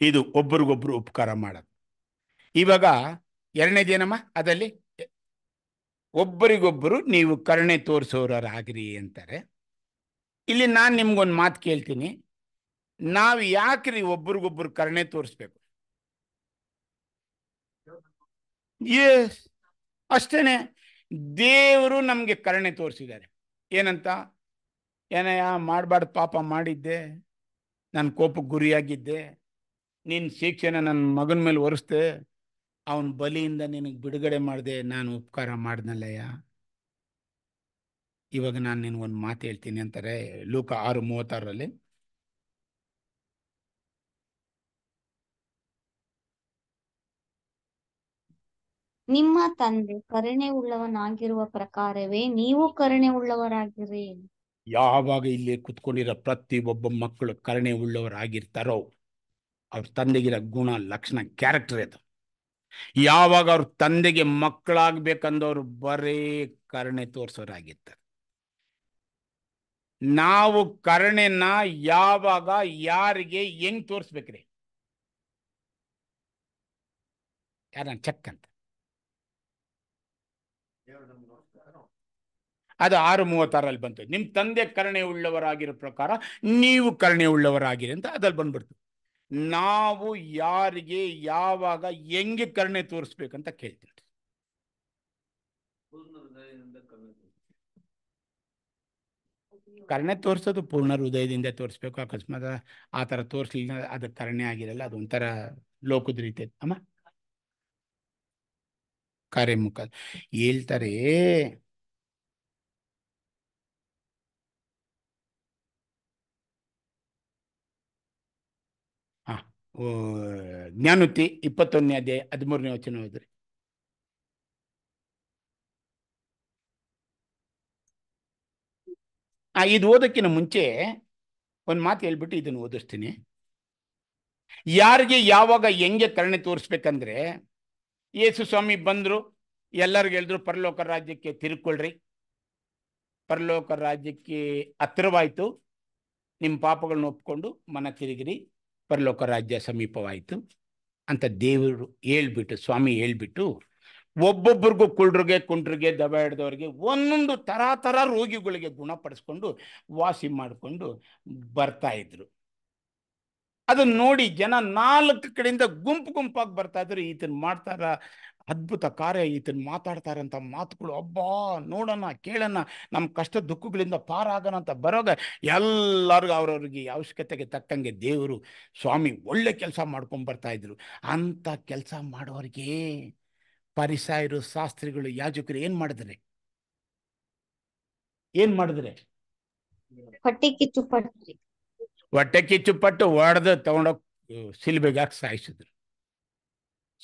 ಇದು ಒಬ್ರಿಗೊಬ್ರು ಉಪಕಾರ ಮಾಡೋದು ಇವಾಗ ಎರಡನೇ ದಿನಮ್ಮ ಅದಲ್ಲಿ ಒಬ್ಬರಿಗೊಬ್ಬರು ನೀವು ಕರುಣೆ ತೋರಿಸೋರಾಗ್ರಿ ಅಂತಾರೆ ಇಲ್ಲಿ ನಾನು ನಿಮ್ಗೊಂದು ಮಾತು ಕೇಳ್ತೀನಿ ನಾವು ಯಾಕ್ರಿ ಒಬ್ರಿಗೊಬ್ರು ಕರುಣೆ ತೋರಿಸ್ಬೇಕು ಎಸ್ ಅಷ್ಟೇನೆ ದೇವರು ನಮಗೆ ಕರುಣೆ ತೋರಿಸಿದ್ದಾರೆ ಏನಂತ ಏನಯ್ಯ ಮಾಡಬಾರ್ದು ಪಾಪ ಮಾಡಿದ್ದೆ ನನ್ನ ಕೋಪಕ್ಕೆ ಗುರಿಯಾಗಿದ್ದೆ ನಿನ್ನ ಶಿಕ್ಷೆನ ನನ್ನ ಮಗನ ಮೇಲೆ ಒರೆಸ್ದೆ ಅವನ ಬಲಿಯಿಂದ ನಿನಗೆ ಬಿಡುಗಡೆ ಮಾಡಿದೆ ನಾನು ಉಪಕಾರ ಮಾಡ್ದಲ್ಲಯ್ಯ ಇವಾಗ ನಾನು ನಿನಗೊಂದು ಮಾತು ಹೇಳ್ತೀನಿ ಅಂತಾರೆ ಲೂಕ ಆರು ಮೂವತ್ತಾರರಲ್ಲಿ ನಿಮ್ಮ ತಂದೆ ಕರುಣೆ ಉಳ್ಳವನಾಗಿರುವ ಪ್ರಕಾರವೇ ನೀವು ಕರುಣೆ ಉಳ್ಳವರಾಗಿರಿ ಯಾವಾಗ ಇಲ್ಲಿ ಕುತ್ಕೊಂಡಿರೋ ಪ್ರತಿ ಒಬ್ಬ ಮಕ್ಕಳು ಕರುಣೆ ಉಳ್ಳವರಾಗಿರ್ತಾರೋ ಅವ್ರ ತಂದೆಗಿರೋ ಗುಣ ಲಕ್ಷಣ ಕ್ಯಾರೆಕ್ಟರ್ ಅದು ಯಾವಾಗ ಅವ್ರ ತಂದೆಗೆ ಮಕ್ಕಳಾಗ್ಬೇಕಂದವ್ರು ಬರೇ ಕರುಣೆ ತೋರಿಸೋರಾಗಿರ್ತಾರೆ ನಾವು ಕರುಣೆನ ಯಾವಾಗ ಯಾರಿಗೆ ಹೆಂಗ್ ತೋರಿಸ್ಬೇಕ್ರಿ ಯಾರ ಚೆಕ್ ಅಂತ ಅದು ಆರು ಮೂವತ್ತಾರಲ್ಲಿ ಬಂತು ನಿಮ್ಮ ತಂದೆ ಕರ್ಣೆ ಉಳ್ಳವರಾಗಿರೋ ಪ್ರಕಾರ ನೀವು ಕರುಣೆ ಉಳ್ಳವರಾಗಿರಿ ಅಂತ ಅದ್ರಲ್ಲಿ ಬಂದ್ಬಿಡ್ತು ನಾವು ಯಾರಿಗೆ ಯಾವಾಗ ಹೆಂಗೆ ಕರುಣೆ ತೋರಿಸ್ಬೇಕಂತ ಕೇಳ್ತೀನಿ ಕರ್ಣೆ ತೋರಿಸೋದು ಪೂರ್ಣ ಹೃದಯದಿಂದ ತೋರಿಸ್ಬೇಕು ಅಕಸ್ಮಾತ್ ಆ ಥರ ತೋರಿಸ್ಲಿಲ್ಲ ಅದು ಕರ್ಣೆ ಆಗಿರಲ್ಲ ಅದೊಂಥರ ಲೋಕದ ರೀತಿ ಅಮ್ಮ ಕಾರ್ಯಮುಖ ಹೇಳ್ತಾರೆ ಜ್ಞಾನೋತಿ ಇಪ್ಪತ್ತೊಂದನೇ ಅದೇ ಹದಿಮೂರನೇ ವಚನ ಹೋದ್ರಿ ಆ ಇದು ಓದಕ್ಕಿಂತ ಮುಂಚೆ ಒಂದು ಮಾತು ಹೇಳ್ಬಿಟ್ಟು ಇದನ್ನು ಓದಿಸ್ತೀನಿ ಯಾರಿಗೆ ಯಾವಾಗ ಹೆಂಗೆ ಕರುಣೆ ತೋರಿಸ್ಬೇಕಂದ್ರೆ ಯೇಸು ಸ್ವಾಮಿ ಬಂದರು ಎಲ್ಲರಿಗೂ ಹೇಳಿದ್ರು ಪರಲೋಕ ರಾಜ್ಯಕ್ಕೆ ತಿರುಕೊಳ್ರಿ ಪರಲೋಕ ರಾಜ್ಯಕ್ಕೆ ಹತ್ತಿರವಾಯಿತು ನಿಮ್ಮ ಪಾಪಗಳನ್ನ ಒಪ್ಕೊಂಡು ಮನ ತಿರುಗಿರಿ ಪರಲೋಕ ರಾಜ್ಯ ಸಮೀಪವಾಯಿತು ಅಂತ ದೇವರು ಹೇಳ್ಬಿಟ್ಟು ಸ್ವಾಮಿ ಹೇಳ್ಬಿಟ್ಟು ಒಬ್ಬೊಬ್ಬರಿಗೂ ಕುಳ್ರಿಗೆ ಕುಂಡ್ರಿಗೆ ದಬ ಹಿಡ್ದವ್ರಿಗೆ ಒಂದೊಂದು ಥರ ಥರ ರೋಗಿಗಳಿಗೆ ಗುಣಪಡಿಸ್ಕೊಂಡು ವಾಸಿ ಮಾಡಿಕೊಂಡು ಬರ್ತಾ ಇದ್ರು ಅದನ್ನ ನೋಡಿ ಜನ ನಾಲ್ಕು ಕಡೆಯಿಂದ ಗುಂಪು ಗುಂಪಾಗಿ ಬರ್ತಾ ಇದ್ರು ಈತನ್ ಮಾಡ್ತಾರ ಅದ್ಭುತ ಕಾರ್ಯ ಈತನ್ ಮಾತಾಡ್ತಾರಂತ ಮಾತುಗಳು ಅಬ್ಬಾ ನೋಡೋಣ ಕೇಳೋಣ ನಮ್ಮ ಕಷ್ಟ ದುಃಖಗಳಿಂದ ಪಾರಾಗೋಣ ಅಂತ ಬರೋಗ ಎಲ್ಲರಿಗೂ ಅವ್ರವ್ರಿಗೆ ಅವಶ್ಯಕತೆಗೆ ತಕ್ಕಂಗೆ ದೇವರು ಸ್ವಾಮಿ ಒಳ್ಳೆ ಕೆಲಸ ಮಾಡ್ಕೊಂಡು ಬರ್ತಾ ಇದ್ರು ಅಂತ ಕೆಲಸ ಮಾಡೋರಿಗೆ ಪರಿಸಾಯರು ಶಾಸ್ತ್ರಿಗಳು ಯಾಜಕರು ಏನ್ ಮಾಡಿದ್ರೆ ಏನ್ ಮಾಡಿದ್ರೆ ಹೊಟ್ಟೆ ಕಿಚ್ಚುಪಟ್ಟು ಒಡೆದು ತಗೊಂಡ ಸಿಲ್ಬೆಗೆ ಸಾಯಿಸಿದ್ರು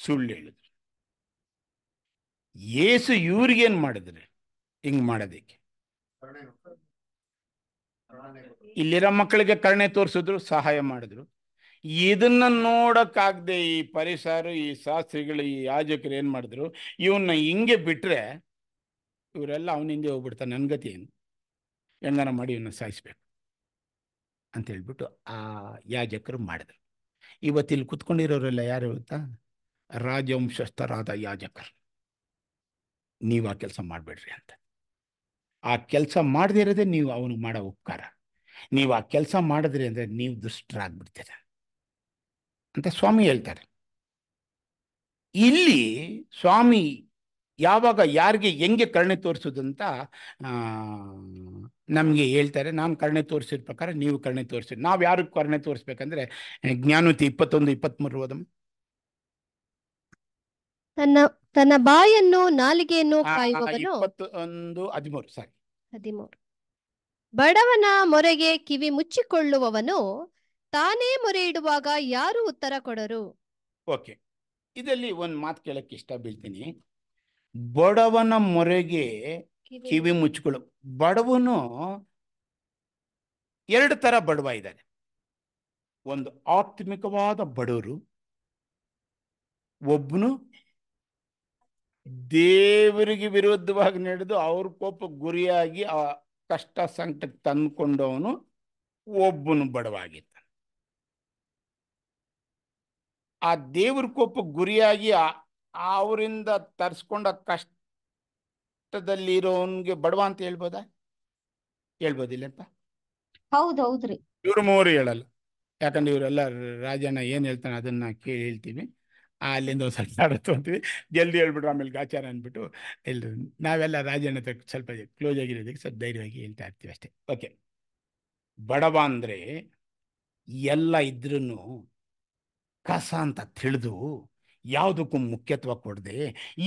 ಸುಳ್ಳು ಹೇಳಿದ್ರು ಏಸು ಇವ್ರಿಗೇನ್ ಮಾಡಿದ್ರೆ ಹಿಂಗ್ ಮಾಡೋದಕ್ಕೆ ಇಲ್ಲಿರೋ ಮಕ್ಕಳಿಗೆ ಕರುಣೆ ತೋರಿಸಿದ್ರು ಸಹಾಯ ಮಾಡಿದ್ರು ಇದನ್ನ ನೋಡಕ್ಕಾಗದೆ ಈ ಪರಿಸರ ಈ ಶಾಸ್ತ್ರಿಗಳು ಈ ಯಾಜಕರು ಏನ್ ಮಾಡಿದ್ರು ಇವನ್ನ ಹಿಂಗೆ ಬಿಟ್ರೆ ಇವರೆಲ್ಲ ಅವನ ಹಿಂದೆ ನನ್ನ ಗತಿ ಏನು ಹೆಂಗಾರ ಮಾಡಿ ಇವನ್ನ ಸಾಯಿಸ್ಬೇಕು ಅಂತ ಹೇಳ್ಬಿಟ್ಟು ಆ ಯಾಜಕರು ಮಾಡಿದ್ರು ಇವತ್ತಿಲ್ಲಿ ಕುತ್ಕೊಂಡಿರೋರೆಲ್ಲ ಯಾರು ಅಂತ ರಾಜವಂಶಸ್ಥರಾದ ಯಾಜಕರು ನೀವು ಆ ಕೆಲಸ ಮಾಡಬೇಡ್ರಿ ಅಂತ ಆ ಕೆಲಸ ಮಾಡದೇ ಇರೋದೇ ನೀವು ಅವನಿಗೆ ಮಾಡೋ ಉಪಕಾರ ನೀವು ಆ ಕೆಲಸ ಮಾಡಿದ್ರಿ ಅಂದ್ರೆ ನೀವು ದುಷ್ಟರಾಗ್ಬಿಡ್ತೀರ ಅಂತ ಸ್ವಾಮಿ ಹೇಳ್ತಾರೆ ಇಲ್ಲಿ ಸ್ವಾಮಿ ಯಾವಾಗ ಯಾರಿಗೆ ಹೆಂಗೆ ಕರುಣೆ ಆ ನಮಗೆ ಹೇಳ್ತಾರೆ ನಾನು ಕರ್ಣೆ ತೋರಿಸಿದ ಪ್ರಕಾರ ನೀವು ಕರ್ಣೆ ತೋರಿಸಿ ನಾವು ಯಾರಿಗೆ ಕರುಣೆ ತೋರಿಸ್ಬೇಕಂದ್ರೆ ಜ್ಞಾನೋತಿ ಇಪ್ಪತ್ತೊಂದು ಇಪ್ಪತ್ಮೂರು ಓದಮ್ ತನ್ನ ತನ್ನ ಬಾಯನ್ನು ನಾಲಿಗೆಯನ್ನು ಕಾಯುವವನು ಹದಿಮೂರು ಸಾರಿ ಹದಿಮೂರು ಬಡವನ ಮೊರೆಗೆ ಕಿವಿ ಮುಚ್ಚಿಕೊಳ್ಳುವವನು ತಾನೇ ಮೊರೆ ಇಡುವಾಗ ಯಾರು ಉತ್ತರ ಕೊಡರು ಓಕೆ ಇದರಲ್ಲಿ ಒಂದು ಮಾತು ಕೇಳಕ್ಕೆ ಇಷ್ಟ ಬೀಳ್ತೀನಿ ಬಡವನ ಮೊರೆಗೆ ಕಿವಿ ಮುಚ್ಚಿಕೊಳ್ಳು ಬಡವನು ಎರಡು ತರ ಬಡವ ಇದ್ದಾನೆ ಒಂದು ಆತ್ಮಿಕವಾದ ಬಡವರು ಒಬ್ಬನು ದೇವರಿಗೆ ವಿರುದ್ಧವಾಗಿ ನಡೆದು ಅವ್ರ ಕೋಪ ಗುರಿಯಾಗಿ ಆ ಕಷ್ಟ ಸಂಕಟಕ್ಕೆ ತಂದುಕೊಂಡವನು ಒಬ್ಬನು ಬಡವಾಗಿದ್ದ ಆ ದೇವ್ರ ಕೋಪ ಗುರಿಯಾಗಿ ಅವರಿಂದ ತರಿಸ್ಕೊಂಡ ಕಷ್ಟದಲ್ಲಿರೋನ್ಗೆ ಬಡವ ಅಂತ ಹೇಳ್ಬೋದಾ ಹೇಳ್ಬೋದಿಲ್ಲಪ್ಪ ಹೌದೌದ್ರಿ ಇವ್ರು ಮೂವರು ಹೇಳಲ್ಲ ಯಾಕಂದ್ರೆ ಇವರೆಲ್ಲ ರಾಜಣ್ಣ ಏನ್ ಹೇಳ್ತಾನೆ ಅದನ್ನ ಕೇಳಿ ಹೇಳ್ತೀವಿ ಅಲ್ಲಿಂದ ಒಂದು ಸಣ್ಣ ತೊಗೊಂತೀವಿ ಜಲ್ದಿ ಹೇಳ್ಬಿಟ್ರು ಆಮೇಲೆ ಗಾಚಾರ ಅಂದ್ಬಿಟ್ಟು ಇಲ್ಲ ನಾವೆಲ್ಲ ರಾಜಣ್ಣ ತಕ್ಕ ಸ್ವಲ್ಪ ಕ್ಲೋಸ್ ಆಗಿರೋದಕ್ಕೆ ಸ್ವಲ್ಪ ಧೈರ್ಯವಾಗಿ ಹೇಳ್ತಾ ಇರ್ತೀವಿ ಅಷ್ಟೇ ಓಕೆ ಬಡವ ಅಂದರೆ ಎಲ್ಲ ಇದ್ರೂ ಕಸ ಅಂತ ತಿಳಿದು ಯಾವುದಕ್ಕೂ ಮುಖ್ಯತ್ವ ಕೊಡದೆ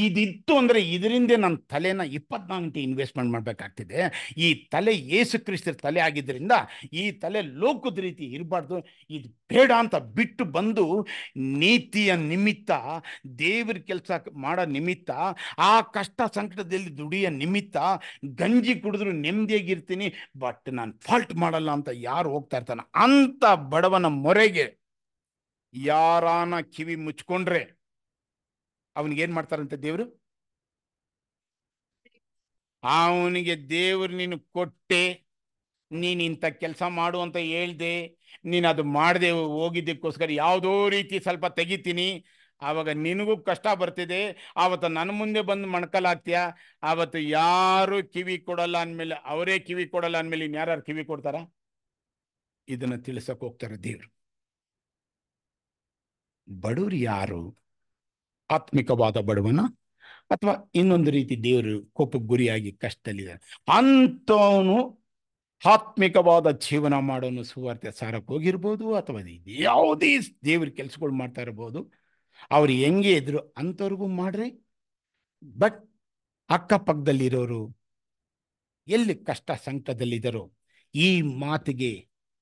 ಇದಿತ್ತು ಅಂದರೆ ಇದರಿಂದ ನನ್ನ ತಲೆನ ಇಪ್ಪತ್ನಾಲ್ಕು ಇನ್ವೆಸ್ಟ್ಮೆಂಟ್ ಮಾಡಬೇಕಾಗ್ತಿದೆ ಈ ತಲೆ ಏಸು ಕ್ರಿಸ್ತರ ತಲೆ ಆಗಿದ್ದರಿಂದ ಈ ತಲೆ ಲೋಕದ ರೀತಿ ಇರಬಾರ್ದು ಇದು ಬೇಡ ಅಂತ ಬಿಟ್ಟು ಬಂದು ನೀತಿಯ ನಿಮಿತ್ತ ದೇವ್ರ ಕೆಲಸ ಮಾಡೋ ನಿಮಿತ್ತ ಆ ಕಷ್ಟ ಸಂಕಟದಲ್ಲಿ ದುಡಿಯೋ ನಿಮಿತ್ತ ಗಂಜಿ ಕುಡಿದ್ರು ನೆಮ್ಮದಿಯಾಗಿರ್ತೀನಿ ಬಟ್ ನಾನು ಫಾಲ್ಟ್ ಮಾಡಲ್ಲ ಅಂತ ಯಾರು ಹೋಗ್ತಾ ಇರ್ತಾನೆ ಅಂಥ ಬಡವನ ಮೊರೆಗೆ ಯಾರಾನ ಕಿವಿ ಮುಚ್ಕೊಂಡ್ರೆ ಅವನಿಗೆ ಏನ್ ಮಾಡ್ತಾರಂತೆ ದೇವರು ಅವನಿಗೆ ದೇವರು ನೀನು ಕೊಟ್ಟೆ ನೀನು ಇಂಥ ಕೆಲಸ ಮಾಡು ಅಂತ ಹೇಳ್ದೆ ನೀನು ಅದು ಮಾಡಿದೆ ಹೋಗಿದ್ದಕ್ಕೋಸ್ಕರ ಯಾವುದೋ ರೀತಿ ಸ್ವಲ್ಪ ತೆಗಿತೀನಿ ಆವಾಗ ನಿನಗೂ ಕಷ್ಟ ಬರ್ತಿದೆ ಆವತ್ತು ನನ್ನ ಮುಂದೆ ಬಂದು ಮಣ್ಕಲಾಗ್ತೀಯಾ ಆವತ್ತು ಯಾರು ಕಿವಿ ಕೊಡಲ್ಲ ಅಂದಮೇಲೆ ಅವರೇ ಕಿವಿ ಕೊಡಲ್ಲ ಅಂದಮೇಲೆ ಯಾರು ಕಿವಿ ಕೊಡ್ತಾರ ಇದನ್ನು ತಿಳಿಸಕ್ಕೆ ಹೋಗ್ತಾರೆ ದೇವರು ಬಡವ್ರು ಯಾರು ಆತ್ಮಿಕವಾದ ಬಡವನ ಅಥವಾ ಇನ್ನೊಂದು ರೀತಿ ದೇವರು ಕೋಪ ಗುರಿಯಾಗಿ ಕಷ್ಟದಲ್ಲಿದ್ದಾರೆ ಅಂಥವನು ಆತ್ಮಿಕವಾದ ಜೀವನ ಮಾಡೋನು ಸುವಾರ್ತೆ ಸಾರಕ್ಕೆ ಹೋಗಿರ್ಬೋದು ಅಥವಾ ಯಾವುದೇ ದೇವ್ರ ಕೆಲಸಗಳು ಮಾಡ್ತಾ ಇರ್ಬೋದು ಅವ್ರು ಹೆಂಗೆ ಇದ್ರು ಅಂಥವ್ರಿಗೂ ಮಾಡ್ರಿ ಬಟ್ ಅಕ್ಕಪಕ್ಕದಲ್ಲಿರೋರು ಎಲ್ಲಿ ಕಷ್ಟ ಸಂಕಟದಲ್ಲಿದ್ದರೋ ಈ ಮಾತಿಗೆ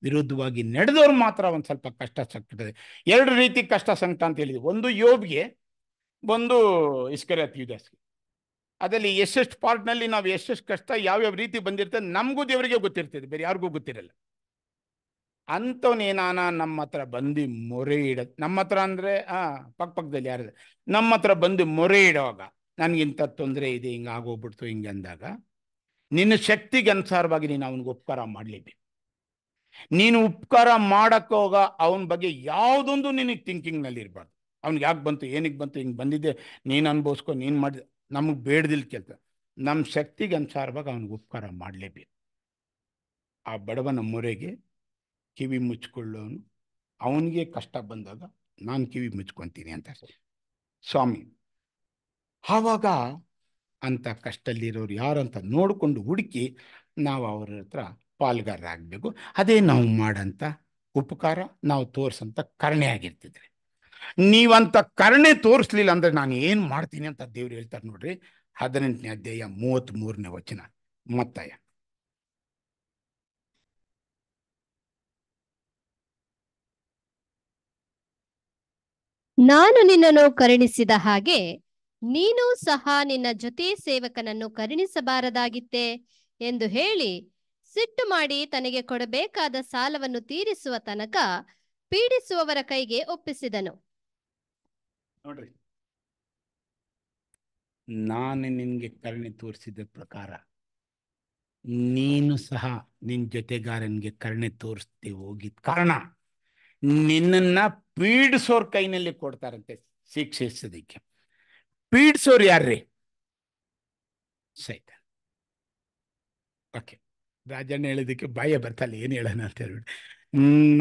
ವಿರುದ್ಧವಾಗಿ ನಡೆದವ್ರು ಮಾತ್ರ ಒಂದು ಸ್ವಲ್ಪ ಕಷ್ಟ ಸಂಕಟದಲ್ಲಿ ಎರಡು ರೀತಿ ಕಷ್ಟ ಸಂಕಟ ಅಂತ ಹೇಳಿದ್ವಿ ಒಂದು ಯೋಬ್ಗೆ ಒಂದು ಇಸ್ಕರತ್ ಯುದಾಸ್ಗೆ ಅದರಲ್ಲಿ ಎಷ್ಟೆಷ್ಟು ಪಾರ್ಟ್ನಲ್ಲಿ ನಾವು ಎಷ್ಟೆಷ್ಟು ಕಷ್ಟ ಯಾವ್ಯಾವ ರೀತಿ ಬಂದಿರ್ತದೆ ನಮಗೂ ದೇವರಿಗೆ ಗೊತ್ತಿರ್ತದೆ ಬೇರೆ ಯಾರಿಗೂ ಗೊತ್ತಿರಲ್ಲ ಅಂಥವನೇನಾನ ನಮ್ಮ ಹತ್ರ ಬಂದು ಮೊರೆ ಇಡ ನಮ್ಮ ಹತ್ರ ಅಂದರೆ ಹಾಂ ಪಕ್ಕ ಪಕ್ಕದಲ್ಲಿ ಯಾರು ನಮ್ಮ ಹತ್ರ ಬಂದು ಮೊರೆ ಇಡುವಾಗ ನನಗಿಂಥ ತೊಂದರೆ ಇದೆ ಹಿಂಗೆ ಆಗೋಗ್ಬಿಡ್ತು ಹಿಂಗೆ ಅಂದಾಗ ನಿನ್ನ ಶಕ್ತಿಗೆ ಅನುಸಾರವಾಗಿ ನೀನು ಅವನಿಗೆ ಉಪಕಾರ ಮಾಡಲೇಬೇಕು ನೀನು ಉಪಕಾರ ಮಾಡೋಕ್ಕೋಗ ಅವನ ಬಗ್ಗೆ ಯಾವುದೊಂದು ನಿನಗೆ ಥಿಂಕಿಂಗ್ನಲ್ಲಿ ಇರಬಾರ್ದು ಅವ್ನಿಗೆ ಯಾಕೆ ಬಂತು ಏನಕ್ಕೆ ಬಂತು ಹಿಂಗೆ ಬಂದಿದ್ದೆ ನೀನು ಅನ್ಭವಿಸ್ಕೊ ನೀನು ಮಾಡಿದೆ ನಮಗೆ ಬೇಡದಿಲ್ಲ ಕೆಲಸ ನಮ್ಮ ಶಕ್ತಿಗೆ ಅನುಸಾರವಾಗಿ ಅವನಿಗೆ ಉಪಕಾರ ಮಾಡಲೇಬೇಕು ಆ ಬಡವನ ಮೊರೆಗೆ ಕಿವಿ ಮುಚ್ಕೊಳ್ಳೋನು ಅವನಿಗೆ ಕಷ್ಟ ಬಂದಾಗ ನಾನು ಕಿವಿ ಮುಚ್ಕೊತೀನಿ ಅಂತ ಸ್ವಾಮಿ ಆವಾಗ ಅಂಥ ಕಷ್ಟದಲ್ಲಿರೋರು ಯಾರು ಅಂತ ನೋಡಿಕೊಂಡು ಹುಡುಕಿ ನಾವು ಅವ್ರ ಹತ್ರ ಪಾಲ್ಗಾರರಾಗಬೇಕು ಅದೇ ನಾವು ಮಾಡೋಂಥ ಉಪಕಾರ ನಾವು ತೋರಿಸಂಥ ಕರ್ಣೆ ಆಗಿರ್ತಿದ್ರೆ ನೀವಂತ ಕರ್ಣೆ ತೋರಿಸ್ಲಿಲ್ಲ ಅಂದ್ರೆ ನಾನು ಏನು ಮಾಡ್ತೀನಿ ಅಂತ ದೇವ್ರು ಹೇಳ್ತಾರೆ ನೋಡ್ರಿ ಹದಿನೆಂಟನೇ ಅಧ್ಯಾಯ ಮೂವತ್ತ್ ಮೂರನೇ ವಚನ ಮತ್ತಾಯ ನಾನು ನಿನ್ನನ್ನು ಕರುಣಿಸಿದ ಹಾಗೆ ನೀನು ಸಹ ನಿನ್ನ ಜೊತೆ ಸೇವಕನನ್ನು ಕರುಣಿಸಬಾರದಾಗಿತ್ತೆ ಎಂದು ಹೇಳಿ ಸಿಟ್ಟು ಮಾಡಿ ತನಗೆ ಕೊಡಬೇಕಾದ ಸಾಲವನ್ನು ತೀರಿಸುವ ತನಕ ಪೀಡಿಸುವವರ ಕೈಗೆ ಒಪ್ಪಿಸಿದನು ನೋಡ್ರಿ ನಾನು ನಿನ್ಗೆ ಕರ್ಣಿ ತೋರಿಸಿದ ಪ್ರಕಾರ ನೀನು ಸಹ ನಿನ್ನ ಜೊತೆಗಾರನಿಗೆ ಕರ್ಣಿ ತೋರಿಸ್ದೆ ಹೋಗಿದ ಕಾರಣ ನಿನ್ನನ್ನು ಪೀಡಿಸೋರ್ ಕೈನಲ್ಲಿ ಕೊಡ್ತಾರಂತೆ ಶಿಕ್ಷಿಸೋದಕ್ಕೆ ಪೀಡಿಸೋರು ಯಾರ್ರಿ ಸೈತಾನ್ ಓಕೆ ರಾಜಣ್ಣ ಹೇಳಿದಕ್ಕೆ ಬಾಯ ಬರ್ತಲ್ಲ ಏನು ಹೇಳೋಣ ಅಂತ ಹೇಳ್ಬಿಟ್ಟು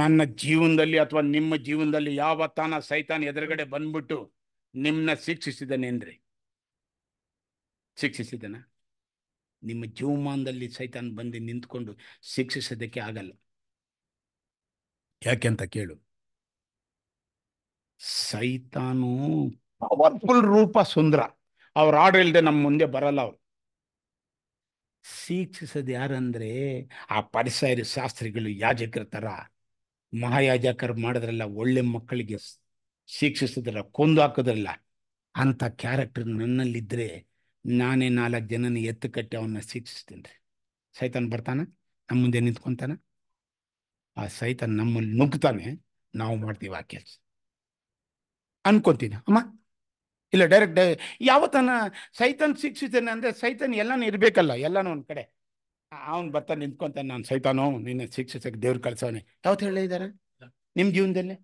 ನನ್ನ ಜೀವನದಲ್ಲಿ ಅಥವಾ ನಿಮ್ಮ ಜೀವನದಲ್ಲಿ ಯಾವ ತಾನ ಸೈತಾನ್ ಎದುರುಗಡೆ ಬಂದ್ಬಿಟ್ಟು ನಿಮ್ಮನ್ನ ಶಿಕ್ಷಿಸಿದನೆಂದ್ರೆ ಶಿಕ್ಷಿಸಿದನ ನಿಮ್ಮ ಜೀವಮಾನದಲ್ಲಿ ಸೈತಾನ್ ಬಂದು ನಿಂತ್ಕೊಂಡು ಶಿಕ್ಷಿಸೋದಕ್ಕೆ ಆಗಲ್ಲ ಯಾಕೆ ಅಂತ ಕೇಳು ಸೈತಾನು ಪವರ್ಫುಲ್ ರೂಪ ಸುಂದರ ಅವ್ರ ಆರ್ಡರ್ ಇಲ್ಲದೆ ನಮ್ಮ ಮುಂದೆ ಬರಲ್ಲ ಅವ್ರು ಶಿಕ್ಷಿಸೋದು ಯಾರಂದ್ರೆ ಆ ಪರಿಸರ ಶಾಸ್ತ್ರಿಗಳು ಯಾಜಕರ ತರ ಮಹಾಯಾಜಕರು ಮಾಡಿದ್ರಲ್ಲ ಒಳ್ಳೆ ಮಕ್ಕಳಿಗೆ ಶಿಕ್ಷಿಸಿದ್ರ ಕೊಂದು ಹಾಕೋದ್ರಲ್ಲ ಅಂಥ ಕ್ಯಾರೆಕ್ಟರ್ ನನ್ನಲ್ಲಿದ್ದರೆ ನಾನೇ ನಾಲ್ಕು ಜನನ ಎತ್ತು ಕಟ್ಟಿ ಅವನ್ನ ಶಿಕ್ಷಿಸ್ತೀನಿ ರೀ ಸೈತನ್ ಬರ್ತಾನೆ ನಮ್ಮ ಮುಂದೆ ನಿಂತ್ಕೊತಾನೆ ಆ ಸೈತನ್ ನಮ್ಮಲ್ಲಿ ನುಗ್ತಾನೆ ನಾವು ಮಾಡ್ತೀವಿ ಆ ಕೆಲಸ ಅನ್ಕೊತೀನಿ ಅಮ್ಮ ಇಲ್ಲ ಡೈರೆಕ್ಟ್ ಯಾವತನ ಸೈತನ್ ಶಿಕ್ಷಿಸ್ತೇನೆ ಅಂದರೆ ಸೈತನ್ ಎಲ್ಲಾನು ಇರಬೇಕಲ್ಲ ಎಲ್ಲಾನು ಒಂದು ಕಡೆ ಅವನು ಬರ್ತಾನೆ ನಿಂತ್ಕೊಂತಾನೆ ನಾನು ಸೈತಾನೋ ನಿನ್ನ ಶಿಕ್ಷಿಸಕ್ಕೆ ದೇವ್ರು ಕಳ್ಸವನೆ ಯಾವತ್ತು ಹೇಳಿದ್ದಾರೆ ನಿಮ್ಮ ಜೀವನದಲ್ಲಿ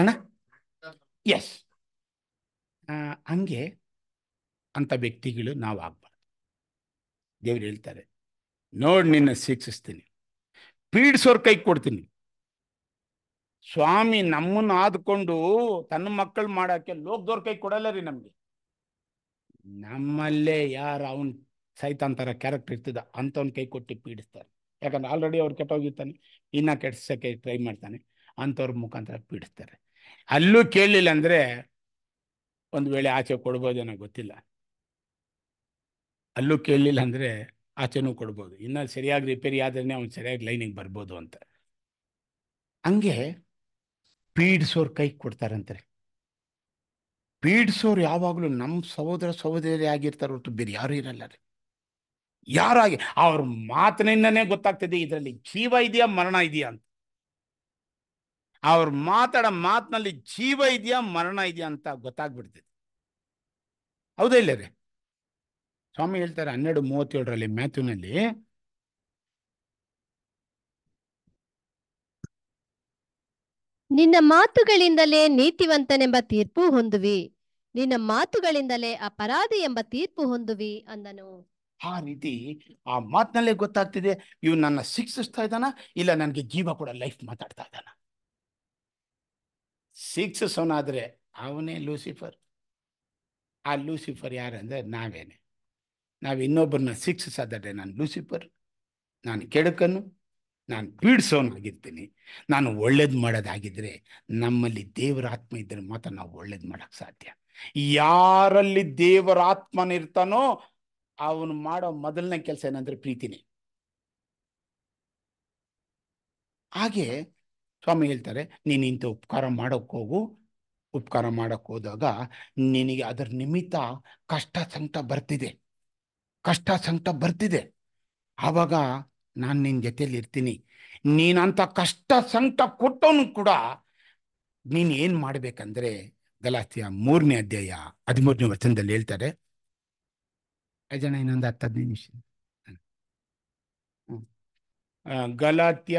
ಏನ ಎಸ್ ಹಂಗೆ ಅಂಥ ವ್ಯಕ್ತಿಗಳು ನಾವು ಆಗ್ಬಾರ್ದು ದೇವ್ರು ಹೇಳ್ತಾರೆ ನೋಡಿ ನಿನ್ನ ಶಿಕ್ಷಿಸ್ತೀನಿ ಪೀಡಿಸೋರ್ ಕೈ ಕೊಡ್ತೀನಿ ಸ್ವಾಮಿ ನಮ್ಮನ್ನು ಆದ್ಕೊಂಡು ತನ್ನ ಮಕ್ಕಳು ಮಾಡಕ್ಕೆ ಲೋಕದವ್ರ ಕೈ ಕೊಡಲ್ಲ ರೀ ನಮಗೆ ನಮ್ಮಲ್ಲೇ ಯಾರು ಅವನ್ ಸೈತಾಂತರ ಕ್ಯಾರೆಕ್ಟರ್ ಇರ್ತದ ಅಂಥವ್ನ ಕೈ ಕೊಟ್ಟು ಪೀಡಿಸ್ತಾರೆ ಯಾಕಂದ್ರೆ ಆಲ್ರೆಡಿ ಅವ್ರು ಕೆಟ್ಟೋಗಿರ್ತಾನೆ ಇನ್ನ ಕೆಡ್ಸಕ್ಕೆ ಟ್ರೈ ಮಾಡ್ತಾನೆ ಅಂಥವ್ರ ಮುಖಾಂತರ ಪೀಡಿಸ್ತಾರೆ ಅಲ್ಲೂ ಕೇಳಲಿಲ್ಲ ಅಂದರೆ ಒಂದು ವೇಳೆ ಆಚೆ ಕೊಡ್ಬೋದೇನೋ ಗೊತ್ತಿಲ್ಲ ಅಲ್ಲೂ ಕೇಳಲಿಲ್ಲ ಅಂದರೆ ಆಚೆನೂ ಕೊಡ್ಬೋದು ಇನ್ನೊಂದು ಸರಿಯಾಗಿ ರಿಪೇರಿ ಆದ್ರೇ ಅವ್ನು ಸರಿಯಾಗಿ ಲೈನಿಗೆ ಬರ್ಬೋದು ಅಂತ ಹಂಗೆ ಪೀಡಿಸೋರು ಕೈ ಕೊಡ್ತಾರಂತಾರೆ ಪೀಡಿಸೋರು ಯಾವಾಗಲೂ ನಮ್ಮ ಸಹೋದರ ಸಹೋದರಿ ಆಗಿರ್ತಾರೆ ಹೊರತು ಬೇರೆ ಯಾರು ಇರಲ್ಲ ರೀ ಯಾರಾಗಿ ಅವ್ರ ಮಾತಿನಿಂದನೇ ಗೊತ್ತಾಗ್ತದೆ ಇದರಲ್ಲಿ ಜೀವ ಇದೆಯಾ ಮರಣ ಇದೆಯಾ ಅಂತ ಅವ್ರು ಮಾತಾಡೋ ಮಾತಿನಲ್ಲಿ ಜೀವ ಇದೆಯಾ ಮರಣ ಇದೆಯಾ ಅಂತ ಗೊತ್ತಾಗ್ಬಿಡ್ತದೆ ಹೌದಾ ಇಲ್ಲ ರೀ ಸ್ವಾಮಿ ಹೇಳ್ತಾರೆ ಹನ್ನೆರಡು ಮೂವತ್ತೇಳರಲ್ಲಿ ಮ್ಯಾಥ್ಯೂನಲ್ಲಿ ನಿನ್ನ ಮಾತುಗಳಿಂದಲೇ ನೀತಿವಂತನೆಂಬ ತೀರ್ಪು ಹೊಂದುವಿ ನಿನ್ನ ಮಾತುಗಳಿಂದಲೇ ಅಪರಾಧಿ ಎಂಬ ತೀರ್ಪು ಹೊಂದುವಿ ಅಂದನು ಆ ರೀತಿ ಆ ಮಾತಿನಲ್ಲೇ ಗೊತ್ತಾಗ್ತಿದೆ ಇವ್ ನನ್ನ ಶಿಕ್ಷಿಸ್ತಾ ಇದ್ದಾನ ಇಲ್ಲ ನನಗೆ ಜೀವ ಕೂಡ ಲೈಫ್ ಮಾತಾಡ್ತಾ ಇದ್ದಾನ ಶಿಕ್ಷಿಸೋನಾದರೆ ಅವನೇ ಲೂಸಿಫರ್ ಆ ಲೂಸಿಫರ್ ಯಾರಂದರೆ ನಾವೇನೆ ನಾವು ಇನ್ನೊಬ್ಬರನ್ನ ಶಿಕ್ಷಿಸೋದಾದ್ರೆ ನಾನು ಲೂಸಿಫರ್ ನಾನು ಕೆಡಕನು ನಾನು ಆಗಿರ್ತೀನಿ ನಾನು ಒಳ್ಳೇದು ಮಾಡೋದಾಗಿದ್ರೆ ನಮ್ಮಲ್ಲಿ ದೇವರ ಆತ್ಮ ಇದ್ದರೆ ಮಾತ್ರ ನಾವು ಒಳ್ಳೇದು ಮಾಡೋಕ್ಕೆ ಸಾಧ್ಯ ಯಾರಲ್ಲಿ ದೇವರ ಆತ್ಮನಿರ್ತಾನೋ ಅವನು ಮಾಡೋ ಮೊದಲನೇ ಕೆಲಸ ಏನಂದರೆ ಪ್ರೀತಿನೇ ಹಾಗೆ ಸ್ವಾಮಿ ಹೇಳ್ತಾರೆ ನೀನು ಇಂಥ ಉಪಕಾರ ಹೋಗು ಉಪಕಾರ ಮಾಡೋಕ್ಕೆ ಹೋದಾಗ ನಿನಗೆ ಅದರ ನಿಮಿತ್ತ ಕಷ್ಟ ಸಂಕಟ ಬರ್ತಿದೆ ಕಷ್ಟ ಸಂಕಟ ಬರ್ತಿದೆ ಆವಾಗ ನಾನು ನಿನ್ನ ಜೊತೆಯಲ್ಲಿ ಇರ್ತೀನಿ ಅಂಥ ಕಷ್ಟ ಸಂಕಟ ಕೊಟ್ಟವನು ಕೂಡ ನೀನು ಏನು ಮಾಡಬೇಕಂದ್ರೆ ಗಲಾತಿಯ ಮೂರನೇ ಅಧ್ಯಾಯ ಹದಿಮೂರನೇ ವಚನದಲ್ಲಿ ಹೇಳ್ತಾರೆ ಜನ ಇನ್ನೊಂದು ಹತ್ತು ಹದಿನೈದು ನಿಮಿಷ ಗಲಾತ್ಯ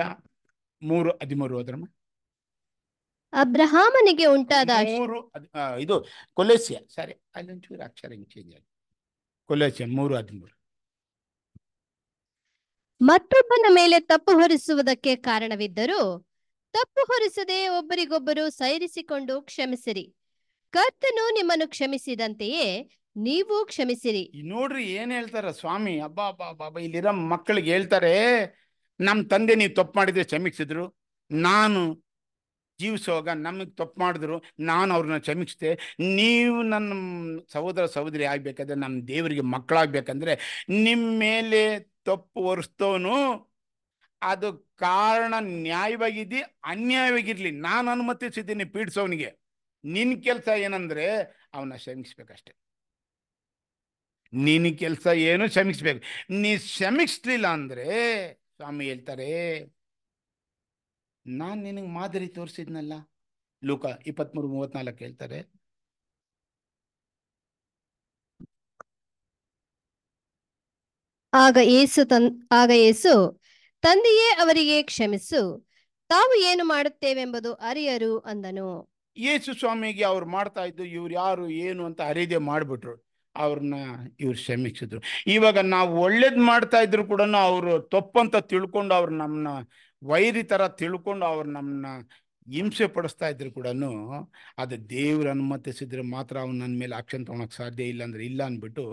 ಮೂರು ಹದಿಮೂರು ಹೋದ್ರಮ್ಮ ಅಬ್ರಹಾಮನಿಗೆ ಉಂಟಾದ ಮೂರು ಇದು ಕೊಲೇಸಿಯ ಸರಿ ಅಲ್ಲಿಂಚೂರು ಅಕ್ಷರ ಚೇಂಜ್ ಆಗಿ ಕೊಲೇಸಿಯ ಮೂರು ಹದಿಮೂರು ಮತ್ತೊಬ್ಬನ ಮೇಲೆ ತಪ್ಪು ಹೊರಿಸುವುದಕ್ಕೆ ಕಾರಣವಿದ್ದರೂ ತಪ್ಪು ಹೊರಿಸದೆ ಒಬ್ಬರಿಗೊಬ್ಬರು ಸೈರಿಸಿಕೊಂಡು ಕ್ಷಮಿಸಿರಿ ಕರ್ತನು ನಿಮ್ಮನ್ನು ಕ್ಷಮಿಸಿದಂತೆಯೇ ನೀವು ಕ್ಷಮಿಸಿರಿ ನೋಡ್ರಿ ಏನ್ ಹೇಳ್ತಾರ ಸ್ವಾಮಿ ಅಬ್ಬಾ ಅಬ್ಬಾ ಬಾಬಾ ಇಲ್ಲಿರೋ ಮಕ್ಕಳಿಗೆ ಹೇಳ್ತಾರೆ ನಮ್ಮ ತಂದೆ ನೀವು ತಪ್ಪು ಮಾಡಿದರೆ ಕ್ಷಮಿಸಿದ್ರು ನಾನು ಜೀವಿಸುವಾಗ ನಮಗೆ ತಪ್ಪು ಮಾಡಿದ್ರು ನಾನು ಅವ್ರನ್ನ ಕ್ಷಮಿಸ್ತೆ ನೀವು ನನ್ನ ಸಹೋದರ ಸಹೋದರಿ ಆಗಬೇಕಾದ್ರೆ ನಮ್ಮ ದೇವರಿಗೆ ಮಕ್ಕಳಾಗಬೇಕಂದ್ರೆ ನಿಮ್ಮ ಮೇಲೆ ತಪ್ಪು ಒರೆಸ್ತವನು ಅದು ಕಾರಣ ನ್ಯಾಯವಾಗಿದ್ದು ಅನ್ಯಾಯವಾಗಿರಲಿ ನಾನು ಅನುಮತಿಸಿದ್ದೀನಿ ಪೀಡಿಸೋವನಿಗೆ ನಿನ್ನ ಕೆಲಸ ಏನಂದರೆ ಅವನ ಕ್ಷಮಿಸ್ಬೇಕಷ್ಟೆ ನಿನ್ನ ಕೆಲಸ ಏನು ಕ್ಷಮಿಸ್ಬೇಕು ನೀ ಕ್ಷಮಿಸ್ಲಿಲ್ಲ ಅಂದರೆ ಸ್ವಾಮಿ ಹೇಳ್ತಾರೆ ನಾನು ನಿನಗೆ ಮಾದರಿ ತೋರಿಸಿದ್ನಲ್ಲ ಲೂಕ ಇಪ್ಪತ್ಮೂರು ಮೂವತ್ನಾಲ್ಕು ಹೇಳ್ತಾರೆ ಆಗ ಏಸು ತನ್ ಆಗ ಏಸು ತಂದೆಯೇ ಅವರಿಗೆ ಕ್ಷಮಿಸು ತಾವು ಏನು ಮಾಡುತ್ತೇವೆಂಬುದು ಅರಿಯರು ಅಂದನು ಯೇಸು ಸ್ವಾಮಿಗೆ ಅವ್ರು ಮಾಡ್ತಾ ಇದ್ದು ಇವ್ರು ಯಾರು ಏನು ಅಂತ ಅರಿದೇ ಮಾಡ್ಬಿಟ್ರು ಅವ್ರನ್ನ ಇವ್ರು ಶ್ರಮಿಸಿದ್ರು ಇವಾಗ ನಾವು ಒಳ್ಳೇದು ಮಾಡ್ತಾ ಇದ್ರು ಕೂಡ ಅವರು ತಪ್ಪಂತ ತಿಳ್ಕೊಂಡು ಅವ್ರು ನಮ್ಮನ್ನ ವೈರಿ ಥರ ತಿಳ್ಕೊಂಡು ಅವ್ರು ನಮ್ಮನ್ನ ಹಿಂಸೆ ಪಡಿಸ್ತಾ ಇದ್ರು ಕೂಡ ಅದು ದೇವ್ರು ಅನುಮತಿಸಿದ್ರೆ ಮಾತ್ರ ಅವ್ನು ನನ್ನ ಮೇಲೆ ಆಕ್ಷನ್ ತೊಗೊಳಕ್ಕೆ ಸಾಧ್ಯ ಇಲ್ಲ ಅಂದ್ರೆ ಇಲ್ಲ ಅಂದ್ಬಿಟ್ಟು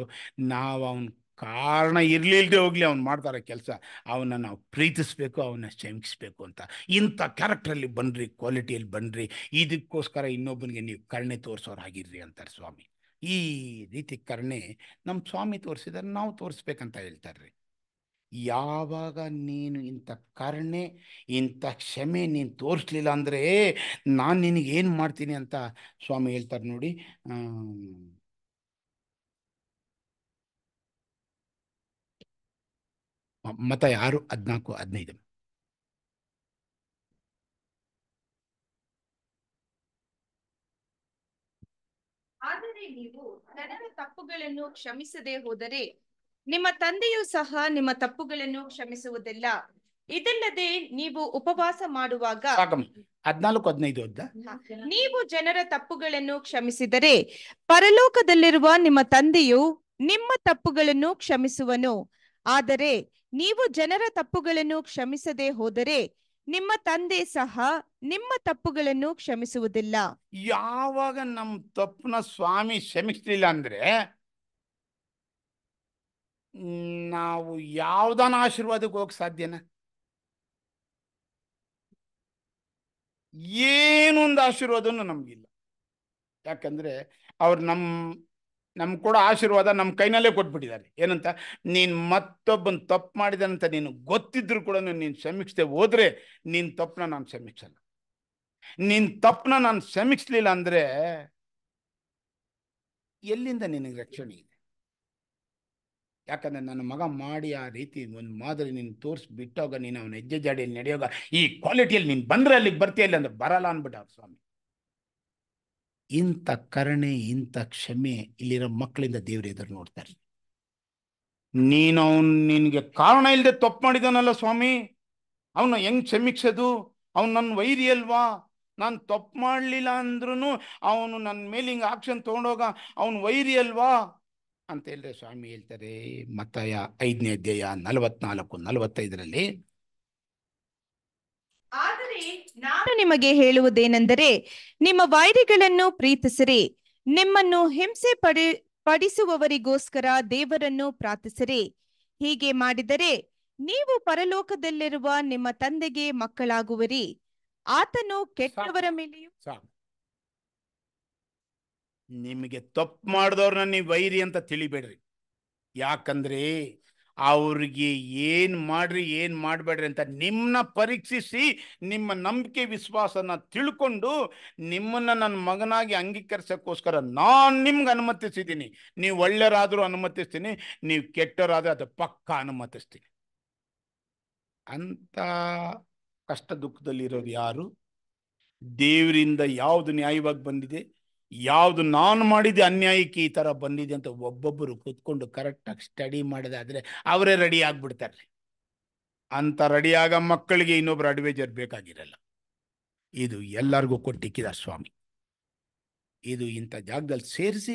ನಾವು ಅವ್ನ ಕಾರಣ ಇರಲಿಲ್ಲದೆ ಹೋಗ್ಲಿ ಅವ್ನು ಮಾಡ್ತಾರೆ ಕೆಲಸ ಅವನ್ನ ನಾವು ಪ್ರೀತಿಸ್ಬೇಕು ಅವನ್ನ ಶ್ರಮಿಸಬೇಕು ಅಂತ ಇಂಥ ಕ್ಯಾರೆಕ್ಟ್ರಲ್ಲಿ ಬನ್ರಿ ಕ್ವಾಲಿಟಿಯಲ್ಲಿ ಬನ್ರಿ ಇದಕ್ಕೋಸ್ಕರ ಇನ್ನೊಬ್ಬನಿಗೆ ನೀವು ಕರುಣೆ ಆಗಿರ್ರಿ ಅಂತಾರೆ ಸ್ವಾಮಿ ಈ ರೀತಿ ಕರ್ಣೆ ನಮ್ಮ ಸ್ವಾಮಿ ತೋರಿಸಿದರೆ ನಾವು ತೋರಿಸ್ಬೇಕಂತ ಹೇಳ್ತಾರ್ರಿ ಯಾವಾಗ ನೀನು ಇಂಥ ಕರ್ಣೆ ಇಂಥ ಕ್ಷಮೆ ನೀನು ತೋರಿಸ್ಲಿಲ್ಲ ಅಂದರೆ ನಾನು ನಿನಗೇನು ಮಾಡ್ತೀನಿ ಅಂತ ಸ್ವಾಮಿ ಹೇಳ್ತಾರೆ ನೋಡಿ ಮತ ಯಾರು ಹದಿನಾಲ್ಕು ಹದಿನೈದು ಆದರೆ ನೀವು ಜನರ ತಪ್ಪುಗಳನ್ನು ಕ್ಷಮಿಸದೆ ಹೋದರೆ ನಿಮ್ಮ ತಂದೆಯೂ ಸಹ ನಿಮ್ಮ ತಪ್ಪುಗಳನ್ನು ಕ್ಷಮಿಸುವುದಿಲ್ಲ ಇದಲ್ಲದೆ ನೀವು ಉಪವಾಸ ಮಾಡುವಾಗ ಹದಿನಾಲ್ಕು ಹದಿನೈದು ನೀವು ಜನರ ತಪ್ಪುಗಳನ್ನು ಕ್ಷಮಿಸಿದರೆ ಪರಲೋಕದಲ್ಲಿರುವ ನಿಮ್ಮ ತಂದೆಯು ನಿಮ್ಮ ತಪ್ಪುಗಳನ್ನು ಕ್ಷಮಿಸುವನು ಆದರೆ ನೀವು ಜನರ ತಪ್ಪುಗಳನ್ನು ಕ್ಷಮಿಸದೆ ಹೋದರೆ ನಿಮ್ಮ ತಂದೆ ಸಹ ನಿಮ್ಮ ತಪ್ಪುಗಳನ್ನು ಕ್ಷಮಿಸುವುದಿಲ್ಲ ಯಾವಾಗ ನಮ್ಮ ತಪ್ಪನ ಸ್ವಾಮಿ ಕ್ಷಮಿಸಲಿಲ್ಲ ಅಂದ್ರೆ ನಾವು ಯಾವ್ದಾನ ಆಶೀರ್ವಾದಕ್ಕೆ ಹೋಗಕ್ ಸಾಧ್ಯನ ಏನೊಂದು ಆಶೀರ್ವಾದನೂ ನಮ್ಗಿಲ್ಲ ಯಾಕಂದ್ರೆ ಅವ್ರು ನಮ್ಮ ನಮ್ಮ ಕೂಡ ಆಶೀರ್ವಾದ ನಮ್ಮ ಕೈನಲ್ಲೇ ಕೊಟ್ಬಿಟ್ಟಿದ್ದಾರೆ ಏನಂತ ನೀನು ಮತ್ತೊಬ್ಬನ ತಪ್ಪು ಮಾಡಿದಂತ ನೀನು ಗೊತ್ತಿದ್ರು ಕೂಡ ನೀನು ಸಮೀಕ್ಷೆ ಹೋದ್ರೆ ನಿನ್ನ ತಪ್ಪನ್ನ ನಾನು ಸಮೀಕ್ಷಲ್ಲ ನಿನ್ನ ತಪ್ಪನ್ನ ನಾನು ಸಮೀಕ್ಷಲಿಲ್ಲ ಅಂದರೆ ಎಲ್ಲಿಂದ ನಿನಗೆ ರಕ್ಷಣೆ ಇದೆ ಯಾಕಂದರೆ ನನ್ನ ಮಗ ಮಾಡಿ ಆ ರೀತಿ ಒಂದು ಮಾದರಿ ನೀನು ತೋರಿಸಿ ಬಿಟ್ಟಾಗ ನೀನು ಅವನ ಹೆಜ್ಜೆ ಜಾಡಿಯಲ್ಲಿ ನಡೆಯೋಗ ಈ ಕ್ವಾಲಿಟಿಯಲ್ಲಿ ನೀನು ಬಂದರೆ ಅಲ್ಲಿಗೆ ಬರ್ತೀಯ ಅಂದ್ರೆ ಬರಲ್ಲ ಅಂದ್ಬಿಟ್ಟು ಸ್ವಾಮಿ ಇಂಥ ಕರುಣೆ ಇಂಥ ಕ್ಷಮೆ ಇಲ್ಲಿರೋ ಮಕ್ಕಳಿಂದ ದೇವ್ರ ಎದುರು ನೋಡ್ತಾರೆ ನೀನು ಅವನ್ ನಿನಗೆ ಕಾರಣ ಇಲ್ಲದೆ ತಪ್ಪು ಮಾಡಿದಾನಲ್ಲ ಸ್ವಾಮಿ ಅವನ ಹೆಂಗ್ ಕ್ಷಮಿಸೋದು ಅವ್ನು ನನ್ನ ವೈರಿ ಅಲ್ವಾ ನಾನು ತಪ್ಪು ಮಾಡಲಿಲ್ಲ ಅಂದ್ರೂ ಅವನು ನನ್ನ ಮೇಲೆ ಹಿಂಗೆ ಆಕ್ಷನ್ ತೊಗೊಂಡೋಗ ಅವನು ವೈರಿ ಅಲ್ವಾ ಅಂತ ಹೇಳಿದ್ರೆ ಸ್ವಾಮಿ ಹೇಳ್ತಾರೆ ಮತ್ತಾಯ ಐದನೇ ಅಧ್ಯಾಯ ನಲವತ್ನಾಲ್ಕು ನಲವತ್ತೈದರಲ್ಲಿ ನಾನು ನಿಮಗೆ ಹೇಳುವುದೇನೆಂದರೆ ನಿಮ್ಮ ವೈರಿಗಳನ್ನು ಪ್ರೀತಿಸಿರಿ ನಿಮ್ಮನ್ನು ಹಿಂಸೆ ಪಡಿ ಪಡಿಸುವವರಿಗೋಸ್ಕರ ದೇವರನ್ನು ಪ್ರಾರ್ಥಿಸಿರಿ ಹೀಗೆ ಮಾಡಿದರೆ ನೀವು ಪರಲೋಕದಲ್ಲಿರುವ ನಿಮ್ಮ ತಂದೆಗೆ ಮಕ್ಕಳಾಗುವರಿ ಆತನು ಕೆಟ್ಟವರ ಮೇಲೆಯೂ ನಿಮಗೆ ತಪ್ಪು ಮಾಡಿದವ್ರನ್ನ ನೀವು ವೈರಿ ಅಂತ ತಿಳಿಬೇಡ್ರಿ ಯಾಕಂದ್ರೆ ಅವ್ರಿಗೆ ಏನು ಮಾಡ್ರಿ ಏನು ಮಾಡಬೇಡ್ರಿ ಅಂತ ನಿಮ್ಮನ್ನ ಪರೀಕ್ಷಿಸಿ ನಿಮ್ಮ ನಂಬಿಕೆ ವಿಶ್ವಾಸನ ತಿಳ್ಕೊಂಡು ನಿಮ್ಮನ್ನು ನನ್ನ ಮಗನಾಗಿ ಅಂಗೀಕರಿಸೋಕ್ಕೋಸ್ಕರ ನಾನು ನಿಮ್ಗೆ ಅನುಮತಿಸಿದ್ದೀನಿ ನೀವು ಒಳ್ಳೆಯರಾದರೂ ಅನುಮತಿಸ್ತೀನಿ ನೀವು ಕೆಟ್ಟರಾದರೆ ಅದು ಪಕ್ಕ ಅನುಮತಿಸ್ತೀನಿ ಅಂತ ಕಷ್ಟ ದುಃಖದಲ್ಲಿರೋರು ಯಾರು ದೇವರಿಂದ ಯಾವುದು ನ್ಯಾಯವಾಗಿ ಬಂದಿದೆ ಯಾವ್ದು ನಾನು ಮಾಡಿದ್ದೆ ಅನ್ಯಾಯಕ್ಕೆ ಈ ತರ ಬಂದಿದೆ ಅಂತ ಒಬ್ಬೊಬ್ಬರು ಕೂತ್ಕೊಂಡು ಕರೆಕ್ಟಾಗಿ ಸ್ಟಡಿ ಮಾಡಿದಾದ್ರೆ ಅವರೇ ರೆಡಿ ಅಂತ ರೆಡಿ ರೆಡಿಯಾಗ ಮಕ್ಕಳಿಗೆ ಇನ್ನೊಬ್ಬರು ಅಡ್ವೈಜರ್ ಬೇಕಾಗಿರಲ್ಲ ಇದು ಎಲ್ಲರಿಗೂ ಕೊಟ್ಟಿಕ್ಕಿದ ಸ್ವಾಮಿ ಇದು ಇಂಥ ಜಾಗದಲ್ಲಿ ಸೇರಿಸಿ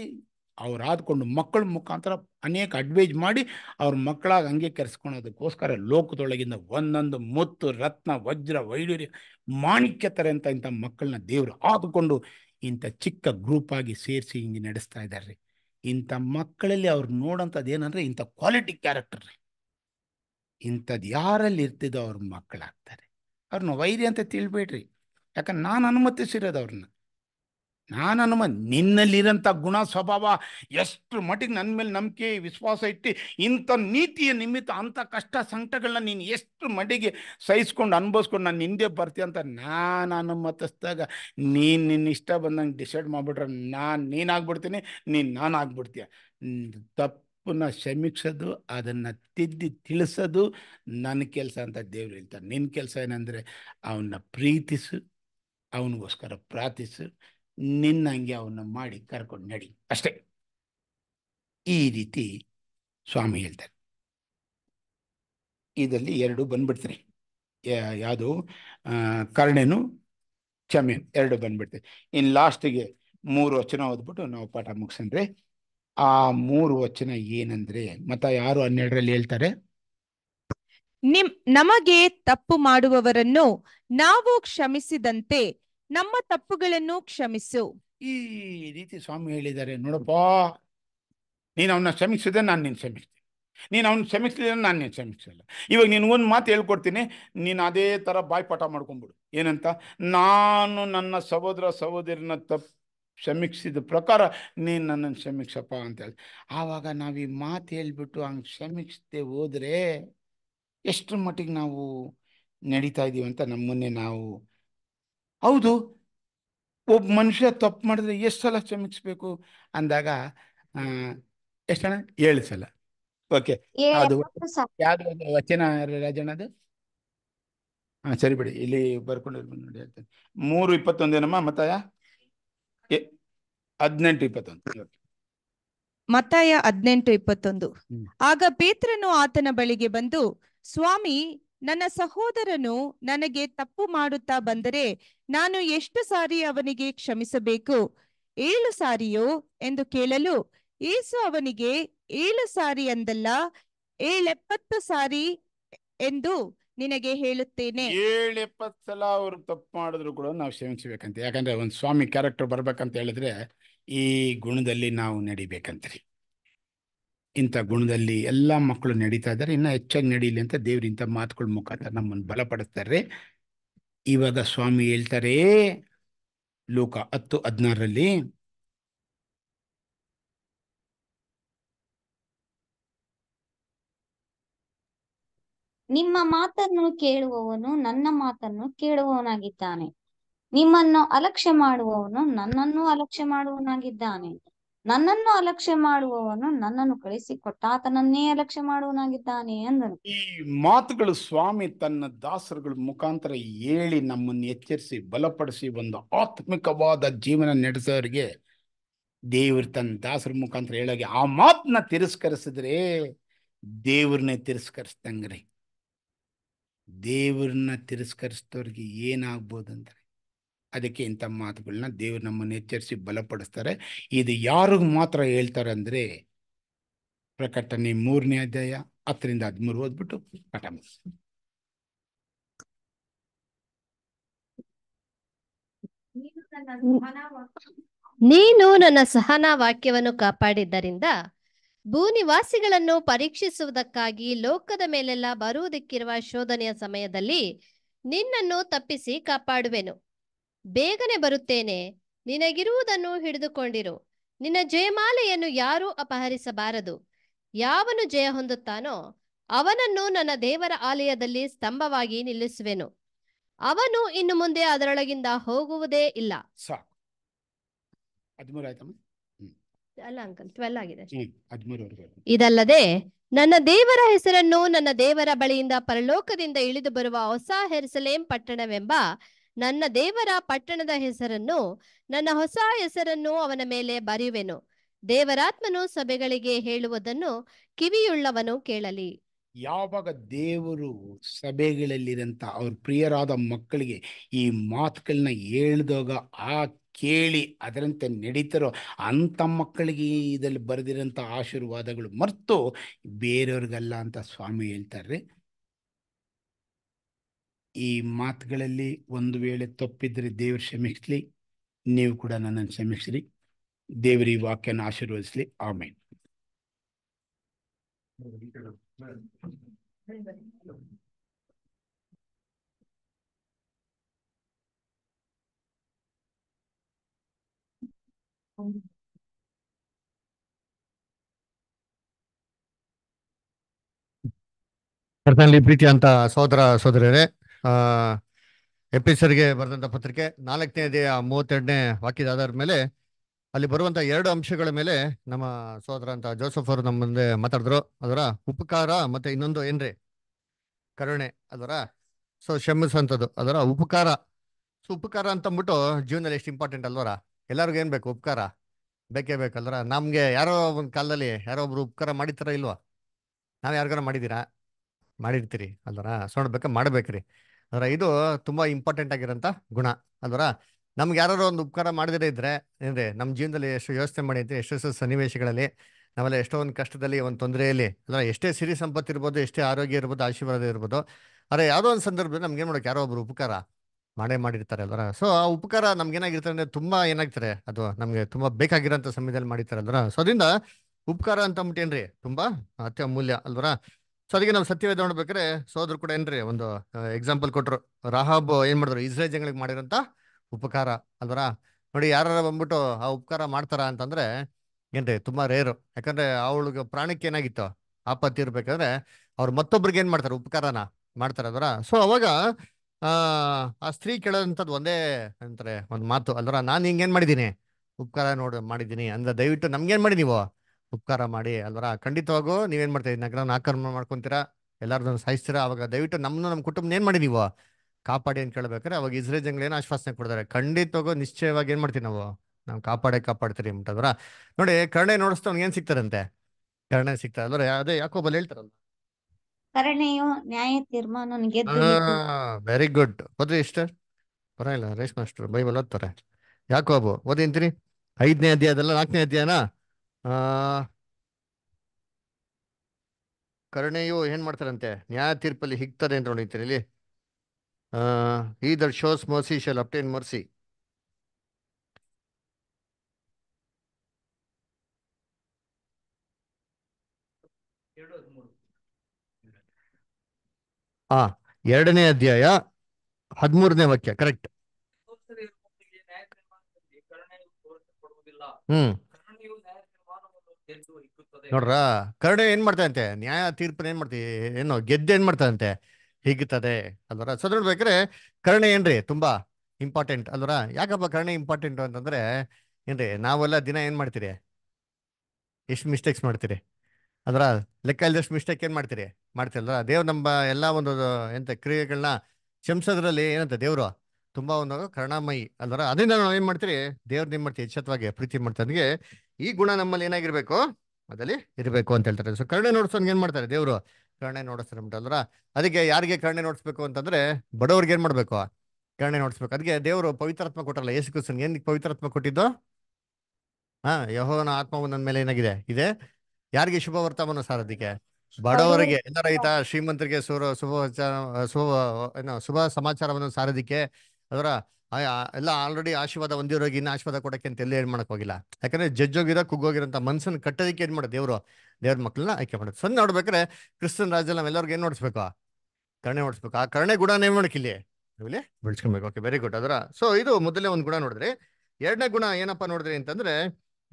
ಅವ್ರು ಆದ್ಕೊಂಡು ಮಕ್ಕಳ ಮುಖಾಂತರ ಅನೇಕ ಅಡ್ವೈಜ್ ಮಾಡಿ ಅವ್ರ ಮಕ್ಕಳಾಗಿ ಅಂಗೀಕರಿಸ್ಕೊಳೋದಕ್ಕೋಸ್ಕರ ಲೋಕದೊಳಗಿಂದ ಒಂದೊಂದು ಮುತ್ತು ರತ್ನ ವಜ್ರ ವೈಡೂರ್ಯ ಮಾಣಿಕ್ಯ ಅಂತ ಇಂಥ ಮಕ್ಕಳನ್ನ ದೇವರು ಆದ್ಕೊಂಡು ಇಂಥ ಚಿಕ್ಕ ಗ್ರೂಪ್ ಆಗಿ ಸೇರಿಸಿ ಹಿಂಗೆ ನಡೆಸ್ತಾ ಇದ್ದಾರೆ ರೀ ಇಂಥ ಮಕ್ಕಳಲ್ಲಿ ಅವ್ರು ನೋಡೋಂಥದ್ದು ಏನಂದರೆ ಇಂಥ ಕ್ವಾಲಿಟಿ ಕ್ಯಾರೆಕ್ಟರ್ ರೀ ಇಂಥದ್ದು ಯಾರಲ್ಲಿ ಇರ್ತಿದ್ದೋ ಅವ್ರ ಮಕ್ಕಳಾಗ್ತಾರೆ ಅವ್ರನ್ನ ವೈರಿ ಅಂತ ತಿಳ್ಬೇಡ್ರಿ ಯಾಕಂದ್ರೆ ನಾನು ಅನುಮತಿಸಿರೋದು ಅವ್ರನ್ನ ಅನುಮ ನಿನ್ನಲ್ಲಿರೋಂಥ ಗುಣ ಸ್ವಭಾವ ಎಷ್ಟು ಮಟ್ಟಿಗೆ ನನ್ನ ಮೇಲೆ ನಂಬಿಕೆ ವಿಶ್ವಾಸ ಇಟ್ಟು ಇಂಥ ನೀತಿಯ ನಿಮಿತ್ತ ಅಂಥ ಕಷ್ಟ ಸಂಕಟಗಳನ್ನ ನೀನು ಎಷ್ಟು ಮಟ್ಟಿಗೆ ಸಹಿಸ್ಕೊಂಡು ಅನುಭವಿಸ್ಕೊಂಡು ನಾನು ಹಿಂದೆ ಬರ್ತೀಯ ಅಂತ ನಾನು ಅನುಮತಿಸ್ದಾಗ ನೀನು ನಿನ್ನ ಇಷ್ಟ ಬಂದಂಗೆ ಡಿಸೈಡ್ ಮಾಡಿಬಿಟ್ರೆ ನಾನು ನೀನಾಗ್ಬಿಡ್ತೀನಿ ನೀನು ನಾನು ಆಗ್ಬಿಡ್ತೀಯ ತಪ್ಪನ್ನು ಕ್ಷಮಿಸೋದು ಅದನ್ನು ತಿದ್ದಿ ತಿಳಿಸೋದು ನನ್ನ ಕೆಲಸ ಅಂತ ದೇವ್ರು ಹೇಳ್ತಾರೆ ನಿನ್ನ ಕೆಲಸ ಏನಂದರೆ ಅವನ್ನ ಪ್ರೀತಿಸು ಅವನಿಗೋಸ್ಕರ ಪ್ರಾರ್ಥಿಸು ನಿನ್ನಂಗೆ ಅವನ್ನ ಮಾಡಿ ಕರ್ಕೊಂಡು ನಡಿ ಅಷ್ಟೇ ಈ ರೀತಿ ಸ್ವಾಮಿ ಹೇಳ್ತಾರೆ ಇದರಲ್ಲಿ ಎರಡು ಬಂದ್ಬಿಡ್ತಾರೆ ಯಾವುದು ಕರ್ಣೆನು ಕ್ಷಮೆನು ಎರಡು ಬಂದ್ಬಿಡ್ತಾರೆ ಇನ್ನು ಲಾಸ್ಟಿಗೆ ಮೂರು ವಚನ ಓದ್ಬಿಟ್ಟು ನಾವು ಪಾಠ ಮುಗಿಸಂದ್ರೆ ಆ ಮೂರು ವಚನ ಏನಂದ್ರೆ ಮತ್ತ ಯಾರು ಹನ್ನೆರಡರಲ್ಲಿ ಹೇಳ್ತಾರೆ ನಿಮ್ ನಮಗೆ ತಪ್ಪು ಮಾಡುವವರನ್ನು ನಾವು ಕ್ಷಮಿಸಿದಂತೆ ನಮ್ಮ ತಪ್ಪುಗಳನ್ನು ಕ್ಷಮಿಸು ಈ ರೀತಿ ಸ್ವಾಮಿ ಹೇಳಿದ್ದಾರೆ ನೋಡಪ್ಪ ನೀನು ಅವನ್ನ ಕ್ಷಮಿಸಿದ್ರೆ ನಾನು ನೀನು ಕ್ಷಮಿಸ್ತೀನಿ ನೀನು ಅವ್ನ ಕ್ಷಮಿಸಿದ್ರೆ ನಾನು ನೀನು ಕ್ಷಮಿಸಲ್ಲ ಇವಾಗ ನೀನು ಒಂದು ಮಾತು ಹೇಳ್ಕೊಡ್ತೀನಿ ನೀನು ಅದೇ ಥರ ಪಾಠ ಮಾಡ್ಕೊಂಬಿಡು ಏನಂತ ನಾನು ನನ್ನ ಸಹೋದರ ಸಹೋದರಿನ ತಪ್ಪು ಕ್ಷಮಿಸಿದ ಪ್ರಕಾರ ನೀನು ನನ್ನನ್ನು ಕ್ಷಮಿಸಪ್ಪ ಅಂತ ಹೇಳಿ ಆವಾಗ ನಾವು ಈ ಮಾತು ಹೇಳ್ಬಿಟ್ಟು ಹಂಗೆ ಕ್ಷಮಿಸದೆ ಹೋದರೆ ಎಷ್ಟು ಮಟ್ಟಿಗೆ ನಾವು ನಡೀತಾ ಇದ್ದೀವಿ ಅಂತ ನಮ್ಮನ್ನೇ ನಾವು ಹೌದು ಒಬ್ಬ ಮನುಷ್ಯ ತಪ್ಪು ಮಾಡಿದ್ರೆ ಎಷ್ಟು ಸಲ ಶ್ರಮಿಸ್ಬೇಕು ಅಂದಾಗ ಎಷ್ಟು ಹಣ ಏಳು ಸಲ ಓಕೆ ಅದು ಯಾವ್ದು ವಚನ ರಾಜಣ್ಣ ಅದು ಹಾ ಸರಿ ಬಿಡಿ ಇಲ್ಲಿ ಬರ್ಕೊಂಡು ನೋಡಿ ಹೇಳ್ತೇನೆ ಮೂರು ಇಪ್ಪತ್ತೊಂದೇನಮ್ಮ ಮತಾಯ ಹದಿನೆಂಟು ಇಪ್ಪತ್ತೊಂದು ಮತಾಯ ಹದಿನೆಂಟು ಇಪ್ಪತ್ತೊಂದು ಆಗ ಪೇತ್ರನು ಆತನ ಬಳಿಗೆ ಬಂದು ಸ್ವಾಮಿ ನನ್ನ ಸಹೋದರನು ನನಗೆ ತಪ್ಪು ಮಾಡುತ್ತಾ ಬಂದರೆ ನಾನು ಎಷ್ಟು ಸಾರಿ ಅವನಿಗೆ ಕ್ಷಮಿಸಬೇಕು ಏಳು ಸಾರಿಯೋ ಎಂದು ಕೇಳಲು ಏಸು ಅವನಿಗೆ ಏಳು ಸಾರಿ ಅಂದಲ್ಲ ಏಳೆಪ್ಪತ್ತು ಸಾರಿ ಎಂದು ನಿನಗೆ ಹೇಳುತ್ತೇನೆ ಏಳೆಪ್ಪತ್ತು ಸಲ ಅವರು ತಪ್ಪು ಮಾಡಿದ್ರು ಕೂಡ ನಾವು ಕ್ಷಮಿಸಬೇಕಂತೆ ಯಾಕಂದ್ರೆ ಒಂದು ಸ್ವಾಮಿ ಕ್ಯಾರೆಕ್ಟರ್ ಬರ್ಬೇಕಂತ ಹೇಳಿದ್ರೆ ಈ ಗುಣದಲ್ಲಿ ನಾವು ನಡಿಬೇಕಂತ್ರಿ ಇಂಥ ಗುಣದಲ್ಲಿ ಎಲ್ಲ ಮಕ್ಕಳು ನಡೀತಾ ಇದ್ದಾರೆ ಇನ್ನೂ ಹೆಚ್ಚಾಗಿ ನಡೀಲಿ ಅಂತ ಇಂಥ ಮಾತುಗಳ ಮುಖಾಂತರ ನಮ್ಮನ್ನು ಬಲಪಡಿಸ್ತಾರೆ ಇವಾಗ ಸ್ವಾಮಿ ಹೇಳ್ತಾರೆ ಲೋಕ ಹತ್ತು ಹದಿನಾರರಲ್ಲಿ ನಿಮ್ಮ ಮಾತನ್ನು ಕೇಳುವವನು ನನ್ನ ಮಾತನ್ನು ಕೇಳುವವನಾಗಿದ್ದಾನೆ ನಿಮ್ಮನ್ನು ಅಲಕ್ಷ್ಯ ಮಾಡುವವನು ನನ್ನನ್ನು ಅಲಕ್ಷ್ಯ ಮಾಡುವವನಾಗಿದ್ದಾನೆ ನನ್ನನ್ನು ಅಲಕ್ಷ್ಯ ಮಾಡುವವನು ನನ್ನನ್ನು ಕಳಿಸಿ ಆತನನ್ನೇ ಅಲಕ್ಷ್ಯ ಮಾಡುವನಾಗಿದ್ದಾನೆ ಎಂದನು ಈ ಮಾತುಗಳು ಸ್ವಾಮಿ ತನ್ನ ದಾಸರುಗಳ ಮುಖಾಂತರ ಹೇಳಿ ನಮ್ಮನ್ನು ಎಚ್ಚರಿಸಿ ಬಲಪಡಿಸಿ ಒಂದು ಆತ್ಮಿಕವಾದ ಜೀವನ ನಡೆಸೋರಿಗೆ ದೇವ್ರ ತನ್ನ ದಾಸರ ಮುಖಾಂತರ ಹೇಳಾಗಿ ಆ ಮಾತನ್ನ ತಿರಸ್ಕರಿಸಿದ್ರೆ ದೇವ್ರನ್ನೇ ತಿರಸ್ಕರಿಸ್ದಂಗ್ರಿ ದೇವ್ರನ್ನ ತಿರಸ್ಕರಿಸಿದವ್ರಿಗೆ ಏನಾಗ್ಬೋದಂದ್ರೆ ಅದಕ್ಕೆ ಇಂಥ ಮಾತುಗಳನ್ನ ದೇವರು ನಮ್ಮನ್ನು ಎಚ್ಚರಿಸಿ ಬಲಪಡಿಸ್ತಾರೆ ಇದು ಯಾರಿಗೂ ಮಾತ್ರ ಹೇಳ್ತಾರೆ ಅಂದರೆ ಪ್ರಕಟಣೆ ಮೂರನೇ ಅಧ್ಯಾಯ ಹತ್ತರಿಂದ ಹದಿಮೂರು ಓದ್ಬಿಟ್ಟು ನೀನು ನನ್ನ ಸಹನಾ ವಾಕ್ಯವನ್ನು ಕಾಪಾಡಿದ್ದರಿಂದ ಭೂನಿವಾಸಿಗಳನ್ನು ಪರೀಕ್ಷಿಸುವುದಕ್ಕಾಗಿ ಲೋಕದ ಮೇಲೆಲ್ಲ ಬರುವುದಕ್ಕಿರುವ ಶೋಧನೆಯ ಸಮಯದಲ್ಲಿ ನಿನ್ನನ್ನು ತಪ್ಪಿಸಿ ಕಾಪಾಡುವೆನು ಬೇಗನೆ ಬರುತ್ತೇನೆ ನಿನಗಿರುವುದನ್ನು ಹಿಡಿದುಕೊಂಡಿರು ನಿನ್ನ ಜಯಮಾಲೆಯನ್ನು ಯಾರೂ ಅಪಹರಿಸಬಾರದು ಯಾವನು ಜಯ ಹೊಂದುತ್ತಾನೋ ಅವನನ್ನು ನನ್ನ ದೇವರ ಆಲಯದಲ್ಲಿ ಸ್ತಂಭವಾಗಿ ನಿಲ್ಲಿಸುವೆನು ಅವನು ಇನ್ನು ಮುಂದೆ ಅದರೊಳಗಿಂದ ಹೋಗುವುದೇ ಇಲ್ಲ ಆಗಿದೆ ಇದಲ್ಲದೆ ನನ್ನ ದೇವರ ಹೆಸರನ್ನು ನನ್ನ ದೇವರ ಬಳಿಯಿಂದ ಪರಲೋಕದಿಂದ ಇಳಿದು ಬರುವ ಹೊಸ ಹೆರ್ಸಲೇಂ ಪಟ್ಟಣವೆಂಬ ನನ್ನ ದೇವರ ಪಟ್ಟಣದ ಹೆಸರನ್ನು ನನ್ನ ಹೊಸ ಹೆಸರನ್ನು ಅವನ ಮೇಲೆ ಬರೆಯುವೆನು ದೇವರಾತ್ಮನು ಸಭೆಗಳಿಗೆ ಹೇಳುವುದನ್ನು ಕಿವಿಯುಳ್ಳವನು ಕೇಳಲಿ ಯಾವಾಗ ದೇವರು ಸಭೆಗಳಲ್ಲಿರಂತ ಅವ್ರ ಪ್ರಿಯರಾದ ಮಕ್ಕಳಿಗೆ ಈ ಮಾತುಗಳನ್ನ ಹೇಳ್ದಾಗ ಆ ಕೇಳಿ ಅದರಂತೆ ನಡೀತಾರೋ ಅಂತ ಮಕ್ಕಳಿಗೆ ಇದರಲ್ಲಿ ಬರೆದಿರೋಂಥ ಆಶೀರ್ವಾದಗಳು ಮರೆತು ಬೇರೆಯವ್ರಿಗಲ್ಲ ಅಂತ ಸ್ವಾಮಿ ಹೇಳ್ತಾರೆ ಈ ಮಾತುಗಳಲ್ಲಿ ಒಂದು ವೇಳೆ ತಪ್ಪಿದ್ರೆ ದೇವರು ಕ್ಷಮಿಸಲಿ ನೀವು ಕೂಡ ನನ್ನನ್ನು ಕ್ಷಮಿಸ್ರಿ ದೇವರ ಈ ವಾಕ್ಯನ ಆಶೀರ್ವದಿಸಲಿ ಆಮೇಲೆ ಕರ್ತನಲ್ಲಿ ಪ್ರೀತಿ ಅಂತ ಸೋದರ ಸೋದರರೇ ಎಪಿಸರ್ಗೆ ಬರೆದಂತ ಪತ್ರಿಕೆ ನಾಲ್ಕನೇ ಆ ಮೂವತ್ತೆರಡನೇ ವಾಕ್ಯದ ಆಧಾರದ ಮೇಲೆ ಅಲ್ಲಿ ಬರುವಂತ ಎರಡು ಅಂಶಗಳ ಮೇಲೆ ನಮ್ಮ ಸೋದರ ಅಂತ ಜೋಸಫ್ ಅವರು ನಮ್ಮ ಮುಂದೆ ಮಾತಾಡಿದ್ರು ಅದರ ಉಪಕಾರ ಮತ್ತೆ ಇನ್ನೊಂದು ಏನ್ರಿ ಕರುಣೆ ಅದರ ಸೊ ಶಮಿಸುವಂಥದ್ದು ಅದರ ಉಪಕಾರ ಸೊ ಉಪಕಾರ ಅಂತ ಅಂದ್ಬಿಟ್ಟು ಜೀವನದಲ್ಲಿ ಎಷ್ಟು ಇಂಪಾರ್ಟೆಂಟ್ ಅಲ್ವರ ಎಲ್ಲರಿಗೂ ಏನು ಬೇಕು ಉಪಕಾರ ಬೇಕೇ ಬೇಕಲ್ವರ ನಮಗೆ ಯಾರೋ ಒಂದು ಕಾಲದಲ್ಲಿ ಯಾರೋ ಒಬ್ರು ಉಪಕಾರ ಮಾಡಿರ್ತಾರ ಇಲ್ವಾ ನಾವು ಯಾರಿಗಾರ ಮಾಡಿದ್ದೀರಾ ಮಾಡಿರ್ತೀರಿ ಅಲ್ವರ ಸೊಂಡ್ಬೇಕಾ ಮಾಡ್ಬೇಕ್ರಿ ಅಂದ್ರೆ ಇದು ತುಂಬಾ ಇಂಪಾರ್ಟೆಂಟ್ ಆಗಿರೋಂತ ಗುಣ ಅಲ್ವರ ನಮ್ಗೆ ಯಾರು ಒಂದು ಉಪಕಾರ ಮಾಡಿದ್ರೆ ಇದ್ರೆ ಏನ್ರಿ ನಮ್ಮ ಜೀವನದಲ್ಲಿ ಎಷ್ಟು ವ್ಯವಸ್ಥೆ ಮಾಡಿ ಅಂತ ಎಷ್ಟು ಸನ್ನಿವೇಶಗಳಲ್ಲಿ ನಾವೆಲ್ಲ ಎಷ್ಟೋ ಒಂದು ಕಷ್ಟದಲ್ಲಿ ಒಂದು ತೊಂದರೆಯಲ್ಲಿ ಅಂದ್ರೆ ಎಷ್ಟೇ ಸಿರಿ ಸಂಪತ್ತು ಇರ್ಬೋದು ಎಷ್ಟೇ ಆರೋಗ್ಯ ಇರ್ಬೋದು ಆಶೀರ್ವಾದ ಇರ್ಬೋದು ಅರೆ ಯಾವುದೋ ಒಂದು ಸಂದರ್ಭದಲ್ಲಿ ನಮ್ಗೆ ಏನು ಮಾಡೋಕೆ ಯಾರೋ ಒಬ್ರು ಉಪಕಾರ ಮಾಡೇ ಮಾಡಿರ್ತಾರೆ ಅಲ್ವರ ಸೊ ಆ ಉಪಕಾರ ನಮ್ಗೆ ಏನಾಗಿರ್ತಾರೆ ಅಂದ್ರೆ ತುಂಬಾ ಏನಾಗ್ತಾರೆ ಅದು ನಮಗೆ ತುಂಬಾ ಬೇಕಾಗಿರೋಂಥ ಸಮಯದಲ್ಲಿ ಮಾಡಿರ್ತಾರೆ ಅಲ್ವ ಸೊ ಅದರಿಂದ ಉಪಕಾರ ಅಂತ ಅಂದ್ಬಿಟ್ಟು ಏನ್ರಿ ತುಂಬ ಅತ್ಯಮೂಲ್ಯ ಅಲ್ವರ ಸೊ ಅದಕ್ಕೆ ನಾವು ಸತ್ಯವೇದ ನೋಡ್ಬೇಕ್ರೆ ಸೋದ್ರು ಕೂಡ ಏನ್ರಿ ಒಂದು ಎಕ್ಸಾಂಪಲ್ ಕೊಟ್ರು ರಾಹಬ್ ಏನ್ ಮಾಡಿದ್ರು ಇಸ್ರೇಲ್ ಜನಗಳಿಗೆ ಮಾಡಿರೋಂತ ಉಪಕಾರ ಅಲ್ವರಾ ನೋಡಿ ಯಾರ ಬಂದ್ಬಿಟ್ಟು ಆ ಉಪಕಾರ ಮಾಡ್ತಾರ ಅಂತಂದ್ರೆ ಏನ್ರಿ ತುಂಬಾ ರೇರು ಯಾಕಂದ್ರೆ ಅವಳಿಗೆ ಪ್ರಾಣಕ್ಕೆ ಏನಾಗಿತ್ತು ಆಪತ್ತಿ ಇರ್ಬೇಕಂದ್ರೆ ಅವ್ರು ಮತ್ತೊಬ್ರಿಗೆ ಏನ್ ಮಾಡ್ತಾರೆ ಉಪಕಾರನ ಮಾಡ್ತಾರೆ ಅದರ ಸೊ ಅವಾಗ ಆ ಸ್ತ್ರೀ ಕೇಳೋದಂಥದ್ದು ಒಂದೇ ಅಂತಾರೆ ಒಂದು ಮಾತು ಅಲ್ವರ ನಾನು ಹಿಂಗೇನ್ ಮಾಡಿದ್ದೀನಿ ಉಪಕಾರ ನೋಡ್ ಮಾಡಿದ್ದೀನಿ ಅಂದ್ರೆ ದಯವಿಟ್ಟು ನಮ್ಗೇನ್ ಮಾಡಿ ನೀವು ಉಪಕಾರ ಮಾಡಿ ಅಲ್ವರ ಖಂಡಿತವಾಗೂ ನೀವೇನ್ ಮಾಡ್ತೀರಿ ನಗರ ನಗರವನ್ನು ಆಕ್ರಮಣ ಮಾಡ್ಕೊಂತೀರಾ ಸಾಯಿಸ್ತೀರಾ ಅವಾಗ ದಯವಿಟ್ಟು ನಮ್ಮನ್ನು ನಮ್ಮ ಕುಟುಂಬ ಏನು ಮಾಡಿ ನೀವು ಕಾಪಾಡಿ ಅಂತ ಕೇಳ್ಬೇಕಾರೆ ಅವಾಗ ಇಸ್ರೇಲ್ ಜನಗಳು ಏನು ಆಶ್ವಾಸನೆ ಕೊಡ್ತಾರೆ ಖಂಡಿತವಾಗೂ ನಿಶ್ಚಯವಾಗಿ ಏನು ಮಾಡ್ತೀವಿ ನಾವು ನಾವು ಕಾಪಾಡೇ ಕಾಪಾಡ್ತೀರಿ ಅಂತದ್ರ ನೋಡಿ ಕರ್ಣೆ ಅವ್ನ್ ಏನು ಸಿಕ್ತಾರಂತೆ ಕರ್ಣೆ ಸಿಗ್ತಾರೆ ಅಲ್ವ ಅದೇ ಯಾಕೋ ಬಲ್ ಹೇಳ್ತಾರಲ್ಲ ಕರ್ಣೆಯು ನ್ಯಾಯ ವೆರಿ ಗುಡ್ ಓದ್ರಿ ಇಷ್ಟರ್ ಪರವಾಗಿಲ್ಲ ರೇಷ್ಮಾ ಅಷ್ಟರು ಬೈಬಲ್ ಓದ್ತಾರೆ ಯಾಕೋಬು ಓದಿಂತೀರಿ ಐದನೇ ಅಧ್ಯಾಯದಲ್ಲ ನಾಲ್ಕನೇ ಅಧ್ಯಾಯನಾ ಕರುಣೆಯು ಏನು ಮಾಡ್ತಾರಂತೆ ನ್ಯಾಯ ತೀರ್ಪಲ್ಲಿ ಹಿಗ್ತದೆ ಅಂತ ನೋಡಿತೀನಿ ಇಲ್ಲಿ ಈ there shows mercy shall obtain mercy ಆ ಎರಡನೇ ಅಧ್ಯಾಯ ಹದಿಮೂರನೇ ವಾಕ್ಯ ಕರೆಕ್ಟ್ ಹ್ಮ್ ನೋಡ್ರ ಕರ್ಣ ಏನ್ ಮಾಡ್ತಾನಂತೆ ನ್ಯಾಯ ತೀರ್ಪು ಏನ್ ಮಾಡ್ತಿ ಏನು ಗೆದ್ದೆ ಏನ್ ಮಾಡ್ತಾಯಂತೆ ಹಿಗ್ತದೆ ಅಲ್ವರ ಸೊ ನೋಡ್ಬೇಕ್ರೆ ಕರುಣೆ ಏನ್ರಿ ತುಂಬಾ ಇಂಪಾರ್ಟೆಂಟ್ ಅಲ್ವರ ಯಾಕಪ್ಪ ಕರುಣೆ ಇಂಪಾರ್ಟೆಂಟ್ ಅಂತಂದ್ರೆ ಏನ್ರಿ ನಾವೆಲ್ಲ ದಿನ ಏನ್ ಮಾಡ್ತೀರಿ ಎಷ್ಟು ಮಿಸ್ಟೇಕ್ಸ್ ಮಾಡ್ತೀರಿ ಅದರ ಲೆಕ್ಕ ಇಲ್ದಷ್ಟು ಮಿಸ್ಟೇಕ್ ಏನ್ ಮಾಡ್ತೀರಿ ಅಲ್ವ ದೇವ್ರು ನಮ್ಮ ಎಲ್ಲ ಒಂದು ಎಂತ ಕ್ರಿಯೆಗಳನ್ನ ಕ್ಷಮಿಸೋದ್ರಲ್ಲಿ ಏನಂತ ದೇವ್ರು ತುಂಬಾ ಒಂದು ಕರ್ಣಾಮಯಿ ಅಲ್ವರ ಅದರಿಂದ ನಾವು ಏನ್ ಮಾಡ್ತೀರಿ ದೇವ್ರ ಏನ್ ಮಾಡ್ತೀವಿ ಎಚ್ಚತವಾಗಿ ಪ್ರೀತಿ ಮಾಡ್ತಾನೆ ಈ ಗುಣ ನಮ್ಮಲ್ಲಿ ಏನಾಗಿರ್ಬೇಕು ಅದಲ್ಲಿ ಇರಬೇಕು ಅಂತ ಹೇಳ್ತಾರೆ ಸೊ ಕರುಣೆ ನೋಡ್ಸೋನ್ ಏನ್ ಮಾಡ್ತಾರೆ ದೇವರು ಕರುಣೆ ನೋಡಿಸ್ತಾರೆ ಅಂತಂದ್ರ ಅದಕ್ಕೆ ಯಾರಿಗೆ ಕರುಣೆ ನೋಡಿಸ್ಬೇಕು ಅಂತಂದ್ರೆ ಬಡವ್ರಿಗೆ ಏನ್ ಮಾಡ್ಬೇಕು ಕರುಣೆ ನೋಡಿಸ್ಬೇಕು ಅದಕ್ಕೆ ದೇವರು ಪವಿತ್ರಾತ್ಮ ಕೊಟ್ಟಲ್ಲ ಯೇಸು ಏನ್ ಪವಿತ್ರಾತ್ಮ ಕೊಟ್ಟಿದ್ದು ಹಾ ಯಹೋನ ಆತ್ಮ ನನ್ನ ಮೇಲೆ ಏನಾಗಿದೆ ಇದೆ ಯಾರಿಗೆ ಶುಭ ವರ್ತಮಾನ ಸರ್ ಅದಕ್ಕೆ ಬಡವರಿಗೆ ಎಲ್ಲ ರೈತ ಶ್ರೀಮಂತರಿಗೆ ಸುರ ಶುಭ ಶುಭ ಏನು ಶುಭ ಸಮಾಚಾರವನ್ನು ಸಾರೋದಿಕ್ಕೆ ಅದರ ಎಲ್ಲ ಆಲ್ರೆಡಿ ಆಶೀರ್ವಾದ ಹೊಂದಿರೋಗಿ ಇನ್ನು ಆಶೀರ್ವಾದ ಕೊಡೋಕ್ಕೆ ಅಂತ ಎಲ್ಲ ಏನು ಮಾಡೋಕೆ ಹೋಗಿಲ್ಲ ಯಾಕಂದರೆ ಜಜ್ಜೋಗಿರೋ ಕುಗ್ಗೋಗಿರೋಂಥ ಮನ್ಸನ್ನ ಕಟ್ಟೋದಕ್ಕೆ ಏನು ಮಾಡೋದು ದೇವರು ದೇವ್ರ ಮಕ್ಕಳನ್ನ ಆಯ್ಕೆ ಮಾಡೋದು ಸಣ್ಣ ನೋಡ್ಬೇಕಾರೆ ಕ್ರಿಸ್ತನ್ ರಾಜ್ಯದಲ್ಲಿ ಎಲ್ಲರಿಗೂ ಏನು ನೋಡಿಸ್ಬೇಕು ಕರ್ಣೆ ಓಡಿಸ್ಬೇಕು ಆ ಕರ್ಣೆ ಗುಣ ನೇಮ್ ಇಲ್ಲಿ ಇಲ್ಲಿ ಬೆಳೆಸ್ಕೊಬೇಕು ಓಕೆ ವೆರಿ ಗುಡ್ ಅದರ ಸೊ ಇದು ಮೊದಲೇ ಒಂದು ಗುಣ ನೋಡಿದ್ರಿ ಎರಡನೇ ಗುಣ ಏನಪ್ಪ ನೋಡಿದ್ರಿ ಅಂತಂದ್ರೆ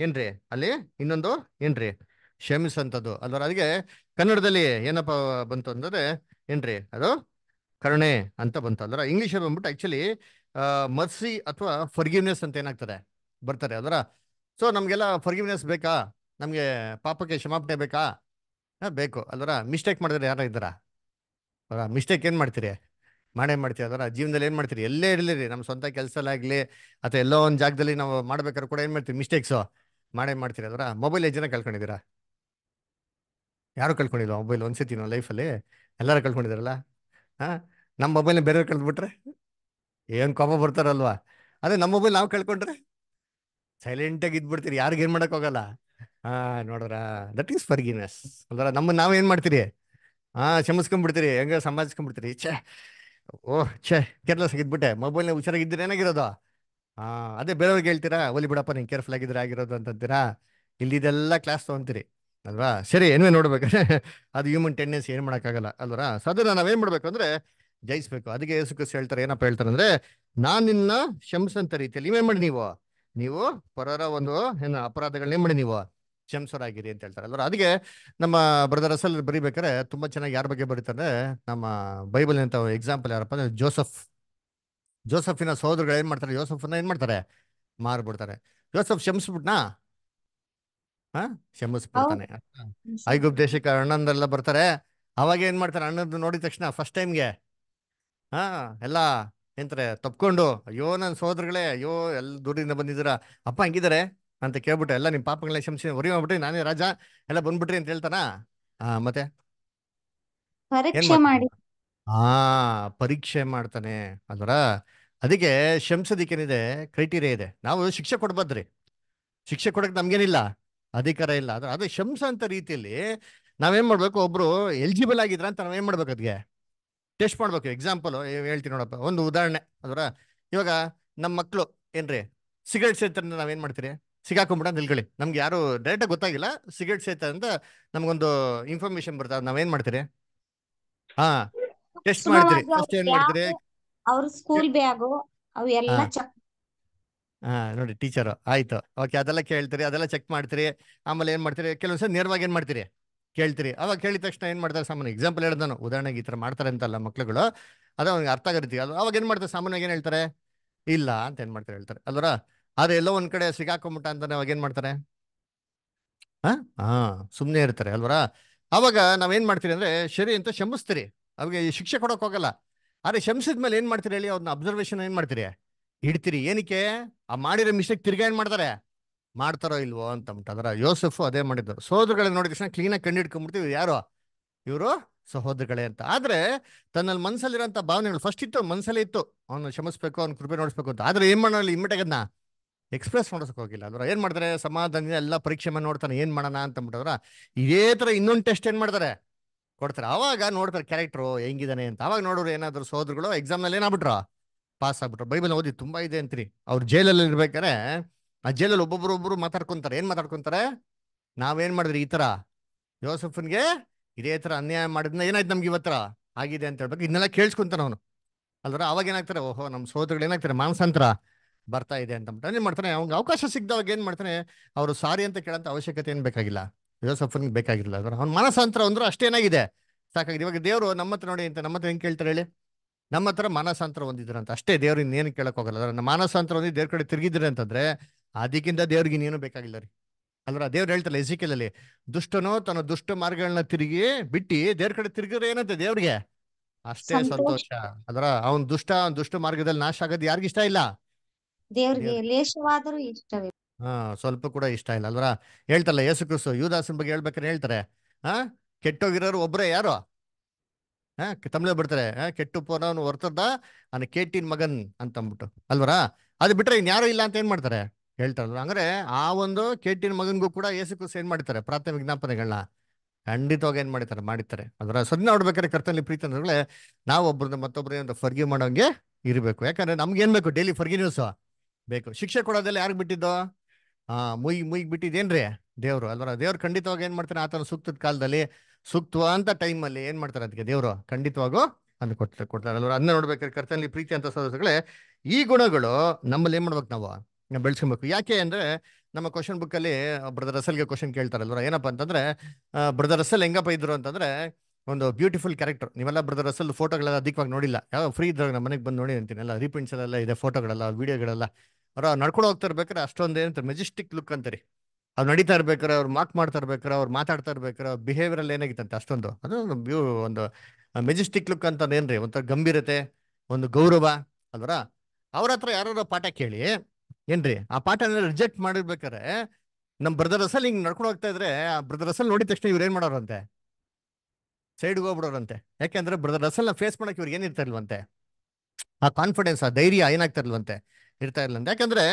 ಏನ್ರಿ ಅಲ್ಲಿ ಇನ್ನೊಂದು ಏನ್ರಿ ಕ್ಷಮಿಸಂಥದ್ದು ಅಲ್ವಾ ಅದಕ್ಕೆ ಕನ್ನಡದಲ್ಲಿ ಏನಪ್ಪ ಬಂತು ಅಂತಂದ್ರೆ ಏನ್ರಿ ಅದು ಕರ್ಣೆ ಅಂತ ಬಂತು ಅಂದ್ರೆ ಇಂಗ್ಲೀಷಲ್ಲಿ ಬಂದ್ಬಿಟ್ಟು ಆಕ್ಚುಲಿ ಮರ್ಸಿ ಅಥವಾ ಫರ್ಗಿವ್ನೆಸ್ ಅಂತ ಏನಾಗ್ತದೆ ಬರ್ತಾರೆ ಅದರ ಸೊ ನಮಗೆಲ್ಲ ಫರ್ಗಿವ್ನೆಸ್ ಬೇಕಾ ನಮಗೆ ಪಾಪಕ್ಕೆ ಕ್ಷಮಾಪಣೆ ಬೇಕಾ ಹಾಂ ಬೇಕು ಅದರ ಮಿಸ್ಟೇಕ್ ಮಾಡಿದ್ರೆ ಯಾರು ಇದ್ದಾರಾ ಅವರ ಮಿಸ್ಟೇಕ್ ಏನು ಮಾಡ್ತೀರಿ ಮಾಡೇ ಮಾಡ್ತೀವಿ ಅದರ ಜೀವನದಲ್ಲಿ ಏನು ಮಾಡ್ತೀರಿ ಎಲ್ಲೇ ಇರಲಿರಿ ನಮ್ಮ ಸ್ವಂತ ಕೆಲಸಲ್ಲಾಗಲಿ ಅಥವಾ ಎಲ್ಲೋ ಒಂದು ಜಾಗದಲ್ಲಿ ನಾವು ಮಾಡ್ಬೇಕಾದ್ರೆ ಕೂಡ ಏನು ಮಾಡ್ತೀವಿ ಮಿಸ್ಟೇಕ್ಸು ಮಾಡೇ ಮಾಡ್ತೀರಿ ಅದರ ಮೊಬೈಲ್ ಎಷ್ಟು ಜನ ಕಳ್ಕೊಂಡಿದ್ದೀರಾ ಯಾರು ಕಳ್ಕೊಂಡಿಲ್ಲ ಮೊಬೈಲ್ ಒಂದ್ಸತಿ ನಾವು ಲೈಫಲ್ಲಿ ಎಲ್ಲರೂ ಕಳ್ಕೊಂಡಿದ್ದಾರಲ್ಲ ಹಾಂ ನಮ್ಮ ಮೊಬೈಲ್ನ ಬೇರೆಯವ್ರು ಕಳೆದ್ಬಿಟ್ರೆ ಏನ್ ಕೋಪ ಬರ್ತಾರಲ್ವಾ ಅದೇ ನಮ್ಮ ಮೊಬೈಲ್ ನಾವು ಕಳ್ಕೊಂಡ್ರೆ ಸೈಲೆಂಟ್ ಆಗಿ ಇದ್ಬಿಡ್ತೀರಿ ಯಾರಿಗೆ ಏನ್ ಮಾಡಕ್ ಹೋಗಲ್ಲ ಹಾ ನೋಡ್ರ ದಟ್ ಈಸ್ ಫರ್ಗಿನೆಸ್ ಅಂದ್ರ ನಮ್ಮ ನಾವ್ ಏನ್ ಮಾಡ್ತೀರಿ ಹಾ ಕ್ಷಮಿಸ್ಕೊಂಡ್ಬಿಡ್ತೀರಿ ಹೆಂಗ ಸಮಾಜಿಸ್ಕೊಂಡ್ಬಿಡ್ತೀರಿ ಛೇ ಓಹ್ ಛೇ ಕೇರ್ಲೆಸ್ ಆಗಿದ್ಬಿಟ್ಟೆ ಮೊಬೈಲ್ನ ಹುಷಾರಾಗಿದ್ದರೆ ಏನಾಗಿರೋದು ಹಾ ಅದೇ ಬೇರೆಯವ್ರಿಗೆ ಹೇಳ್ತೀರಾ ಒಲಿ ಬಿಡಪ್ಪ ನೀ ಕೇರ್ಫುಲ್ ಆಗಿದ್ರೆ ಆಗಿರೋದು ಅಂತಂತೀರಾ ಇಲ್ಲಿದೆಲ್ಲ ಕ್ಲಾಸ್ ತೊಗೊಂತೀರಿ ಅಲ್ವಾ ಸರಿ ಏನ್ವೇ ನೋಡ್ಬೇಕಾದ್ರೆ [laughs] ಅದು ಹ್ಯೂಮನ್ ಟೆಂಡೆನ್ಸಿ ಏನು ಮಾಡೋಕ್ಕಾಗಲ್ಲ ಅಲ್ವರ ಸೊ ಅದನ್ನ ನಾವೇನು ಮಾಡಬೇಕು ಅಂದರೆ ಜಯಿಸ್ಬೇಕು ಅದಕ್ಕೆ ಯೇಸು ಹೇಳ್ತಾರೆ ಏನಪ್ಪ ಹೇಳ್ತಾರೆ ಅಂದ್ರೆ ನಾನು ನಿನ್ನ ಶಂಸಂತ ರೀತಿಯಲ್ಲಿ ಏನ್ ಮಾಡಿ ನೀವು ನೀವು ಪರರ ಒಂದು ಏನು ಅಪರಾಧಗಳನ್ನ ಮಾಡಿ ನೀವು ಶಂಸರಾಗಿರಿ ಅಂತ ಹೇಳ್ತಾರೆ ಅಲ್ವಾ ಅದಕ್ಕೆ ನಮ್ಮ ಬ್ರದರ್ ಅಸಲ್ ಬರಿಬೇಕಾದ್ರೆ ತುಂಬಾ ಚೆನ್ನಾಗಿ ಯಾರ ಬಗ್ಗೆ ಬರೀತಾರೆ ನಮ್ಮ ಬೈಬಲ್ ಅಂತ ಎಕ್ಸಾಂಪಲ್ ಯಾರಪ್ಪ ಅಂದ್ರೆ ಜೋಸಫ್ ಜೋಸಫಿನ ಸಹೋದರಗಳು ಏನ್ ಮಾಡ್ತಾರೆ ಜೋಸಫ್ನ ಏನ್ ಮಾಡ್ತಾರೆ ಮಾರ್ಬಿಡ್ತಾರೆ ಜೋಸಫ್ ಶಮಿಸ್ಬಿಟ್ನಾ ಹಾ ಐಗುಪ್ ದೇಶಕ್ಕೆ ಅಣ್ಣಂದೆಲ್ಲ ಬರ್ತಾರೆ ಅವಾಗ ಏನ್ ಮಾಡ್ತಾರೆ ಅಣ್ಣದ್ದು ನೋಡಿದ ತಕ್ಷಣ ಫಸ್ಟ್ ಟೈಮ್ಗೆ ಹಾ ಎಲ್ಲ ಎಂತಾರೆ ತಪ್ಕೊಂಡು ಅಯ್ಯೋ ನನ್ನ ಸೋದರಗಳೇ ಅಯ್ಯೋ ಎಲ್ಲ ದೂರದಿಂದ ಬಂದಿದ್ದೀರಾ ಅಪ್ಪ ಹಂಗಿದ್ದಾರೆ ಅಂತ ಕೇಳ್ಬಿಟ್ಟು ಎಲ್ಲ ನಿಮ್ಮ ಪಾಪಗಳೇ ಕ್ಷಮಿಸಿ ಹೊರಿ ಮಾಡ್ಬಿಟ್ರಿ ನಾನೇ ರಾಜ ಎಲ್ಲ ಬಂದ್ಬಿಟ್ರಿ ಅಂತ ಹೇಳ್ತಾನ ಆ ಮತ್ತೆ ಹಾ ಪರೀಕ್ಷೆ ಮಾಡ್ತಾನೆ ಅದರ ಅದಕ್ಕೆ ಏನಿದೆ ಕ್ರೈಟೀರಿಯಾ ಇದೆ ನಾವು ಶಿಕ್ಷೆ ಕೊಡ್ಬಾದ್ರಿ ಶಿಕ್ಷೆ ಕೊಡಕ್ ನಮ್ಗೇನಿಲ್ಲ ಅಧಿಕಾರ ಇಲ್ಲ ಅದು ಅದು ಶಂಸ ಅಂತ ರೀತಿಯಲ್ಲಿ ನಾವೇನ್ ಮಾಡ್ಬೇಕು ಒಬ್ರು ಎಲಿಜಿಬಲ್ ಆಗಿದ್ರ ಅಂತ ನಾವೇನ್ ಮಾಡ್ಬೇಕು ಅದ್ಗೆ ಟೆಸ್ಟ್ ಮಾಡ್ಬೇಕು ಎಕ್ಸಾಂಪಲ್ ಹೇಳ್ತೀನಿ ನೋಡಪ್ಪ ಒಂದು ಉದಾಹರಣೆ ಅದರ ಇವಾಗ ನಮ್ಮ ಮಕ್ಕಳು ಏನ್ರಿ ಸಿಗರೇಟ್ ಸೇರ್ತಾರೆ ಏನ್ ಮಾಡ್ತೀರಿ ಸಿಗಾಕೊಂಡ್ಬಿಡ ನಿಲ್ಕೊಳ್ಳಿ ನಮ್ಗೆ ಯಾರು ಡೈರೆಕ್ಟ್ ಗೊತ್ತಾಗಿಲ್ಲ ಸಿಗರೇಟ್ ಸೇರ್ತಾರೆ ಅಂತ ನಮ್ಗೊಂದು ಇನ್ಫಾರ್ಮೇಶನ್ ಬರ್ತಾ ನಾವೇನ್ ಮಾಡ್ತೀರಿ ಹಾ ಟೆಸ್ಟ್ ಮಾಡ್ತೀರಿ ಫಸ್ಟ್ ಏನ್ ಮಾಡ್ತೀರಿ ಸ್ಕೂಲ್ ಬ್ಯಾಗು ಅವೆಲ್ಲ ಚೆಕ್ ಹಾ ನೋಡಿ ಟೀಚರ್ ಆಯ್ತು ಓಕೆ ಅದೆಲ್ಲ ಕೇಳ್ತೀರಿ ಅದೆಲ್ಲ ಚೆಕ್ ಮಾಡ್ತೀರಿ ಆಮೇಲೆ ಏನ್ ಮಾಡ್ತೀರಿ ಕೆಲವೊಂದ್ಸಲ ನೇರವಾಗಿ ಏನ್ ಮಾಡ್ತೀರಿ ಕೇಳ್ತೀರಿ ಅವಾಗ ಕೇಳಿದ ತಕ್ಷಣ ಏನು ಮಾಡ್ತಾರೆ ಸಾಮಾನ್ಯ ಎಕ್ಸಾಂಪಲ್ ಹೇಳ್ದಾನು ಉದಾಹರಣೆಗೆ ಈ ಥರ ಮಾಡ್ತಾರೆ ಅಂತಲ್ಲ ಮಕ್ಳುಗಳು ಅದು ಅವ್ನಿಗೆ ಅರ್ಥ ಆಗತ್ತೆ ಅದು ಅವಾಗ ಏನು ಮಾಡ್ತಾರೆ ಸಾಮಾನ್ಯವಾಗಿ ಏನು ಹೇಳ್ತಾರೆ ಇಲ್ಲ ಅಂತ ಏನು ಮಾಡ್ತಾರೆ ಹೇಳ್ತಾರೆ ಅಲ್ವರ ಆದರೆ ಎಲ್ಲೋ ಒಂದು ಕಡೆ ಸಿಗಾಕೊಂಬಿಟ್ಟ ಅಂತಾನೆ ಅವಾಗ ಏನು ಮಾಡ್ತಾರೆ ಹಾಂ ಹಾಂ ಸುಮ್ಮನೆ ಇರ್ತಾರೆ ಅಲ್ವರ ಅವಾಗ ನಾವೇನು ಮಾಡ್ತೀರಿ ಅಂದರೆ ಶರಿ ಅಂತ ಶಮಿಸ್ತೀರಿ ಅವಾಗ ಈ ಶಿಕ್ಷೆ ಕೊಡೋಕೆ ಹೋಗಲ್ಲ ಆದರೆ ಶಮಿಸಿದ ಮೇಲೆ ಏನು ಮಾಡ್ತೀರಿ ಹೇಳಿ ಅವ್ರನ್ನ ಅಬ್ಸರ್ವೇಷನ್ ಏನು ಮಾಡ್ತೀರಿ ಇಡ್ತೀರಿ ಏನಕ್ಕೆ ಆ ಮಾಡಿರೋ ಮಿಸ್ಟೇಕ್ ತಿರ್ಗಾ ಏನು ಮಾಡ್ತಾರೆ ಮಾಡ್ತಾರೋ ಇಲ್ವೋ ಅಂತ ಅದರ ಯೋಸೆಫು ಅದೇ ಮಾಡಿದ್ರು ಸಹೋದರಗಳನ್ನ ನೋಡಿದ ತಕ್ಷಣ ಕ್ಲೀನಾಗಿ ಕಂಡಿಡ್ಕೊಂಡ್ಬಿಡ್ತೀವಿ ಯಾರು ಯಾರೋ ಇವರು ಸಹೋದರಗಳೇ ಅಂತ ಆದರೆ ತನ್ನಲ್ಲಿ ಮನಸ್ಸಲ್ಲಿರೋಂಥ ಭಾವನೆಗಳು ಫಸ್ಟ್ ಇತ್ತು ಮನಸ್ಸಲ್ಲೇ ಇತ್ತು ಅವನು ಶಮಿಸ್ಬೇಕು ಅವ್ನು ಕೃಪೆ ನೋಡಿಸ್ಬೇಕು ಅಂತ ಆದ್ರೆ ಏನು ಮಾಡೋಲ್ಲ ಇಮ್ಮಿಡಿಯಾಗಿ ಎಕ್ಸ್ಪ್ರೆಸ್ ಮಾಡೋಸಕ್ಕೆ ಹೋಗಿಲ್ಲ ಅಂದ್ರೆ ಏನು ಮಾಡ್ತಾರೆ ಸಮಾಧಾನ ಎಲ್ಲ ಪರೀಕ್ಷೆ ಮಾಡಿ ನೋಡ್ತಾನೆ ಏನು ಮಾಡೋಣ ಅಂತ ಇದೇ ಥರ ಇನ್ನೊಂದು ಟೆಸ್ಟ್ ಏನು ಮಾಡ್ತಾರೆ ಕೊಡ್ತಾರೆ ಅವಾಗ ನೋಡ್ತಾರೆ ಕ್ಯಾರೆಕ್ಟ್ರು ಹೆಂಗಿದಾನೆ ಅಂತ ಅವಾಗ ನೋಡೋರು ಏನಾದರೂ ಸೋದರುಗಳು ಎಕ್ಸಾಮ್ನಲ್ಲಿ ಏನಾಗ್ಬಿಟ್ರು ಪಾಸ್ ಆಗ್ಬಿಟ್ರು ಬೈಬಲ್ ಓದಿ ತುಂಬ ಇದೆ ಅಂತೀರಿ ಅವ್ರು ಜೈಲಲ್ಲಿ ಇರ್ಬೇಕಾರೆ ಅಜ್ಜೆಲ್ಲಲ್ಲಿ ಒಬ್ಬೊಬ್ರು ಒಬ್ಬರು ಮಾತಾಡ್ಕೊಂತಾರೆ ಏನು ಮಾತಾಡ್ಕೊಂತಾರೆ ನಾವೇನು ಮಾಡಿದ್ರಿ ಈ ತರ ಯೋಸಫನ್ಗೆ ಇದೇ ತರ ಅನ್ಯಾಯ ಮಾಡಿದ್ನ ಏನಾಯ್ತು ನಮ್ಗೆ ಇವತ್ತರ ಆಗಿದೆ ಅಂತ ಹೇಳ್ಬೇಕು ಇದನ್ನೆಲ್ಲ ಕೇಳಿಸ್ಕೊಂತಾನೆ ಅವನು ಅಲ್ದ್ರ ಅವಾಗ ಏನಾಗ್ತಾರೆ ಓಹೋ ನಮ್ಮ ಸೋದರಗಳು ಏನಾಗ್ತಾರೆ ಮಾನಸಾಂತರ ಬರ್ತಾ ಇದೆ ಅಂತ ಅಂದ್ಬಿಟ್ಟು ಏನು ಮಾಡ್ತಾನೆ ಅವ್ನಿಗೆ ಅವಕಾಶ ಸಿಗ್ದವಾಗ ಏನು ಮಾಡ್ತಾನೆ ಅವರು ಸಾರಿ ಅಂತ ಕೇಳಂತ ಅವಶ್ಯಕತೆ ಏನ್ ಬೇಕಾಗಿಲ್ಲ ಯೋಸಫನ್ಗೆ ಬೇಕಾಗಿಲ್ಲ ಅದ್ರ ಅವ್ನ ಮಾನಸಾಂತರ ಅಂದ್ರೆ ಅಷ್ಟೇನಾಗಿದೆ ಸಾಕಾಗಿದೆ ಇವಾಗ ದೇವರು ನಮ್ಮ ಹತ್ರ ನೋಡಿ ಅಂತ ನಮ್ಮ ಹತ್ರ ಹೆಂಗೆ ಕೇಳ್ತಾರೆ ಹೇಳಿ ನಮ್ಮ ಹತ್ರ ಮಾನಸಾಂತರ ಹೊಂದಿದ್ರಂತ ಅಂತ ಅಷ್ಟೇ ದೇವ್ರು ಇನ್ನೇನು ಕೇಳಕ್ ಹೋಗಲ್ಲ ಮಾನಸಾಂತರ ಹೊಂದಿ ದೇವ್ರ ಕಡೆ ತಿರುಗಿದ್ರೆ ಅಂತಂದ್ರೆ ಅದಕ್ಕಿಂತ ದೇವ್ರಿಗೆ ಇನ್ನೇನು ಬೇಕಾಗಿಲ್ಲ ರೀ ಅಲ್ರ ದೇವ್ರು ಹೇಳ್ತಲ್ಲ ಎಸಿಕೆಲಲ್ಲಿ ದುಷ್ಟನು ತನ್ನ ದುಷ್ಟ ಮಾರ್ಗಗಳನ್ನ ತಿರುಗಿ ಬಿಟ್ಟು ದೇವ್ರ ಕಡೆ ತಿರುಗಿದ್ರೆ ಏನಂತೆ ದೇವ್ರಿಗೆ ಅಷ್ಟೇ ಸಂತೋಷ ಅದರ ಅವ್ನ್ ದುಷ್ಟ ದುಷ್ಟ ಮಾರ್ಗದಲ್ಲಿ ನಾಶ ಆಗದ್ ಯಾರಿಗ ಇಷ್ಟ ಇಲ್ಲ ಹಾ ಸ್ವಲ್ಪ ಕೂಡ ಇಷ್ಟ ಇಲ್ಲ ಅಲ್ವಾ ಹೇಳ್ತಾರಲ್ಲ ಯೇಸು ಕ್ರಿಸ್ತು ಬಗ್ಗೆ ಹೇಳ್ಬೇಕಾರೆ ಹೇಳ್ತಾರೆ ಹಾ ಕೆಟ್ಟೋಗಿರೋರು ಒಬ್ರೇ ಯಾರು ಹಾ ತಮಿಳು ಬಿಡ್ತಾರೆ ಹಾ ಕೆಟ್ಟು ಪೋನವನು ಹೊರ್ತದ ಅನ್ ಕೇಟಿನ್ ಮಗನ್ ಅಂತ ಅಂದ್ಬಿಟ್ಟು ಅಲ್ವರಾ ಅದು ಬಿಟ್ರೆ ಇನ್ಯಾರು ಇಲ್ಲ ಅಂತ ಏನ್ ಮಾಡ್ತಾರೆ ಹೇಳ್ತಾರಲ್ವ ಅಂದ್ರೆ ಆ ಒಂದು ಕೆಟ್ಟಿನ ಮಗನಿಗೂ ಕೂಡ ಯೇಸುಕ್ರಿಸ್ ಏನ್ ಮಾಡ್ತಾರೆ ಪ್ರಾರ್ಥನೆ ವಿಜ್ಞಾಪನೆಗಳನ್ನ ಖಂಡಿತವಾಗಿ ಏನ್ ಮಾಡ್ತಾರೆ ಮಾಡಿರ್ತಾರೆ ಅದರ ಸದ್ ನೋಡ್ಬೇಕಾದ್ರೆ ಕರ್ತನಲ್ಲಿ ಪ್ರೀತಿ ಅಂದ್ರೆ ನಾವು ಒಬ್ರದ್ದು ಒಂದು ಫರ್ಗಿ ಮಾಡೋಂಗೆ ಇರಬೇಕು ಯಾಕಂದ್ರೆ ನಮ್ಗೆ ಏನ್ ಬೇಕು ಡೈಲಿ ಫರ್ಗಿನ್ಯೂಸ್ ಬೇಕು ಶಿಕ್ಷೆ ಕೊಡೋದೆಲ್ಲ ಯಾರು ಬಿಟ್ಟಿದ್ದು ಆ ಮುಯ್ ಮುಯ್ಗೆ ಬಿಟ್ಟಿದ್ದೇನ್ರಿ ದೇವ್ರು ಅಲ್ವರ ದೇವ್ರು ಖಂಡಿತವಾಗಿ ಏನ್ ಮಾಡ್ತಾರೆ ಆತನ ಸೂಕ್ತದ ಕಾಲದಲ್ಲಿ ಸೂಕ್ತ ಅಂತ ಟೈಮ್ ಅಲ್ಲಿ ಏನ್ ಮಾಡ್ತಾರೆ ಅದಕ್ಕೆ ದೇವ್ರು ಖಂಡಿತವಾಗೂ ಅಂದ್ ಕೊಡ್ತಾರೆ ಕೊಡ್ತಾರೆ ಅಲ್ವರ ಅನ್ನ ನೋಡ್ಬೇಕಾದ್ರೆ ಕರ್ತನಲ್ಲಿ ಪ್ರೀತಿ ಅಂತ ಸದಸ್ಯಗಳೇ ಈ ಗುಣಗಳು ನಮ್ಮಲ್ಲಿ ಏನ್ ಮಾಡ್ಬೇಕು ನಾವು ಬೆಳೆಸ್ಕೊಬೇಕು ಯಾಕೆ ಅಂದ್ರೆ ನಮ್ಮ ಕ್ವಶನ್ ಬುಕ್ಕಲ್ಲಿ ಬ್ರದರ್ ರಸಲ್ಗೆ ಕ್ವಶನ್ ಕೇಳ್ತಾರಲ್ವ ಏನಪ್ಪ ಅಂತಂದ್ರೆ ಬ್ರದರ್ ರಸಲ್ ಹೆಂಗಪ್ಪ ಇದ್ರು ಅಂತಂದ್ರೆ ಒಂದು ಬ್ಯೂಟಿಫುಲ್ ಕ್ಯಾರೆಕ್ಟರ್ ನೀವೆಲ್ಲ ಬ್ರದರ್ ರಸಲ್ ಫೋಟೋಗಳೆಲ್ಲ ಅಧಿಕವಾಗಿ ನೋಡಿಲ್ಲ ಯಾವ ಫ್ರೀ ಇದ್ರಾಗ ನಮ್ಮ ಮನೆಗೆ ಬಂದು ನೋಡಿ ಅಂತೀನಿ ಎಲ್ಲ ಎಲ್ಲ ಇದೆ ಫೋಟೋಗಳೆಲ್ಲ ವೀಡಿಯೋಗಳೆಲ್ಲ ಅವ್ರು ನಡ್ಕೊಂಡು ಹೋಗ್ತಾ ಇರ್ಬೇಕಾರೆ ಅಷ್ಟೊಂದು ಏನಂತಾರೆ ಮೆಜೆಸ್ಟಿಕ್ ಲುಕ್ ಅಂತಾರೆ ಅವ್ರು ನಡೀತಾ ಇರ್ಬೇಕಾರೆ ಅವ್ರು ಮಾಕ್ ಮಾಡ್ತಾ ಇರ್ಬೇಕಾರೆ ಅವ್ರು ಮಾತಾಡ್ತಾ ಇರ್ಬೇಕಾರೆ ಅವ್ರ ಅಲ್ಲಿ ಏನಾಗಿತ್ತಂತೆ ಅಷ್ಟೊಂದು ಅದು ಒಂದು ಒಂದು ಮೆಜೆಸ್ಟಿಕ್ ಲುಕ್ ಅಂತ ಏನ್ರಿ ಒಂಥರ ಗಂಭೀರತೆ ಒಂದು ಗೌರವ ಅಲ್ವರ ಅವ್ರ ಹತ್ರ ಯಾರು ಪಾಠ ಕೇಳಿ ಏನ್ರಿ ಆ ಪಾಠನೆ ರಿಜೆಕ್ಟ್ ಮಾಡಿರ್ಬೇಕಾರೆ ನಮ್ ಬ್ರದರ್ ಅಸಲ್ ಹಿಂಗ್ ನಡ್ಕೊಂಡು ಹೋಗ್ತಾ ಇದ್ರೆ ಆ ಬ್ರದರ್ ಅಸಲ್ ನೋಡಿದ ತಕ್ಷಣ ಇವ್ರು ಏನ್ ಮಾಡೋರಂತೆ ಸೈಡ್ಗೆ ಹೋಗ್ಬಿಡೋರಂತೆ ಯಾಕೆಂದ್ರೆ ಬ್ರದರ್ ನ ಫೇಸ್ ಮಾಡಕ್ ಇವ್ರಿಗೆ ಏನಿರ್ತಾ ಇಲ್ವಂತೆ ಆ ಕಾನ್ಫಿಡೆನ್ಸ್ ಆ ಧೈರ್ಯ ಏನಾಗ್ತಾ ಇಲ್ವಂತೆ ಇರ್ತಾ ಇರ್ಲಂತೆ ಯಾಕಂದ್ರೆ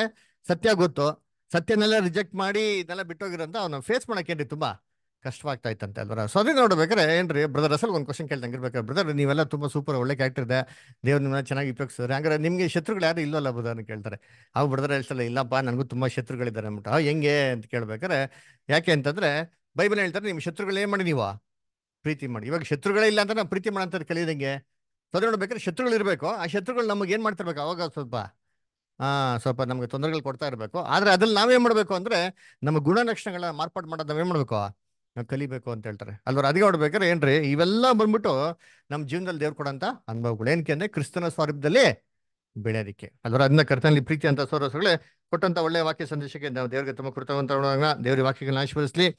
ಸತ್ಯ ಗೊತ್ತು ಸತ್ಯನೆಲ್ಲ ರಿಜೆಕ್ಟ್ ಮಾಡಿ ಇದೆಲ್ಲ ಬಿಟ್ಟೋಗಿರೋಂತ ಅವ್ನ ಫೇಸ್ ಮಾಡಕ್ ಏನ್ರಿ ತುಂಬಾ ಕಷ್ಟವಾಗ್ತಾ ಇತ್ತಂತೆ ಅಲ್ವರ ಸೊ ಅದನ್ನ ನೋಡ್ಬೇಕಾರೆ ಏನ್ರಿ ಬ್ರದರ್ ಅಸಲ್ ಒಂದು ಕ್ವಶನ್ ಕೇಳ್ದಂಗೆ ಇರ್ಬೇಕು ಬ್ರದರ್ ನೀವೆಲ್ಲ ತುಂಬ ಸೂಪರ್ ಒಳ್ಳೆ ಕ್ಯಾರೆಕ್ಟರ್ ಇದೆ ದೇವ್ರ ನಿಮ್ಮನ್ನ ಚೆನ್ನಾಗಿ ಉಪಯೋಗಿಸ್ತಾರೆ ಹಂಗಾರೆ ನಿಮಗೆ ಶತ್ರುಗಳು ಯಾರು ಇಲ್ಲವಲ್ಲ ಬ್ರದರ್ ಕೇಳ್ತಾರೆ ಅವು ಬ್ರದರ್ ಹೇಳ್ತಾರೆ ಇಲ್ಲಪ್ಪ ನನಗೂ ತುಂಬ ಶತ್ರುಗಳಿದ್ದಾರೆ ಅಂದ್ಬಿಟ್ಟು ಹೆಂಗೆ ಅಂತ ಕೇಳ್ಬೇಕಾರೆ ಯಾಕೆ ಅಂತಂದ್ರೆ ಬೈಬಲ್ ಹೇಳ್ತಾರೆ ನಿಮ್ಮ ಶತ್ರುಗಳು ಏನು ಮಾಡಿ ನೀವು ಪ್ರೀತಿ ಮಾಡಿ ಇವಾಗ ಶತ್ರುಗಳೇ ಇಲ್ಲ ಅಂತ ನಾವು ಪ್ರೀತಿ ಮಾಡಂತ ಕಲಿಯೋದಂಗೆ ಸೊ ಅದ್ರ ನೋಡ್ಬೇಕಾದ್ರೆ ಶತ್ರುಗಳು ಇರಬೇಕು ಆ ಶತ್ರುಗಳು ನಮಗೆ ಏನು ಮಾಡ್ತಿರ್ಬೇಕು ಅವಾಗ ಸ್ವಲ್ಪ ಸ್ವಲ್ಪ ನಮಗೆ ತೊಂದರೆಗಳು ಕೊಡ್ತಾ ಇರಬೇಕು ಆದರೆ ಅದ್ರಲ್ಲಿ ನಾವೇನು ಮಾಡಬೇಕು ಅಂದರೆ ನಮ್ಮ ಗುಣಲಕ್ಷಣಗಳ ಮಾರ್ಪಾಡು ಮಾಡೋದು ಏನು ಮಾಡಬೇಕು ನಾವು ಕಲಿಬೇಕು ಅಂತ ಹೇಳ್ತಾರೆ ಅಲ್ವರು ಅದಿಗೆ ಹೊಡ್ಬೇಕಾರೆ ಏನ್ರಿ ಇವೆಲ್ಲ ಬಂದ್ಬಿಟ್ಟು ನಮ್ಮ ಜೀವನದಲ್ಲಿ ದೇವ್ರು ಕೊಡಂತ ಅನುಭವಗಳು ಏನಕ್ಕೆ ಅಂದ್ರೆ ಕ್ರಿಸ್ತನ ಸ್ವರೂಪದಲ್ಲಿ ಬೆಳೆಯೋದಕ್ಕೆ ಅಲ್ವರ ಅದನ್ನ ಕರ್ತನಲ್ಲಿ ಪ್ರೀತಿ ಅಂತ ಸೌರಸಗಳೇ ಕೊಟ್ಟಂತ ಒಳ್ಳೆಯ ವಾಕ್ಯ ಸಂದೇಶಕ್ಕೆ ನಾವು ದೇವ್ರಿಗೆ ತುಂಬ ಕೃತವಂತ ದೇವ್ರ ವಾಕ್ಯಗಳನ್ನ ಆಶೀರ್ವದಿಸಲಿ